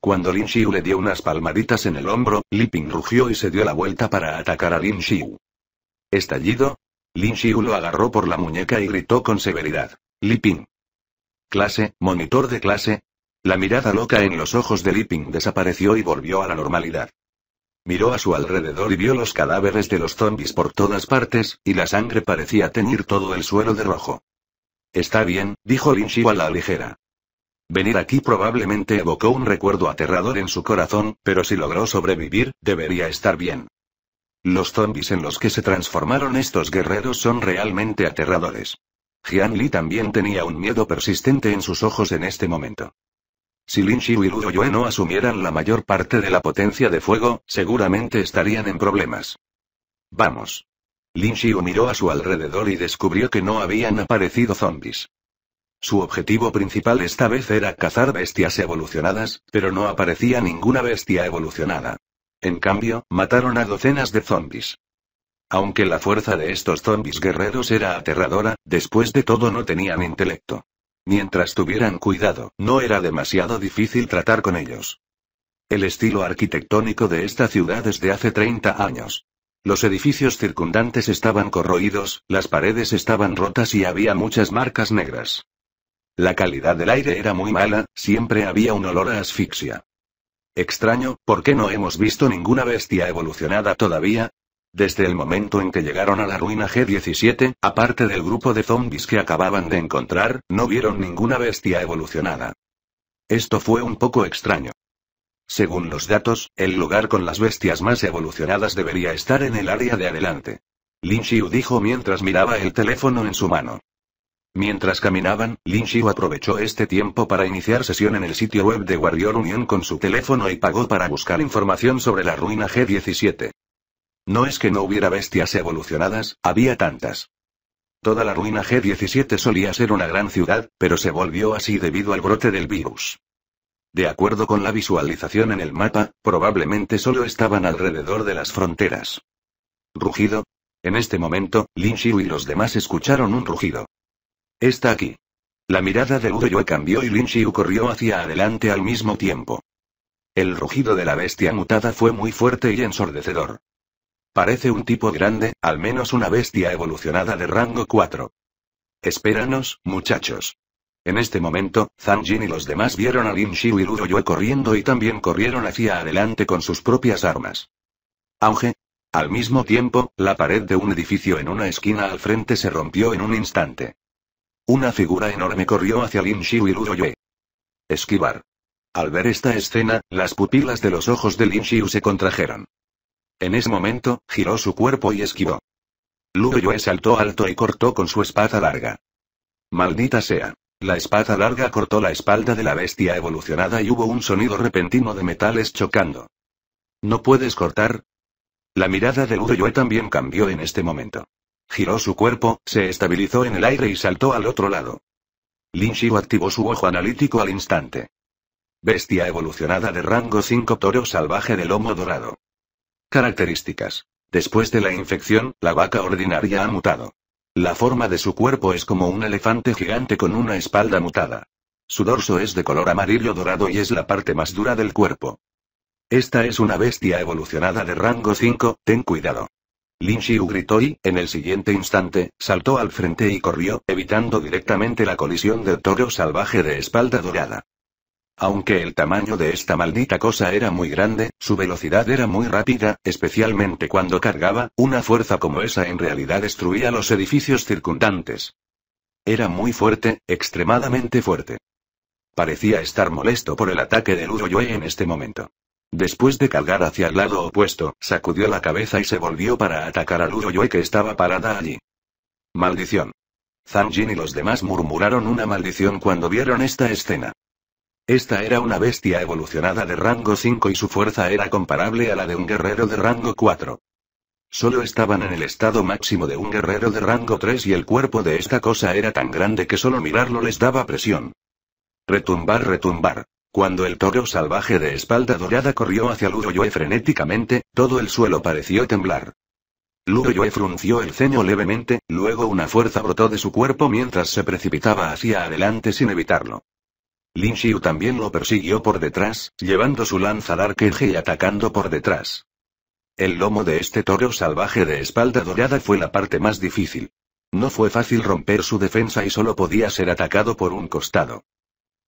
Cuando Lin Xiu le dio unas palmaditas en el hombro, Liping rugió y se dio la vuelta para atacar a Lin Xiu. Estallido. Lin Xiu lo agarró por la muñeca y gritó con severidad. Li Ping. Clase, monitor de clase. La mirada loca en los ojos de Liping Ping desapareció y volvió a la normalidad. Miró a su alrededor y vio los cadáveres de los zombies por todas partes, y la sangre parecía teñir todo el suelo de rojo. Está bien, dijo Lin Xiu a la ligera. Venir aquí probablemente evocó un recuerdo aterrador en su corazón, pero si logró sobrevivir, debería estar bien. Los zombies en los que se transformaron estos guerreros son realmente aterradores. Jian Li también tenía un miedo persistente en sus ojos en este momento. Si Lin Xiu y Luo Yue no asumieran la mayor parte de la potencia de fuego, seguramente estarían en problemas. Vamos. Lin Xiu miró a su alrededor y descubrió que no habían aparecido zombies. Su objetivo principal esta vez era cazar bestias evolucionadas, pero no aparecía ninguna bestia evolucionada. En cambio, mataron a docenas de zombis. Aunque la fuerza de estos zombis guerreros era aterradora, después de todo no tenían intelecto. Mientras tuvieran cuidado, no era demasiado difícil tratar con ellos. El estilo arquitectónico de esta ciudad es de hace 30 años. Los edificios circundantes estaban corroídos, las paredes estaban rotas y había muchas marcas negras. La calidad del aire era muy mala, siempre había un olor a asfixia. Extraño, ¿por qué no hemos visto ninguna bestia evolucionada todavía? Desde el momento en que llegaron a la ruina G17, aparte del grupo de zombies que acababan de encontrar, no vieron ninguna bestia evolucionada. Esto fue un poco extraño. Según los datos, el lugar con las bestias más evolucionadas debería estar en el área de adelante. Lin Xiu dijo mientras miraba el teléfono en su mano. Mientras caminaban, Lin Xiu aprovechó este tiempo para iniciar sesión en el sitio web de Warrior Union con su teléfono y pagó para buscar información sobre la ruina G17. No es que no hubiera bestias evolucionadas, había tantas. Toda la ruina G17 solía ser una gran ciudad, pero se volvió así debido al brote del virus. De acuerdo con la visualización en el mapa, probablemente solo estaban alrededor de las fronteras. Rugido. En este momento, Lin Xiu y los demás escucharon un rugido. Está aquí. La mirada de Uroyue cambió y Lin Xiu corrió hacia adelante al mismo tiempo. El rugido de la bestia mutada fue muy fuerte y ensordecedor. Parece un tipo grande, al menos una bestia evolucionada de rango 4. Espéranos, muchachos. En este momento, Zhang Jin y los demás vieron a Lin Xiu y Ludoyue corriendo y también corrieron hacia adelante con sus propias armas. Auge. Al mismo tiempo, la pared de un edificio en una esquina al frente se rompió en un instante. Una figura enorme corrió hacia Lin Xiu y Yue. Esquivar. Al ver esta escena, las pupilas de los ojos de Lin Xiu se contrajeron. En ese momento, giró su cuerpo y esquivó. Yue saltó alto y cortó con su espada larga. Maldita sea. La espada larga cortó la espalda de la bestia evolucionada y hubo un sonido repentino de metales chocando. ¿No puedes cortar? La mirada de Yue también cambió en este momento. Giró su cuerpo, se estabilizó en el aire y saltó al otro lado. Lin Xiu activó su ojo analítico al instante. Bestia evolucionada de rango 5 toro salvaje de lomo dorado. Características. Después de la infección, la vaca ordinaria ha mutado. La forma de su cuerpo es como un elefante gigante con una espalda mutada. Su dorso es de color amarillo dorado y es la parte más dura del cuerpo. Esta es una bestia evolucionada de rango 5, ten cuidado. Lin Xiu gritó y, en el siguiente instante, saltó al frente y corrió, evitando directamente la colisión del toro salvaje de espalda dorada. Aunque el tamaño de esta maldita cosa era muy grande, su velocidad era muy rápida, especialmente cuando cargaba, una fuerza como esa en realidad destruía los edificios circundantes. Era muy fuerte, extremadamente fuerte. Parecía estar molesto por el ataque del Uroyue en este momento. Después de cargar hacia el lado opuesto, sacudió la cabeza y se volvió para atacar a Yue que estaba parada allí. Maldición. Zhang y los demás murmuraron una maldición cuando vieron esta escena. Esta era una bestia evolucionada de rango 5 y su fuerza era comparable a la de un guerrero de rango 4. Solo estaban en el estado máximo de un guerrero de rango 3 y el cuerpo de esta cosa era tan grande que solo mirarlo les daba presión. Retumbar, retumbar. Cuando el toro salvaje de espalda dorada corrió hacia Luroyue frenéticamente, todo el suelo pareció temblar. Luroyue frunció el ceño levemente, luego una fuerza brotó de su cuerpo mientras se precipitaba hacia adelante sin evitarlo. Lin Xiu también lo persiguió por detrás, llevando su lanza al arqueje y atacando por detrás. El lomo de este toro salvaje de espalda dorada fue la parte más difícil. No fue fácil romper su defensa y solo podía ser atacado por un costado.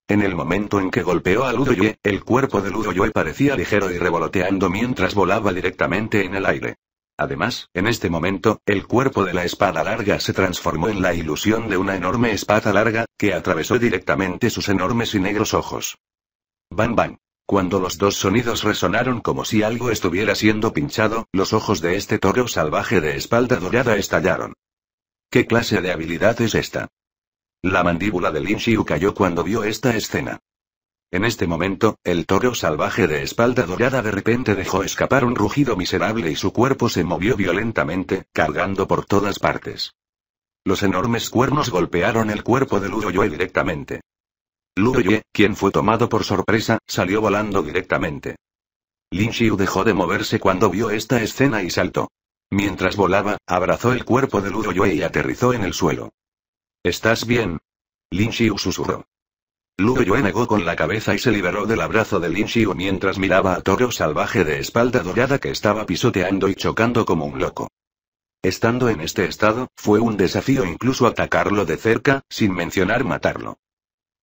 En el momento en que golpeó a Ludoye, el cuerpo de Ludoye parecía ligero y revoloteando mientras volaba directamente en el aire. Además, en este momento, el cuerpo de la espada larga se transformó en la ilusión de una enorme espada larga, que atravesó directamente sus enormes y negros ojos. Bam bam. Cuando los dos sonidos resonaron como si algo estuviera siendo pinchado, los ojos de este toro salvaje de espalda dorada estallaron. ¿Qué clase de habilidad es esta? La mandíbula de Lin Xiu cayó cuando vio esta escena. En este momento, el toro salvaje de espalda dorada de repente dejó escapar un rugido miserable y su cuerpo se movió violentamente, cargando por todas partes. Los enormes cuernos golpearon el cuerpo de Luo directamente. Luo Yue, quien fue tomado por sorpresa, salió volando directamente. Lin Xiu dejó de moverse cuando vio esta escena y saltó. Mientras volaba, abrazó el cuerpo de Luo y aterrizó en el suelo. ¿Estás bien? Lin Xiu susurró. Luo Yue negó con la cabeza y se liberó del abrazo de Lin Xiu mientras miraba a Toro Salvaje de espalda dorada que estaba pisoteando y chocando como un loco. Estando en este estado, fue un desafío incluso atacarlo de cerca, sin mencionar matarlo.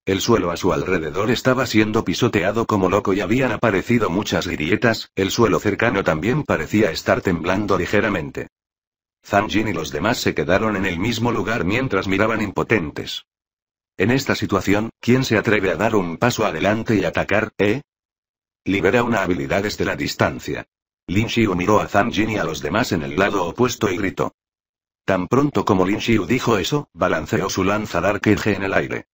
El suelo a su alrededor estaba siendo pisoteado como loco y habían aparecido muchas grietas, el suelo cercano también parecía estar temblando ligeramente. Zanjin y los demás se quedaron en el mismo lugar mientras miraban impotentes. En esta situación, ¿quién se atreve a dar un paso adelante y atacar, eh? Libera una habilidad desde la distancia. Lin Xiu miró a Jin y a los demás en el lado opuesto y gritó. Tan pronto como Lin Xiu dijo eso, balanceó su lanza Dark Edge en el aire.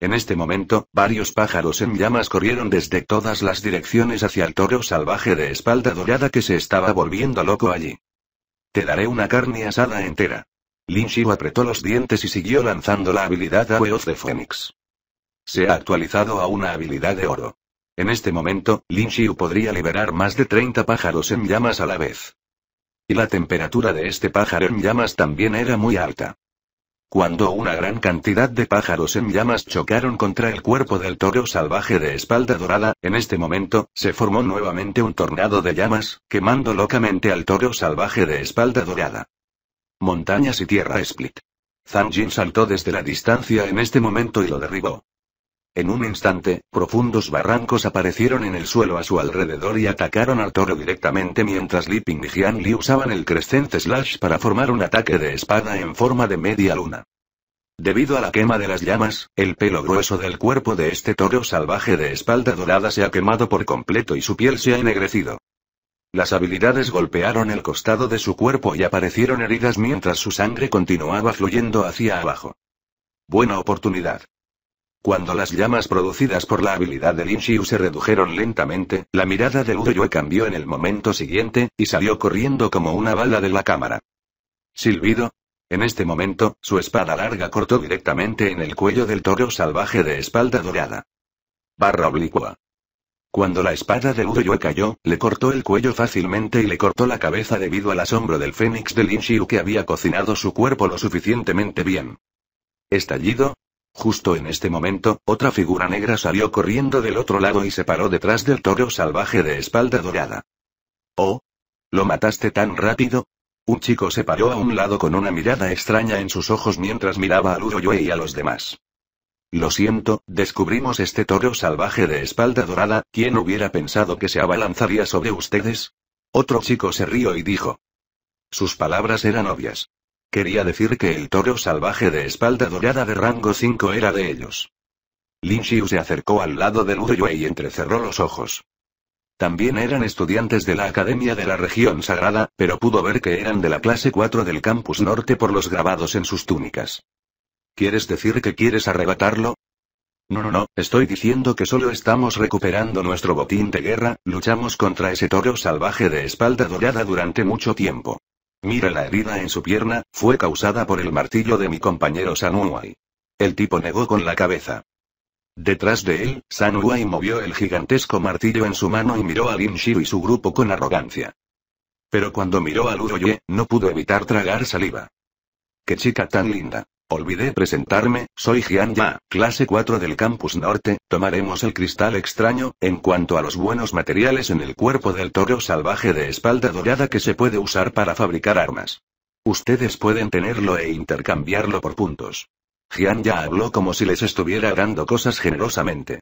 En este momento, varios pájaros en llamas corrieron desde todas las direcciones hacia el toro salvaje de espalda dorada que se estaba volviendo loco allí. Te daré una carne asada entera. Lin Xiu apretó los dientes y siguió lanzando la habilidad Aweos de Fénix. Se ha actualizado a una habilidad de oro. En este momento, Lin Xiu podría liberar más de 30 pájaros en llamas a la vez. Y la temperatura de este pájaro en llamas también era muy alta. Cuando una gran cantidad de pájaros en llamas chocaron contra el cuerpo del toro salvaje de espalda dorada, en este momento, se formó nuevamente un tornado de llamas, quemando locamente al toro salvaje de espalda dorada. Montañas y tierra split. Zanjin saltó desde la distancia en este momento y lo derribó. En un instante, profundos barrancos aparecieron en el suelo a su alrededor y atacaron al toro directamente mientras Li Ping y Jian Li usaban el crescente slash para formar un ataque de espada en forma de media luna. Debido a la quema de las llamas, el pelo grueso del cuerpo de este toro salvaje de espalda dorada se ha quemado por completo y su piel se ha ennegrecido. Las habilidades golpearon el costado de su cuerpo y aparecieron heridas mientras su sangre continuaba fluyendo hacia abajo. Buena oportunidad. Cuando las llamas producidas por la habilidad de Lin se redujeron lentamente, la mirada de Yue cambió en el momento siguiente, y salió corriendo como una bala de la cámara. Silbido. En este momento, su espada larga cortó directamente en el cuello del toro salvaje de espalda dorada. Barra oblicua. Cuando la espada de Yue cayó, le cortó el cuello fácilmente y le cortó la cabeza debido al asombro del fénix de Lin que había cocinado su cuerpo lo suficientemente bien. Estallido, Justo en este momento, otra figura negra salió corriendo del otro lado y se paró detrás del toro salvaje de espalda dorada. Oh. ¿Lo mataste tan rápido? Un chico se paró a un lado con una mirada extraña en sus ojos mientras miraba a Luroyue y a los demás. Lo siento, descubrimos este toro salvaje de espalda dorada, ¿quién hubiera pensado que se abalanzaría sobre ustedes? Otro chico se rió y dijo. Sus palabras eran obvias. Quería decir que el toro salvaje de espalda dorada de rango 5 era de ellos. Lin Xiu se acercó al lado de Lu y entrecerró los ojos. También eran estudiantes de la Academia de la Región Sagrada, pero pudo ver que eran de la clase 4 del campus norte por los grabados en sus túnicas. ¿Quieres decir que quieres arrebatarlo? No, no, no, estoy diciendo que solo estamos recuperando nuestro botín de guerra, luchamos contra ese toro salvaje de espalda dorada durante mucho tiempo. Mira la herida en su pierna, fue causada por el martillo de mi compañero Sanuai. El tipo negó con la cabeza. Detrás de él, Sanuai movió el gigantesco martillo en su mano y miró a Lin Shi y su grupo con arrogancia. Pero cuando miró a Luroye, no pudo evitar tragar saliva. ¡Qué chica tan linda! Olvidé presentarme, soy Jian Ya, clase 4 del campus norte, tomaremos el cristal extraño, en cuanto a los buenos materiales en el cuerpo del toro salvaje de espalda dorada que se puede usar para fabricar armas. Ustedes pueden tenerlo e intercambiarlo por puntos. Jian Ya habló como si les estuviera dando cosas generosamente.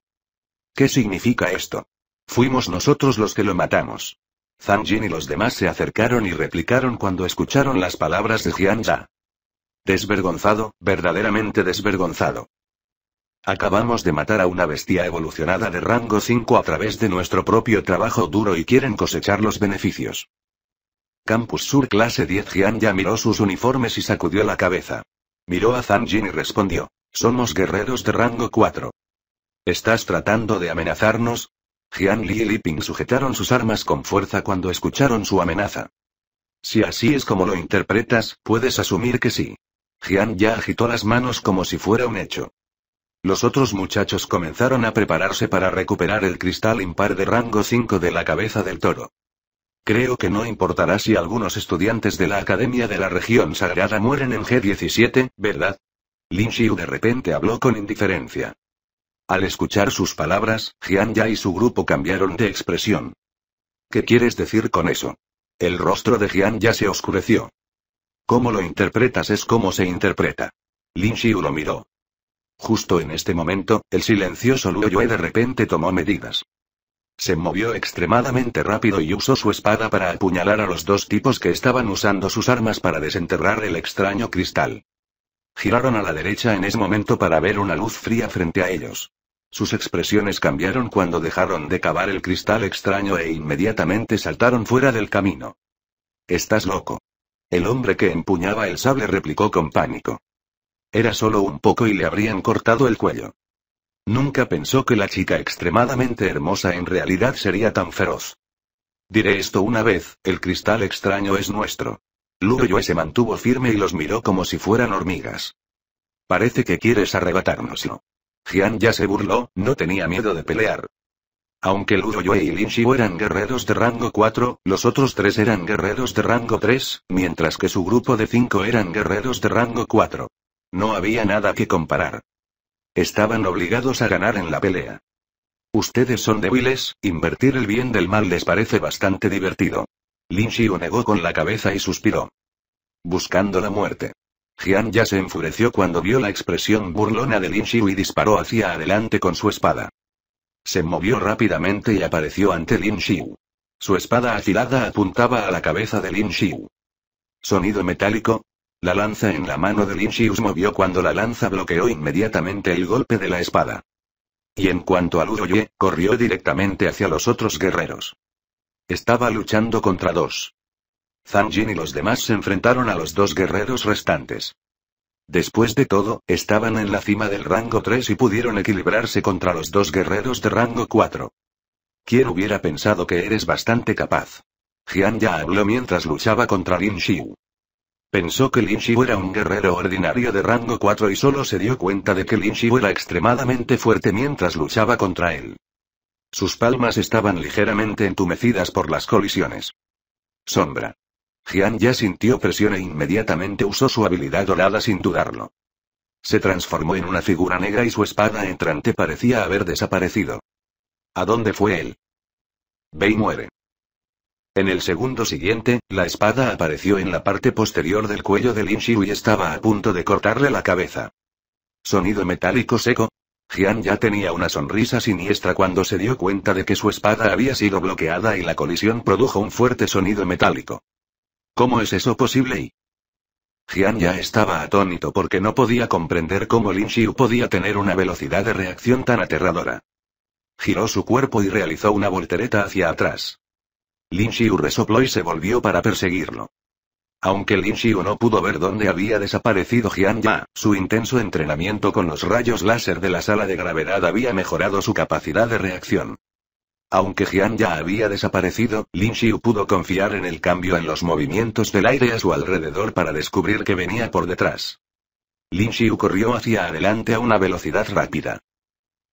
¿Qué significa esto? Fuimos nosotros los que lo matamos. Zhang Jin y los demás se acercaron y replicaron cuando escucharon las palabras de Jian Ya. Desvergonzado, verdaderamente desvergonzado. Acabamos de matar a una bestia evolucionada de rango 5 a través de nuestro propio trabajo duro y quieren cosechar los beneficios. Campus Sur clase 10 Jian ya miró sus uniformes y sacudió la cabeza. Miró a Zhang Jin y respondió, somos guerreros de rango 4. ¿Estás tratando de amenazarnos? Jian Li y Li sujetaron sus armas con fuerza cuando escucharon su amenaza. Si así es como lo interpretas, puedes asumir que sí. Jian ya agitó las manos como si fuera un hecho. Los otros muchachos comenzaron a prepararse para recuperar el cristal impar de rango 5 de la cabeza del toro. Creo que no importará si algunos estudiantes de la Academia de la Región Sagrada mueren en G17, ¿verdad? Lin Xiu de repente habló con indiferencia. Al escuchar sus palabras, Jian Ya y su grupo cambiaron de expresión. ¿Qué quieres decir con eso? El rostro de Jian Ya se oscureció. Cómo lo interpretas es como se interpreta. Lin Xiu lo miró. Justo en este momento, el silencioso Luo Yue de repente tomó medidas. Se movió extremadamente rápido y usó su espada para apuñalar a los dos tipos que estaban usando sus armas para desenterrar el extraño cristal. Giraron a la derecha en ese momento para ver una luz fría frente a ellos. Sus expresiones cambiaron cuando dejaron de cavar el cristal extraño e inmediatamente saltaron fuera del camino. Estás loco. El hombre que empuñaba el sable replicó con pánico. Era solo un poco y le habrían cortado el cuello. Nunca pensó que la chica extremadamente hermosa en realidad sería tan feroz. Diré esto una vez, el cristal extraño es nuestro. yo se mantuvo firme y los miró como si fueran hormigas. Parece que quieres arrebatárnoslo. Jian ya se burló, no tenía miedo de pelear, aunque Yue y Xiu eran guerreros de rango 4, los otros tres eran guerreros de rango 3, mientras que su grupo de 5 eran guerreros de rango 4. No había nada que comparar. Estaban obligados a ganar en la pelea. Ustedes son débiles, invertir el bien del mal les parece bastante divertido. Lin Xiu negó con la cabeza y suspiró. Buscando la muerte. Jian ya se enfureció cuando vio la expresión burlona de Lin y disparó hacia adelante con su espada. Se movió rápidamente y apareció ante Lin Xiu. Su espada afilada apuntaba a la cabeza de Lin Xiu. Sonido metálico. La lanza en la mano de Lin Xiu se movió cuando la lanza bloqueó inmediatamente el golpe de la espada. Y en cuanto a Ye, corrió directamente hacia los otros guerreros. Estaba luchando contra dos. Zhang Jin y los demás se enfrentaron a los dos guerreros restantes. Después de todo, estaban en la cima del rango 3 y pudieron equilibrarse contra los dos guerreros de rango 4. ¿Quién hubiera pensado que eres bastante capaz? Jian ya habló mientras luchaba contra Lin Xiu. Pensó que Lin Xiu era un guerrero ordinario de rango 4 y solo se dio cuenta de que Lin Xiu era extremadamente fuerte mientras luchaba contra él. Sus palmas estaban ligeramente entumecidas por las colisiones. Sombra. Jian ya sintió presión e inmediatamente usó su habilidad dorada sin dudarlo. Se transformó en una figura negra y su espada entrante parecía haber desaparecido. ¿A dónde fue él? Bei muere. En el segundo siguiente, la espada apareció en la parte posterior del cuello de Lin Xiu y estaba a punto de cortarle la cabeza. Sonido metálico seco. Jian ya tenía una sonrisa siniestra cuando se dio cuenta de que su espada había sido bloqueada y la colisión produjo un fuerte sonido metálico. ¿Cómo es eso posible? Y... Jian ya estaba atónito porque no podía comprender cómo Lin Xiu podía tener una velocidad de reacción tan aterradora. Giró su cuerpo y realizó una voltereta hacia atrás. Lin Xiu resopló y se volvió para perseguirlo. Aunque Lin Xiu no pudo ver dónde había desaparecido Jian Ya, su intenso entrenamiento con los rayos láser de la sala de gravedad había mejorado su capacidad de reacción. Aunque Jian ya había desaparecido, Lin Xiu pudo confiar en el cambio en los movimientos del aire a su alrededor para descubrir que venía por detrás. Lin Xiu corrió hacia adelante a una velocidad rápida.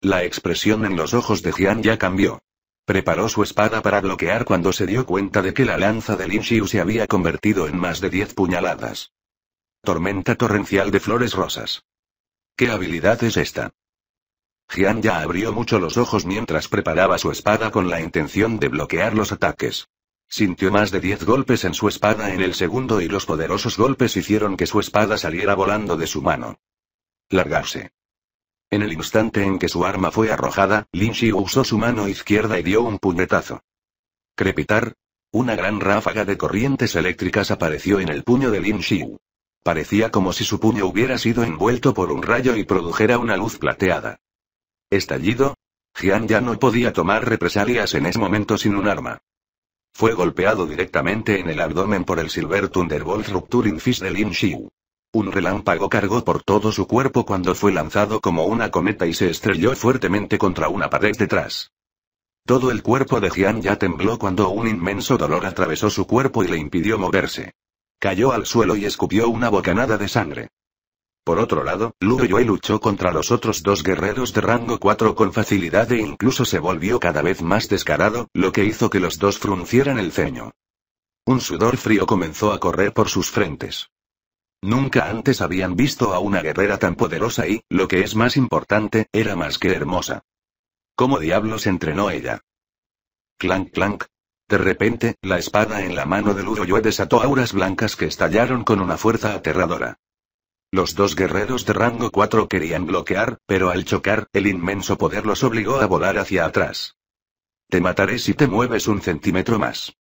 La expresión en los ojos de Jian ya cambió. Preparó su espada para bloquear cuando se dio cuenta de que la lanza de Lin Xiu se había convertido en más de diez puñaladas. Tormenta torrencial de flores rosas. ¿Qué habilidad es esta? Jian ya abrió mucho los ojos mientras preparaba su espada con la intención de bloquear los ataques. Sintió más de diez golpes en su espada en el segundo y los poderosos golpes hicieron que su espada saliera volando de su mano. Largarse. En el instante en que su arma fue arrojada, Lin Xiu usó su mano izquierda y dio un puñetazo. Crepitar. Una gran ráfaga de corrientes eléctricas apareció en el puño de Lin Xiu. Parecía como si su puño hubiera sido envuelto por un rayo y produjera una luz plateada. Estallido. Jian ya no podía tomar represalias en ese momento sin un arma. Fue golpeado directamente en el abdomen por el Silver Thunderbolt Rupturing Fist de Lin Xiu. Un relámpago cargó por todo su cuerpo cuando fue lanzado como una cometa y se estrelló fuertemente contra una pared detrás. Todo el cuerpo de Jian ya tembló cuando un inmenso dolor atravesó su cuerpo y le impidió moverse. Cayó al suelo y escupió una bocanada de sangre. Por otro lado, Lu luchó contra los otros dos guerreros de rango 4 con facilidad e incluso se volvió cada vez más descarado, lo que hizo que los dos fruncieran el ceño. Un sudor frío comenzó a correr por sus frentes. Nunca antes habían visto a una guerrera tan poderosa y, lo que es más importante, era más que hermosa. ¿Cómo diablos entrenó ella? Clank, clank. De repente, la espada en la mano de Luroyue desató auras blancas que estallaron con una fuerza aterradora. Los dos guerreros de rango 4 querían bloquear, pero al chocar, el inmenso poder los obligó a volar hacia atrás. Te mataré si te mueves un centímetro más.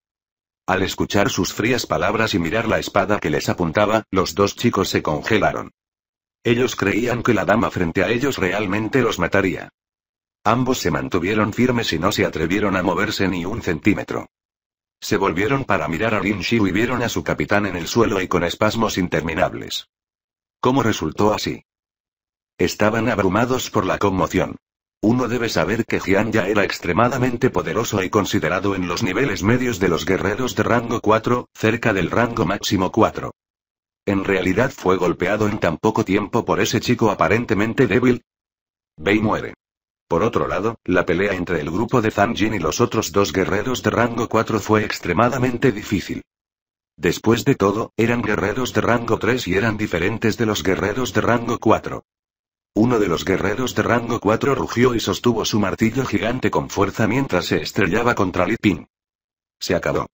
Al escuchar sus frías palabras y mirar la espada que les apuntaba, los dos chicos se congelaron. Ellos creían que la dama frente a ellos realmente los mataría. Ambos se mantuvieron firmes y no se atrevieron a moverse ni un centímetro. Se volvieron para mirar a Lin Shi y vieron a su capitán en el suelo y con espasmos interminables. ¿Cómo resultó así? Estaban abrumados por la conmoción. Uno debe saber que Jian ya era extremadamente poderoso y considerado en los niveles medios de los guerreros de rango 4, cerca del rango máximo 4. En realidad fue golpeado en tan poco tiempo por ese chico aparentemente débil. Bei muere. Por otro lado, la pelea entre el grupo de Zhang Jin y los otros dos guerreros de rango 4 fue extremadamente difícil. Después de todo, eran guerreros de rango 3 y eran diferentes de los guerreros de rango 4. Uno de los guerreros de rango 4 rugió y sostuvo su martillo gigante con fuerza mientras se estrellaba contra Liping. Se acabó.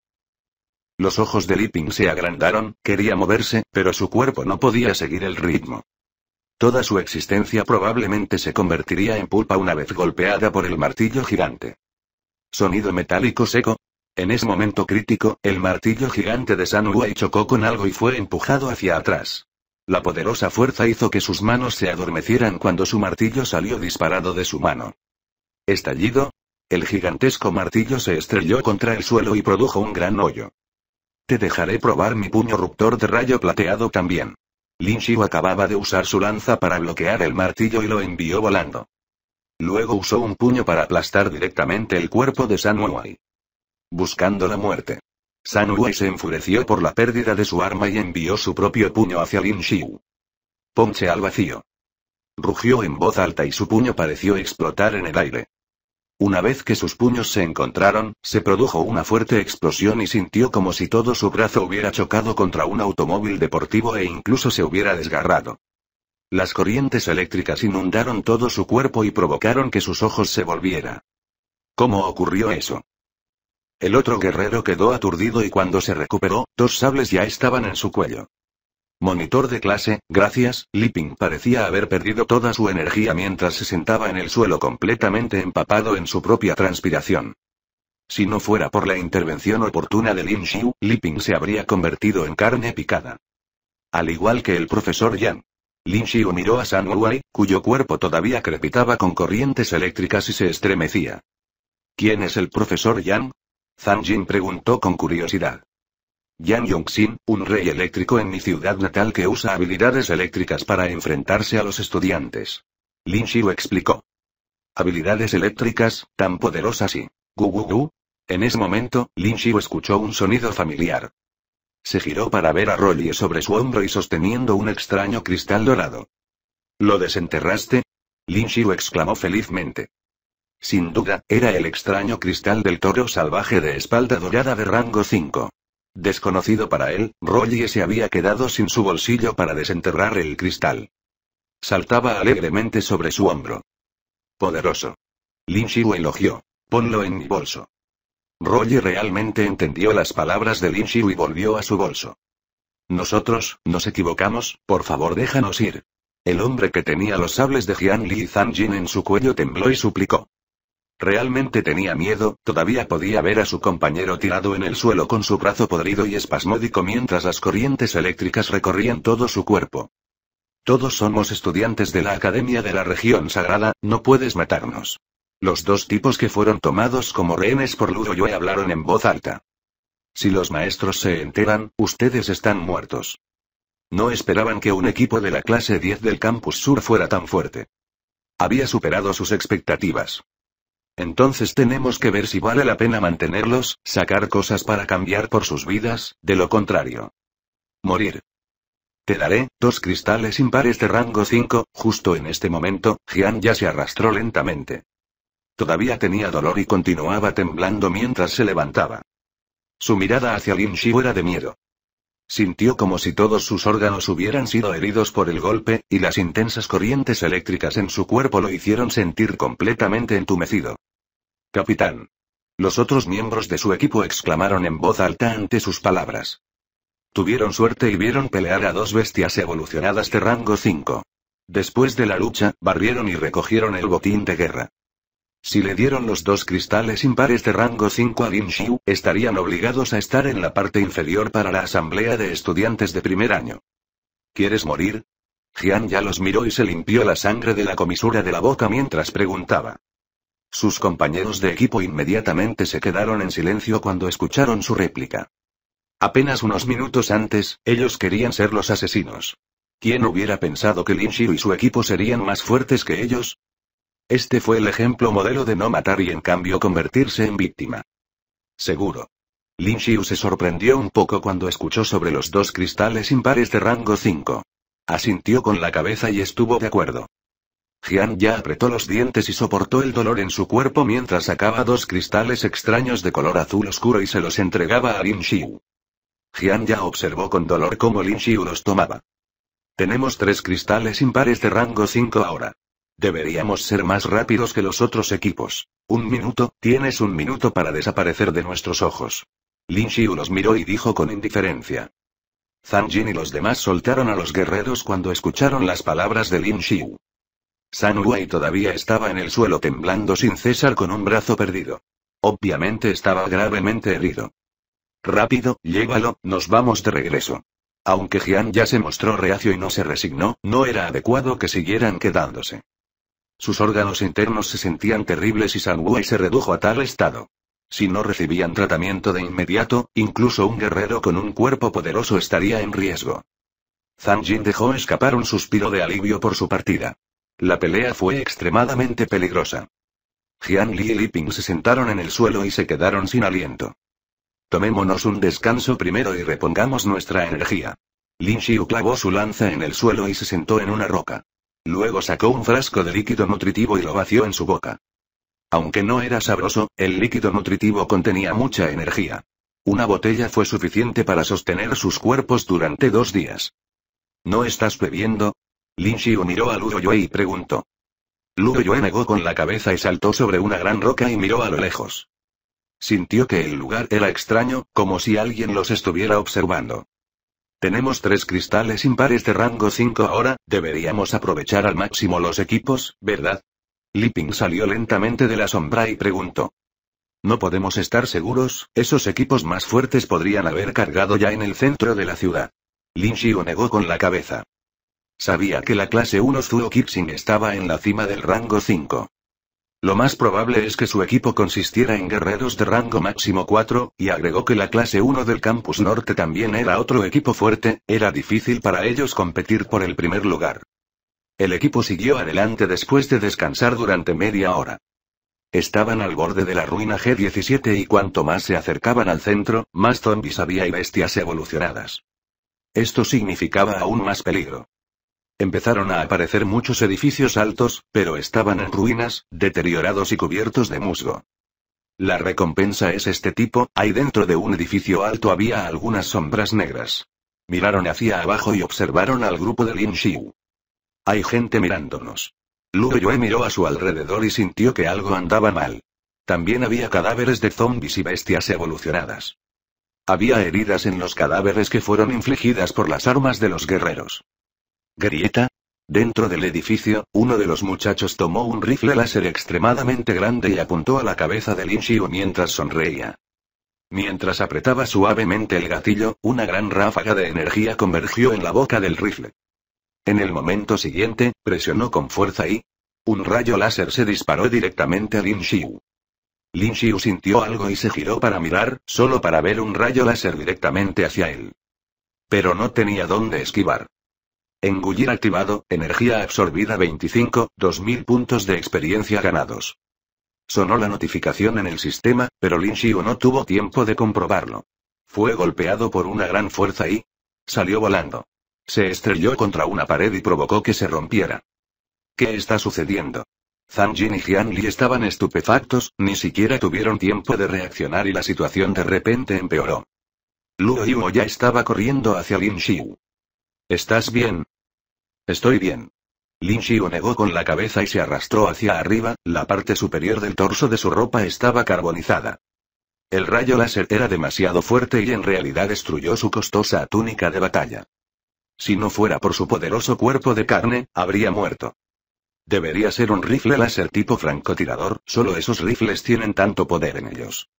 Los ojos de Liping se agrandaron, quería moverse, pero su cuerpo no podía seguir el ritmo. Toda su existencia probablemente se convertiría en pulpa una vez golpeada por el martillo gigante. Sonido metálico seco, en ese momento crítico, el martillo gigante de San chocó con algo y fue empujado hacia atrás. La poderosa fuerza hizo que sus manos se adormecieran cuando su martillo salió disparado de su mano. Estallido. El gigantesco martillo se estrelló contra el suelo y produjo un gran hoyo. Te dejaré probar mi puño ruptor de rayo plateado también. Lin Shiu acababa de usar su lanza para bloquear el martillo y lo envió volando. Luego usó un puño para aplastar directamente el cuerpo de San buscando la muerte. San Wei se enfureció por la pérdida de su arma y envió su propio puño hacia Lin Xiu. Ponche al vacío. Rugió en voz alta y su puño pareció explotar en el aire. Una vez que sus puños se encontraron, se produjo una fuerte explosión y sintió como si todo su brazo hubiera chocado contra un automóvil deportivo e incluso se hubiera desgarrado. Las corrientes eléctricas inundaron todo su cuerpo y provocaron que sus ojos se volvieran. ¿Cómo ocurrió eso? El otro guerrero quedó aturdido y cuando se recuperó, dos sables ya estaban en su cuello. Monitor de clase, gracias, Ping parecía haber perdido toda su energía mientras se sentaba en el suelo completamente empapado en su propia transpiración. Si no fuera por la intervención oportuna de Lin Xiu, Ping se habría convertido en carne picada. Al igual que el profesor Yang. Lin Xiu miró a San cuyo cuerpo todavía crepitaba con corrientes eléctricas y se estremecía. ¿Quién es el profesor Yang? Zhang Jin preguntó con curiosidad. "Yan Yongxin, un rey eléctrico en mi ciudad natal que usa habilidades eléctricas para enfrentarse a los estudiantes. Lin Xiu explicó. Habilidades eléctricas, tan poderosas y... Gu, gu, gu. En ese momento, Lin Xiu escuchó un sonido familiar. Se giró para ver a Rolly sobre su hombro y sosteniendo un extraño cristal dorado. ¿Lo desenterraste? Lin Xiu exclamó felizmente. Sin duda, era el extraño cristal del toro salvaje de espalda dorada de rango 5. Desconocido para él, Roger se había quedado sin su bolsillo para desenterrar el cristal. Saltaba alegremente sobre su hombro. Poderoso. Lin Shiu elogió. Ponlo en mi bolso. Roger realmente entendió las palabras de Lin Shiu y volvió a su bolso. Nosotros, nos equivocamos, por favor déjanos ir. El hombre que tenía los sables de Jian Li y Zhang Jin en su cuello tembló y suplicó. Realmente tenía miedo, todavía podía ver a su compañero tirado en el suelo con su brazo podrido y espasmódico mientras las corrientes eléctricas recorrían todo su cuerpo. Todos somos estudiantes de la Academia de la Región Sagrada, no puedes matarnos. Los dos tipos que fueron tomados como rehenes por Ludo hablaron en voz alta. Si los maestros se enteran, ustedes están muertos. No esperaban que un equipo de la clase 10 del campus sur fuera tan fuerte. Había superado sus expectativas. Entonces tenemos que ver si vale la pena mantenerlos, sacar cosas para cambiar por sus vidas, de lo contrario. Morir. Te daré, dos cristales impares de rango 5, justo en este momento, Jian ya se arrastró lentamente. Todavía tenía dolor y continuaba temblando mientras se levantaba. Su mirada hacia Lin Shi era de miedo. Sintió como si todos sus órganos hubieran sido heridos por el golpe, y las intensas corrientes eléctricas en su cuerpo lo hicieron sentir completamente entumecido. Capitán. Los otros miembros de su equipo exclamaron en voz alta ante sus palabras. Tuvieron suerte y vieron pelear a dos bestias evolucionadas de rango 5. Después de la lucha, barrieron y recogieron el botín de guerra. Si le dieron los dos cristales impares de rango 5 a Lin Xiu, estarían obligados a estar en la parte inferior para la asamblea de estudiantes de primer año. ¿Quieres morir? Jian ya los miró y se limpió la sangre de la comisura de la boca mientras preguntaba. Sus compañeros de equipo inmediatamente se quedaron en silencio cuando escucharon su réplica. Apenas unos minutos antes, ellos querían ser los asesinos. ¿Quién hubiera pensado que Lin Xiu y su equipo serían más fuertes que ellos? Este fue el ejemplo modelo de no matar y en cambio convertirse en víctima. Seguro. Lin Xiu se sorprendió un poco cuando escuchó sobre los dos cristales impares de rango 5. Asintió con la cabeza y estuvo de acuerdo. Jian ya apretó los dientes y soportó el dolor en su cuerpo mientras sacaba dos cristales extraños de color azul oscuro y se los entregaba a Lin Xiu. Jian ya observó con dolor cómo Lin Xiu los tomaba. Tenemos tres cristales impares de rango 5 ahora. Deberíamos ser más rápidos que los otros equipos. Un minuto, tienes un minuto para desaparecer de nuestros ojos. Lin Xiu los miró y dijo con indiferencia. Zhang Jin y los demás soltaron a los guerreros cuando escucharon las palabras de Lin Xiu. San Wei todavía estaba en el suelo temblando sin cesar con un brazo perdido. Obviamente estaba gravemente herido. Rápido, llévalo, nos vamos de regreso. Aunque Jian ya se mostró reacio y no se resignó, no era adecuado que siguieran quedándose. Sus órganos internos se sentían terribles y Wu se redujo a tal estado. Si no recibían tratamiento de inmediato, incluso un guerrero con un cuerpo poderoso estaría en riesgo. Zhang Jin dejó escapar un suspiro de alivio por su partida. La pelea fue extremadamente peligrosa. Jian Li y Li Ping se sentaron en el suelo y se quedaron sin aliento. Tomémonos un descanso primero y repongamos nuestra energía. Lin Xiu clavó su lanza en el suelo y se sentó en una roca. Luego sacó un frasco de líquido nutritivo y lo vació en su boca. Aunque no era sabroso, el líquido nutritivo contenía mucha energía. Una botella fue suficiente para sostener sus cuerpos durante dos días. ¿No estás bebiendo? Lin Xiu miró a Luo Yue y preguntó. Luo Yue negó con la cabeza y saltó sobre una gran roca y miró a lo lejos. Sintió que el lugar era extraño, como si alguien los estuviera observando. Tenemos tres cristales impares de rango 5 ahora, deberíamos aprovechar al máximo los equipos, ¿verdad? Liping salió lentamente de la sombra y preguntó. No podemos estar seguros, esos equipos más fuertes podrían haber cargado ya en el centro de la ciudad. Lin Xiu negó con la cabeza. Sabía que la clase 1 Zuo Kixing estaba en la cima del rango 5. Lo más probable es que su equipo consistiera en guerreros de rango máximo 4, y agregó que la clase 1 del campus norte también era otro equipo fuerte, era difícil para ellos competir por el primer lugar. El equipo siguió adelante después de descansar durante media hora. Estaban al borde de la ruina G17 y cuanto más se acercaban al centro, más zombies había y bestias evolucionadas. Esto significaba aún más peligro. Empezaron a aparecer muchos edificios altos, pero estaban en ruinas, deteriorados y cubiertos de musgo. La recompensa es este tipo, ahí dentro de un edificio alto había algunas sombras negras. Miraron hacia abajo y observaron al grupo de Lin Xiu. Hay gente mirándonos. Lu Yue miró a su alrededor y sintió que algo andaba mal. También había cadáveres de zombies y bestias evolucionadas. Había heridas en los cadáveres que fueron infligidas por las armas de los guerreros. Grieta. Dentro del edificio, uno de los muchachos tomó un rifle láser extremadamente grande y apuntó a la cabeza de Lin Xiu mientras sonreía. Mientras apretaba suavemente el gatillo, una gran ráfaga de energía convergió en la boca del rifle. En el momento siguiente, presionó con fuerza y... Un rayo láser se disparó directamente a Lin Xiu. Lin Xiu sintió algo y se giró para mirar, solo para ver un rayo láser directamente hacia él. Pero no tenía dónde esquivar. Engullir activado, energía absorbida 25, 2000 puntos de experiencia ganados. Sonó la notificación en el sistema, pero Lin Xiu no tuvo tiempo de comprobarlo. Fue golpeado por una gran fuerza y salió volando. Se estrelló contra una pared y provocó que se rompiera. ¿Qué está sucediendo? Zhang Jin y Jian Li estaban estupefactos, ni siquiera tuvieron tiempo de reaccionar y la situación de repente empeoró. Luo Yuo ya estaba corriendo hacia Lin Xiu. ¿Estás bien? Estoy bien. Lin Xiu negó con la cabeza y se arrastró hacia arriba, la parte superior del torso de su ropa estaba carbonizada. El rayo láser era demasiado fuerte y en realidad destruyó su costosa túnica de batalla. Si no fuera por su poderoso cuerpo de carne, habría muerto. Debería ser un rifle láser tipo francotirador, solo esos rifles tienen tanto poder en ellos.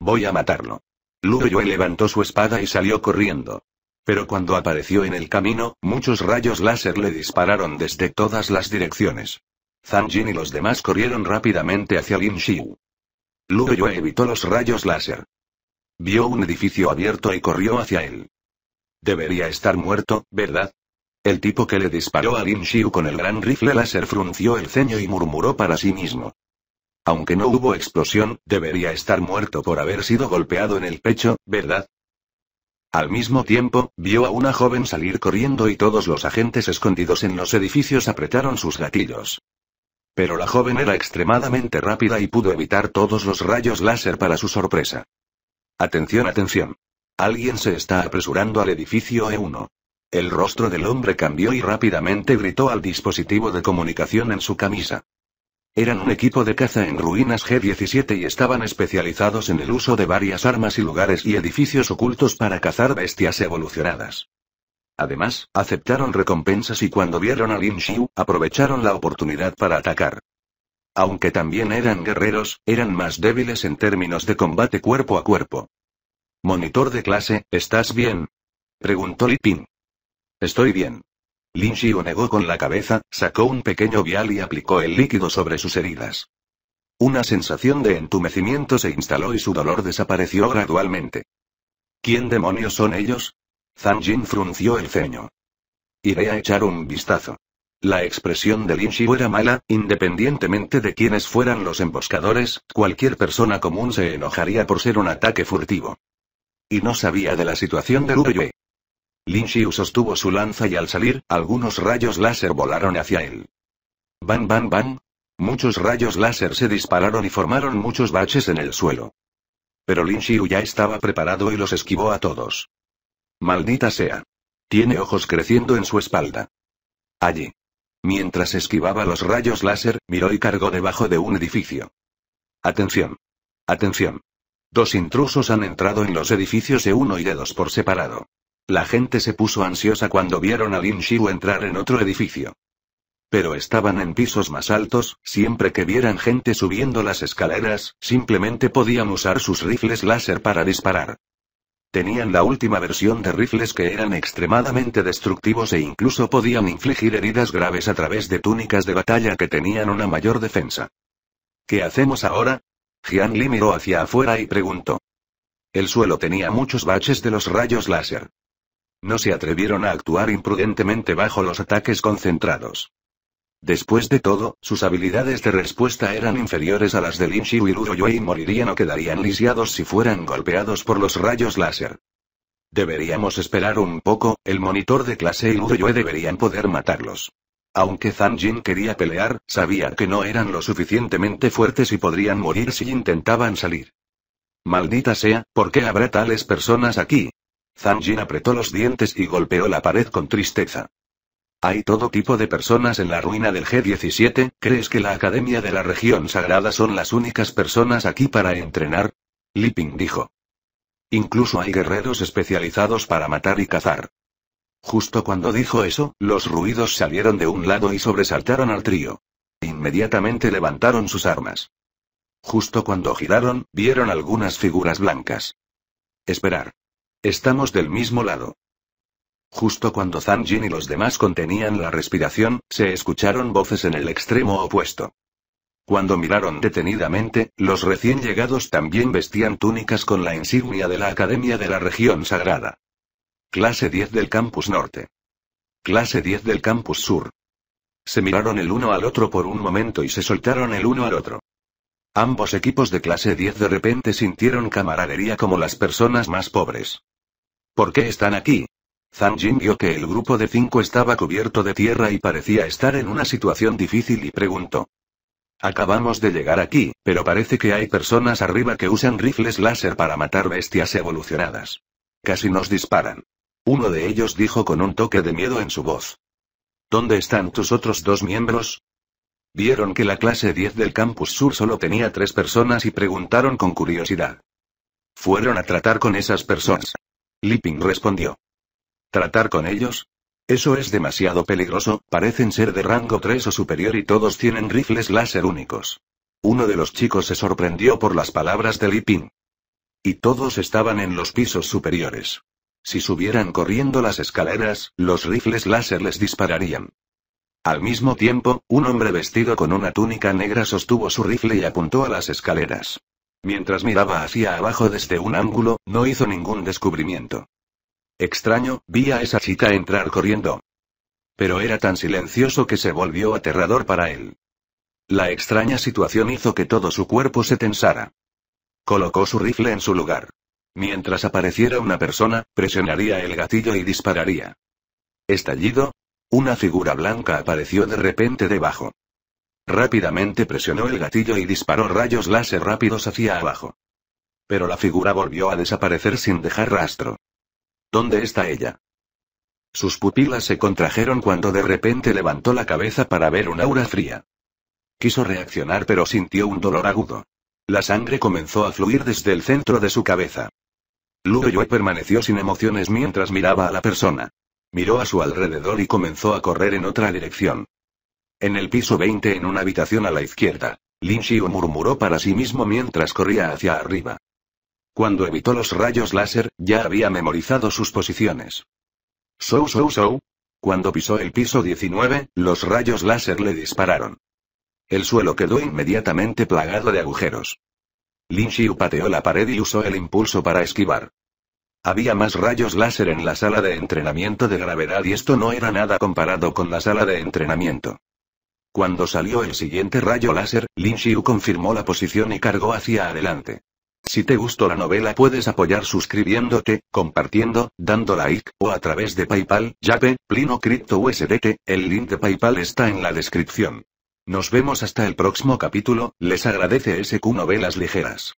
Voy a matarlo. Lu levantó su espada y salió corriendo. Pero cuando apareció en el camino, muchos rayos láser le dispararon desde todas las direcciones. Zhang Jin y los demás corrieron rápidamente hacia Lin Xiu. Luo Yue evitó los rayos láser. Vio un edificio abierto y corrió hacia él. Debería estar muerto, ¿verdad? El tipo que le disparó a Lin Xiu con el gran rifle láser frunció el ceño y murmuró para sí mismo. Aunque no hubo explosión, debería estar muerto por haber sido golpeado en el pecho, ¿verdad? Al mismo tiempo, vio a una joven salir corriendo y todos los agentes escondidos en los edificios apretaron sus gatillos. Pero la joven era extremadamente rápida y pudo evitar todos los rayos láser para su sorpresa. Atención, atención. Alguien se está apresurando al edificio E1. El rostro del hombre cambió y rápidamente gritó al dispositivo de comunicación en su camisa. Eran un equipo de caza en ruinas G-17 y estaban especializados en el uso de varias armas y lugares y edificios ocultos para cazar bestias evolucionadas. Además, aceptaron recompensas y cuando vieron a Lin Xiu, aprovecharon la oportunidad para atacar. Aunque también eran guerreros, eran más débiles en términos de combate cuerpo a cuerpo. Monitor de clase, ¿estás bien? Preguntó Li Ping. Estoy bien. Lin Xiu negó con la cabeza, sacó un pequeño vial y aplicó el líquido sobre sus heridas. Una sensación de entumecimiento se instaló y su dolor desapareció gradualmente. ¿Quién demonios son ellos? Zhang Jin frunció el ceño. Iré a echar un vistazo. La expresión de Lin Xiu era mala, independientemente de quiénes fueran los emboscadores, cualquier persona común se enojaría por ser un ataque furtivo. Y no sabía de la situación de Yue. Lin Xiu sostuvo su lanza y al salir, algunos rayos láser volaron hacia él. ¡Bam, bam, bam! Muchos rayos láser se dispararon y formaron muchos baches en el suelo. Pero Lin Xiu ya estaba preparado y los esquivó a todos. Maldita sea. Tiene ojos creciendo en su espalda. Allí. Mientras esquivaba los rayos láser, miró y cargó debajo de un edificio. Atención. Atención. Dos intrusos han entrado en los edificios E1 y E2 por separado. La gente se puso ansiosa cuando vieron a Lin Shiu entrar en otro edificio. Pero estaban en pisos más altos, siempre que vieran gente subiendo las escaleras, simplemente podían usar sus rifles láser para disparar. Tenían la última versión de rifles que eran extremadamente destructivos e incluso podían infligir heridas graves a través de túnicas de batalla que tenían una mayor defensa. ¿Qué hacemos ahora? Jian Li miró hacia afuera y preguntó. El suelo tenía muchos baches de los rayos láser. No se atrevieron a actuar imprudentemente bajo los ataques concentrados. Después de todo, sus habilidades de respuesta eran inferiores a las de Lin Shi y Luo y morirían o quedarían lisiados si fueran golpeados por los rayos láser. Deberíamos esperar un poco, el monitor de clase y Luo deberían poder matarlos. Aunque Zhang Jin quería pelear, sabía que no eran lo suficientemente fuertes y podrían morir si intentaban salir. Maldita sea, ¿por qué habrá tales personas aquí? Zanjin apretó los dientes y golpeó la pared con tristeza. Hay todo tipo de personas en la ruina del G-17, ¿crees que la Academia de la Región Sagrada son las únicas personas aquí para entrenar? Liping dijo. Incluso hay guerreros especializados para matar y cazar. Justo cuando dijo eso, los ruidos salieron de un lado y sobresaltaron al trío. Inmediatamente levantaron sus armas. Justo cuando giraron, vieron algunas figuras blancas. Esperar. Estamos del mismo lado. Justo cuando Zhang Jin y los demás contenían la respiración, se escucharon voces en el extremo opuesto. Cuando miraron detenidamente, los recién llegados también vestían túnicas con la insignia de la Academia de la Región Sagrada. Clase 10 del Campus Norte. Clase 10 del Campus Sur. Se miraron el uno al otro por un momento y se soltaron el uno al otro. Ambos equipos de clase 10 de repente sintieron camaradería como las personas más pobres. ¿Por qué están aquí? Zhang vio que el grupo de cinco estaba cubierto de tierra y parecía estar en una situación difícil y preguntó. Acabamos de llegar aquí, pero parece que hay personas arriba que usan rifles láser para matar bestias evolucionadas. Casi nos disparan. Uno de ellos dijo con un toque de miedo en su voz. ¿Dónde están tus otros dos miembros? Vieron que la clase 10 del campus sur solo tenía tres personas y preguntaron con curiosidad. Fueron a tratar con esas personas. Ping respondió. ¿Tratar con ellos? Eso es demasiado peligroso, parecen ser de rango 3 o superior y todos tienen rifles láser únicos. Uno de los chicos se sorprendió por las palabras de Liping. Y todos estaban en los pisos superiores. Si subieran corriendo las escaleras, los rifles láser les dispararían. Al mismo tiempo, un hombre vestido con una túnica negra sostuvo su rifle y apuntó a las escaleras. Mientras miraba hacia abajo desde un ángulo, no hizo ningún descubrimiento. Extraño, vi a esa chica entrar corriendo. Pero era tan silencioso que se volvió aterrador para él. La extraña situación hizo que todo su cuerpo se tensara. Colocó su rifle en su lugar. Mientras apareciera una persona, presionaría el gatillo y dispararía. Estallido. Una figura blanca apareció de repente debajo. Rápidamente presionó el gatillo y disparó rayos láser rápidos hacia abajo. Pero la figura volvió a desaparecer sin dejar rastro. ¿Dónde está ella? Sus pupilas se contrajeron cuando de repente levantó la cabeza para ver un aura fría. Quiso reaccionar pero sintió un dolor agudo. La sangre comenzó a fluir desde el centro de su cabeza. Luo permaneció sin emociones mientras miraba a la persona. Miró a su alrededor y comenzó a correr en otra dirección. En el piso 20 en una habitación a la izquierda. Lin Xiu murmuró para sí mismo mientras corría hacia arriba. Cuando evitó los rayos láser, ya había memorizado sus posiciones. ¡Sou sou sou! Cuando pisó el piso 19, los rayos láser le dispararon. El suelo quedó inmediatamente plagado de agujeros. Lin Xiu pateó la pared y usó el impulso para esquivar. Había más rayos láser en la sala de entrenamiento de gravedad y esto no era nada comparado con la sala de entrenamiento. Cuando salió el siguiente rayo láser, Lin Xiu confirmó la posición y cargó hacia adelante. Si te gustó la novela puedes apoyar suscribiéndote, compartiendo, dando like, o a través de Paypal, Yape, Plino Crypto USDT, el link de Paypal está en la descripción. Nos vemos hasta el próximo capítulo, les agradece SQ Novelas Ligeras.